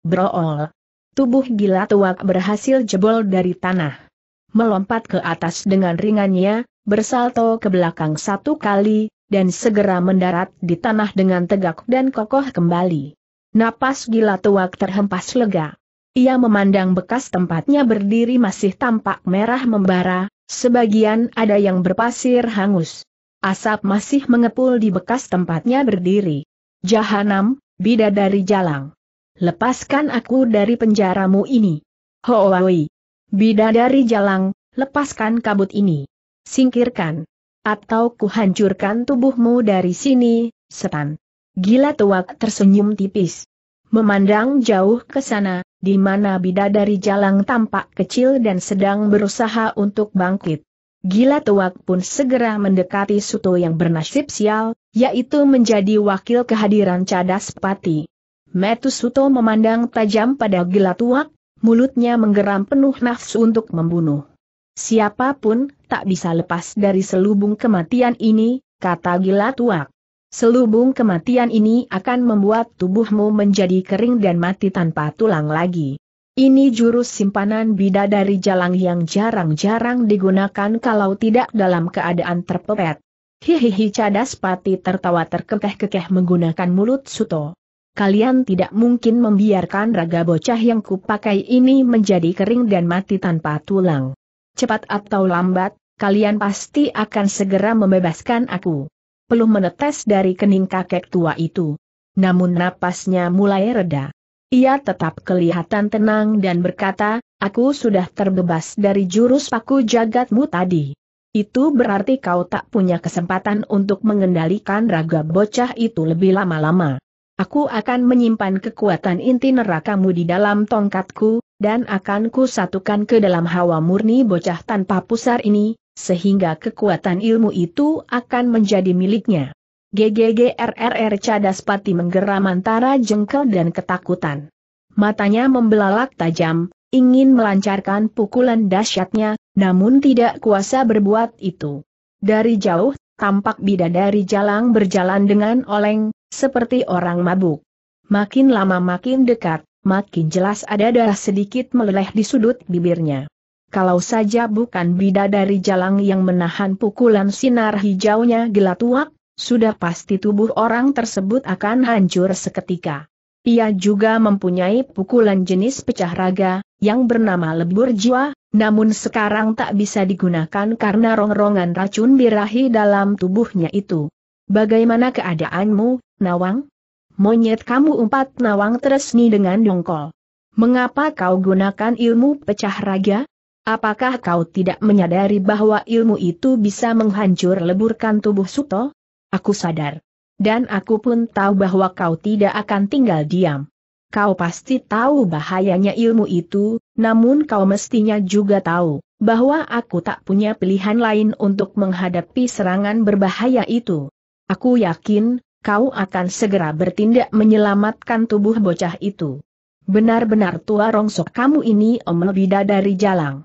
Brool. Tubuh gila gelatuak berhasil jebol dari tanah. Melompat ke atas dengan ringannya, bersalto ke belakang satu kali, dan segera mendarat di tanah dengan tegak dan kokoh kembali. Napas gila gelatuak terhempas lega. Ia memandang bekas tempatnya berdiri masih tampak merah membara, sebagian ada yang berpasir hangus. Asap masih mengepul di bekas tempatnya berdiri. Jahanam, bidadari jalang. Lepaskan aku dari penjaramu ini. Hoawai. Bidadari jalang, lepaskan kabut ini. Singkirkan. Atau kuhancurkan tubuhmu dari sini, setan. Gila tuak tersenyum tipis. Memandang jauh ke sana, di mana bidadari jalang tampak kecil dan sedang berusaha untuk bangkit. Gila Tuak pun segera mendekati Suto yang bernasib sial, yaitu menjadi wakil kehadiran Cadas Pati. Metus Suto memandang tajam pada Gila Tuak, mulutnya menggeram penuh nafsu untuk membunuh. Siapapun tak bisa lepas dari selubung kematian ini, kata Gila Tuak. Selubung kematian ini akan membuat tubuhmu menjadi kering dan mati tanpa tulang lagi. Ini jurus simpanan bidadari jalang yang jarang-jarang digunakan kalau tidak dalam keadaan terpepet. Hihihi cadas pati tertawa terkekeh-kekeh menggunakan mulut suto. Kalian tidak mungkin membiarkan raga bocah yang kupakai ini menjadi kering dan mati tanpa tulang. Cepat atau lambat, kalian pasti akan segera membebaskan aku. Peluh menetes dari kening kakek tua itu. Namun napasnya mulai reda. Ia tetap kelihatan tenang dan berkata, aku sudah terbebas dari jurus paku jagatmu tadi. Itu berarti kau tak punya kesempatan untuk mengendalikan raga bocah itu lebih lama-lama. Aku akan menyimpan kekuatan inti nerakamu di dalam tongkatku, dan akan kusatukan ke dalam hawa murni bocah tanpa pusar ini, sehingga kekuatan ilmu itu akan menjadi miliknya. GGGRRR cadas pati menggeram antara jengkel dan ketakutan. Matanya membelalak tajam, ingin melancarkan pukulan dahsyatnya, namun tidak kuasa berbuat itu. Dari jauh, tampak bidadari jalang berjalan dengan oleng, seperti orang mabuk. Makin lama makin dekat, makin jelas ada darah sedikit meleleh di sudut bibirnya. Kalau saja bukan bidadari jalang yang menahan pukulan sinar hijaunya gelatuak, sudah pasti tubuh orang tersebut akan hancur seketika. Ia juga mempunyai pukulan jenis pecah raga, yang bernama lebur jiwa, namun sekarang tak bisa digunakan karena rongrongan racun birahi dalam tubuhnya itu. Bagaimana keadaanmu, Nawang? Monyet kamu empat Nawang teresni dengan dongkol. Mengapa kau gunakan ilmu pecah raga? Apakah kau tidak menyadari bahwa ilmu itu bisa menghancur leburkan tubuh Suto? Aku sadar. Dan aku pun tahu bahwa kau tidak akan tinggal diam. Kau pasti tahu bahayanya ilmu itu, namun kau mestinya juga tahu bahwa aku tak punya pilihan lain untuk menghadapi serangan berbahaya itu. Aku yakin, kau akan segera bertindak menyelamatkan tubuh bocah itu. Benar-benar tua rongsok kamu ini om Bida dari jalan.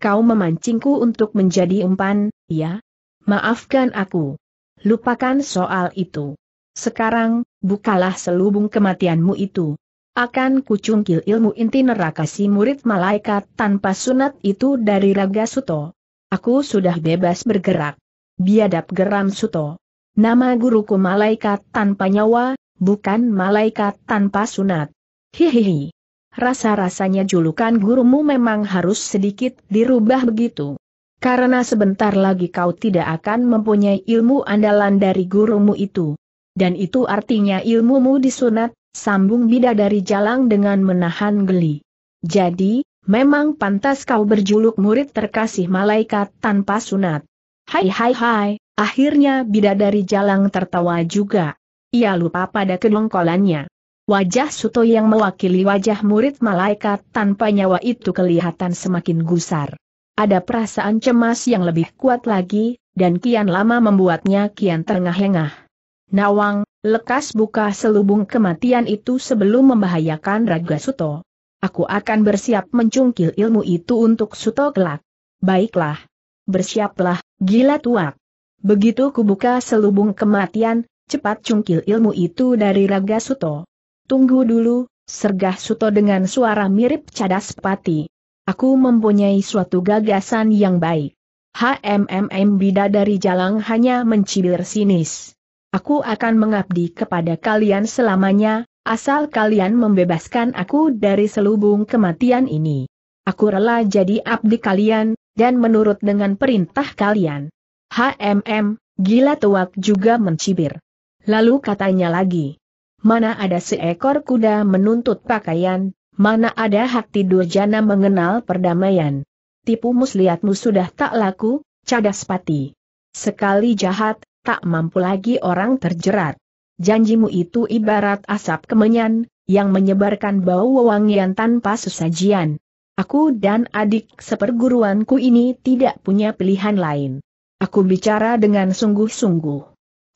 Kau memancingku untuk menjadi umpan, ya? Maafkan aku lupakan soal itu. Sekarang, bukalah selubung kematianmu itu. Akan kucungkil ilmu inti neraka si murid malaikat tanpa sunat itu dari raga Suto. Aku sudah bebas bergerak. Biadab geram Suto. Nama guruku malaikat tanpa nyawa, bukan malaikat tanpa sunat. Hihihi. Rasa-rasanya julukan gurumu memang harus sedikit dirubah begitu karena sebentar lagi kau tidak akan mempunyai ilmu andalan dari gurumu itu. Dan itu artinya ilmumu disunat, sambung bidadari jalang dengan menahan geli. Jadi, memang pantas kau berjuluk murid terkasih malaikat tanpa sunat. Hai hai hai, akhirnya bidadari jalang tertawa juga. Ia lupa pada kedongkolannya. Wajah Suto yang mewakili wajah murid malaikat tanpa nyawa itu kelihatan semakin gusar. Ada perasaan cemas yang lebih kuat lagi, dan kian lama membuatnya kian terengah-engah. Nawang, lekas buka selubung kematian itu sebelum membahayakan Raga Suto. Aku akan bersiap mencungkil ilmu itu untuk Suto kelak. Baiklah. Bersiaplah, gila tuak. Begitu kubuka selubung kematian, cepat cungkil ilmu itu dari Raga Suto. Tunggu dulu, sergah Suto dengan suara mirip cadas pati. Aku mempunyai suatu gagasan yang baik. HMMM Bidadari Jalang hanya mencibir sinis. Aku akan mengabdi kepada kalian selamanya, asal kalian membebaskan aku dari selubung kematian ini. Aku rela jadi abdi kalian, dan menurut dengan perintah kalian. HMM, gila tuak juga mencibir. Lalu katanya lagi, mana ada seekor kuda menuntut pakaian, Mana ada hati Durjana mengenal perdamaian. Tipu muslihatmu sudah tak laku, cadas pati. Sekali jahat, tak mampu lagi orang terjerat. Janjimu itu ibarat asap kemenyan, yang menyebarkan bau wewangian tanpa sesajian. Aku dan adik seperguruanku ini tidak punya pilihan lain. Aku bicara dengan sungguh-sungguh.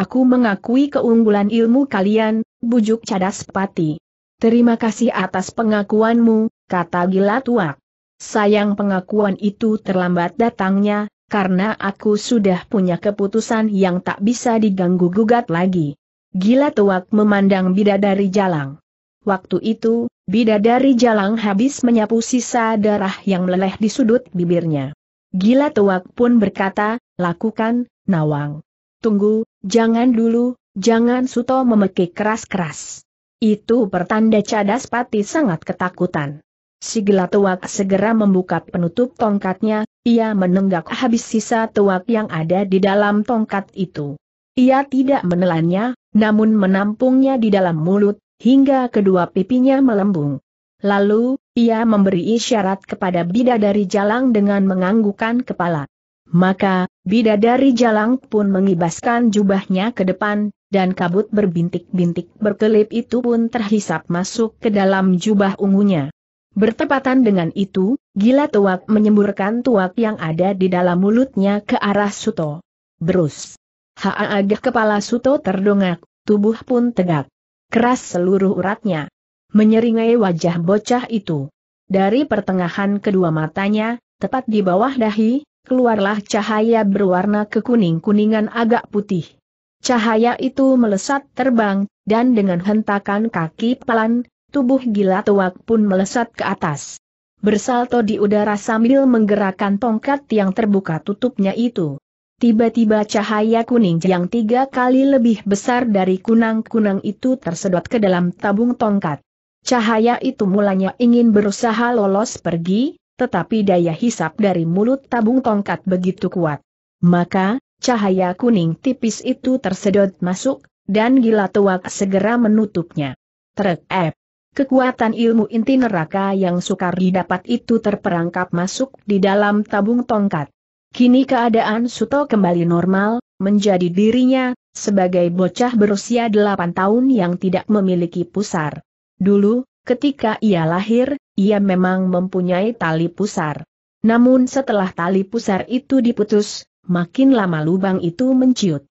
Aku mengakui keunggulan ilmu kalian, bujuk cadas pati. Terima kasih atas pengakuanmu, kata Gila tua. Sayang pengakuan itu terlambat datangnya, karena aku sudah punya keputusan yang tak bisa diganggu-gugat lagi. Gila Tuak memandang bidadari jalang. Waktu itu, bidadari jalang habis menyapu sisa darah yang meleleh di sudut bibirnya. Gila Tuak pun berkata, lakukan, Nawang. Tunggu, jangan dulu, jangan Suto memekik keras-keras. Itu pertanda cadas pati sangat ketakutan. Si gelap tuak segera membuka penutup tongkatnya, ia menenggak habis sisa tuak yang ada di dalam tongkat itu. Ia tidak menelannya, namun menampungnya di dalam mulut, hingga kedua pipinya melembung. Lalu, ia memberi isyarat kepada bidadari jalang dengan menganggukan kepala. Maka, bidadari jalang pun mengibaskan jubahnya ke depan, dan kabut berbintik-bintik berkelip itu pun terhisap masuk ke dalam jubah ungunya. Bertepatan dengan itu, gila tuak menyemburkan tuak yang ada di dalam mulutnya ke arah Suto. Berus. Haa agak kepala Suto terdongak, tubuh pun tegak. Keras seluruh uratnya. Menyeringai wajah bocah itu. Dari pertengahan kedua matanya, tepat di bawah dahi, keluarlah cahaya berwarna kekuning-kuningan agak putih. Cahaya itu melesat terbang, dan dengan hentakan kaki pelan, tubuh gila tuak pun melesat ke atas. Bersalto di udara sambil menggerakkan tongkat yang terbuka tutupnya itu. Tiba-tiba cahaya kuning yang tiga kali lebih besar dari kunang-kunang itu tersedot ke dalam tabung tongkat. Cahaya itu mulanya ingin berusaha lolos pergi, tetapi daya hisap dari mulut tabung tongkat begitu kuat. Maka, cahaya kuning tipis itu tersedot masuk, dan gila tua segera menutupnya. ep. Eh. Kekuatan ilmu inti neraka yang sukar didapat itu terperangkap masuk di dalam tabung tongkat. Kini keadaan Suto kembali normal, menjadi dirinya, sebagai bocah berusia 8 tahun yang tidak memiliki pusar. Dulu, ketika ia lahir, ia memang mempunyai tali pusar. Namun setelah tali pusar itu diputus, Makin lama lubang itu menciut.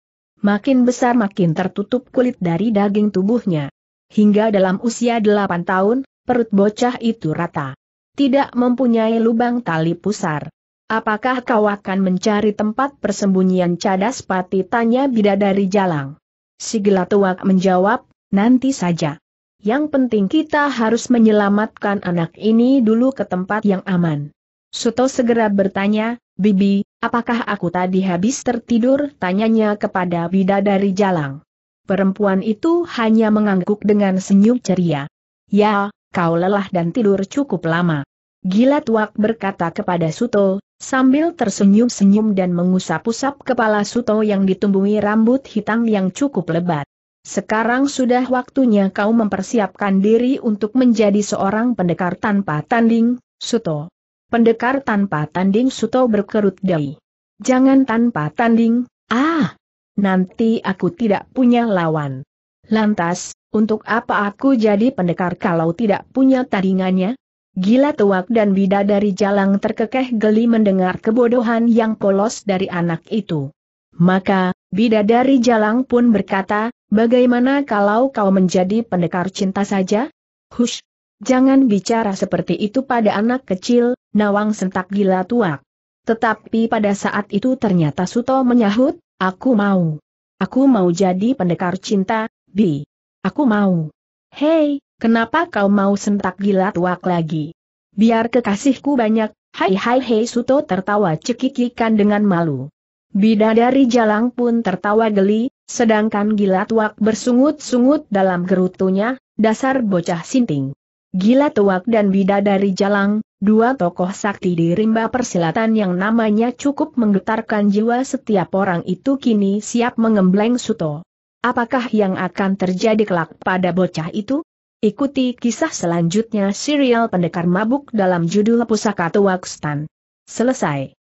Makin besar makin tertutup kulit dari daging tubuhnya. Hingga dalam usia delapan tahun, perut bocah itu rata. Tidak mempunyai lubang tali pusar. Apakah kau akan mencari tempat persembunyian cadas pati tanya bidadari jalang? Si Gelatuak menjawab, nanti saja. Yang penting kita harus menyelamatkan anak ini dulu ke tempat yang aman. Suto segera bertanya, Bibi, apakah aku tadi habis tertidur? Tanyanya kepada dari jalang. Perempuan itu hanya mengangguk dengan senyum ceria. Ya, kau lelah dan tidur cukup lama. Gila tuak berkata kepada Suto, sambil tersenyum-senyum dan mengusap-usap kepala Suto yang ditumbuhi rambut hitam yang cukup lebat. Sekarang sudah waktunya kau mempersiapkan diri untuk menjadi seorang pendekar tanpa tanding, Suto. Pendekar tanpa tanding Suto berkerut dahi. Jangan tanpa tanding, ah! Nanti aku tidak punya lawan. Lantas, untuk apa aku jadi pendekar kalau tidak punya tandingannya? Gila tuak dan bida dari jalang terkekeh geli mendengar kebodohan yang polos dari anak itu. Maka, bidadari jalang pun berkata, bagaimana kalau kau menjadi pendekar cinta saja? Hush, Jangan bicara seperti itu pada anak kecil, Nawang sentak gila tuak. Tetapi pada saat itu ternyata Suto menyahut, aku mau. Aku mau jadi pendekar cinta, Bi. Aku mau. Hei, kenapa kau mau sentak gila tuak lagi? Biar kekasihku banyak, hai hai hei Suto tertawa cekikikan dengan malu. Bidadari Jalang pun tertawa geli, sedangkan gila tuak bersungut-sungut dalam gerutunya, dasar bocah sinting. Gila Tuak dan Bidadari Jalang, dua tokoh sakti di rimba persilatan yang namanya cukup menggetarkan jiwa setiap orang itu kini siap mengembleng Suto. Apakah yang akan terjadi kelak pada bocah itu? Ikuti kisah selanjutnya serial pendekar mabuk dalam judul Pusaka Tuak Stan. Selesai.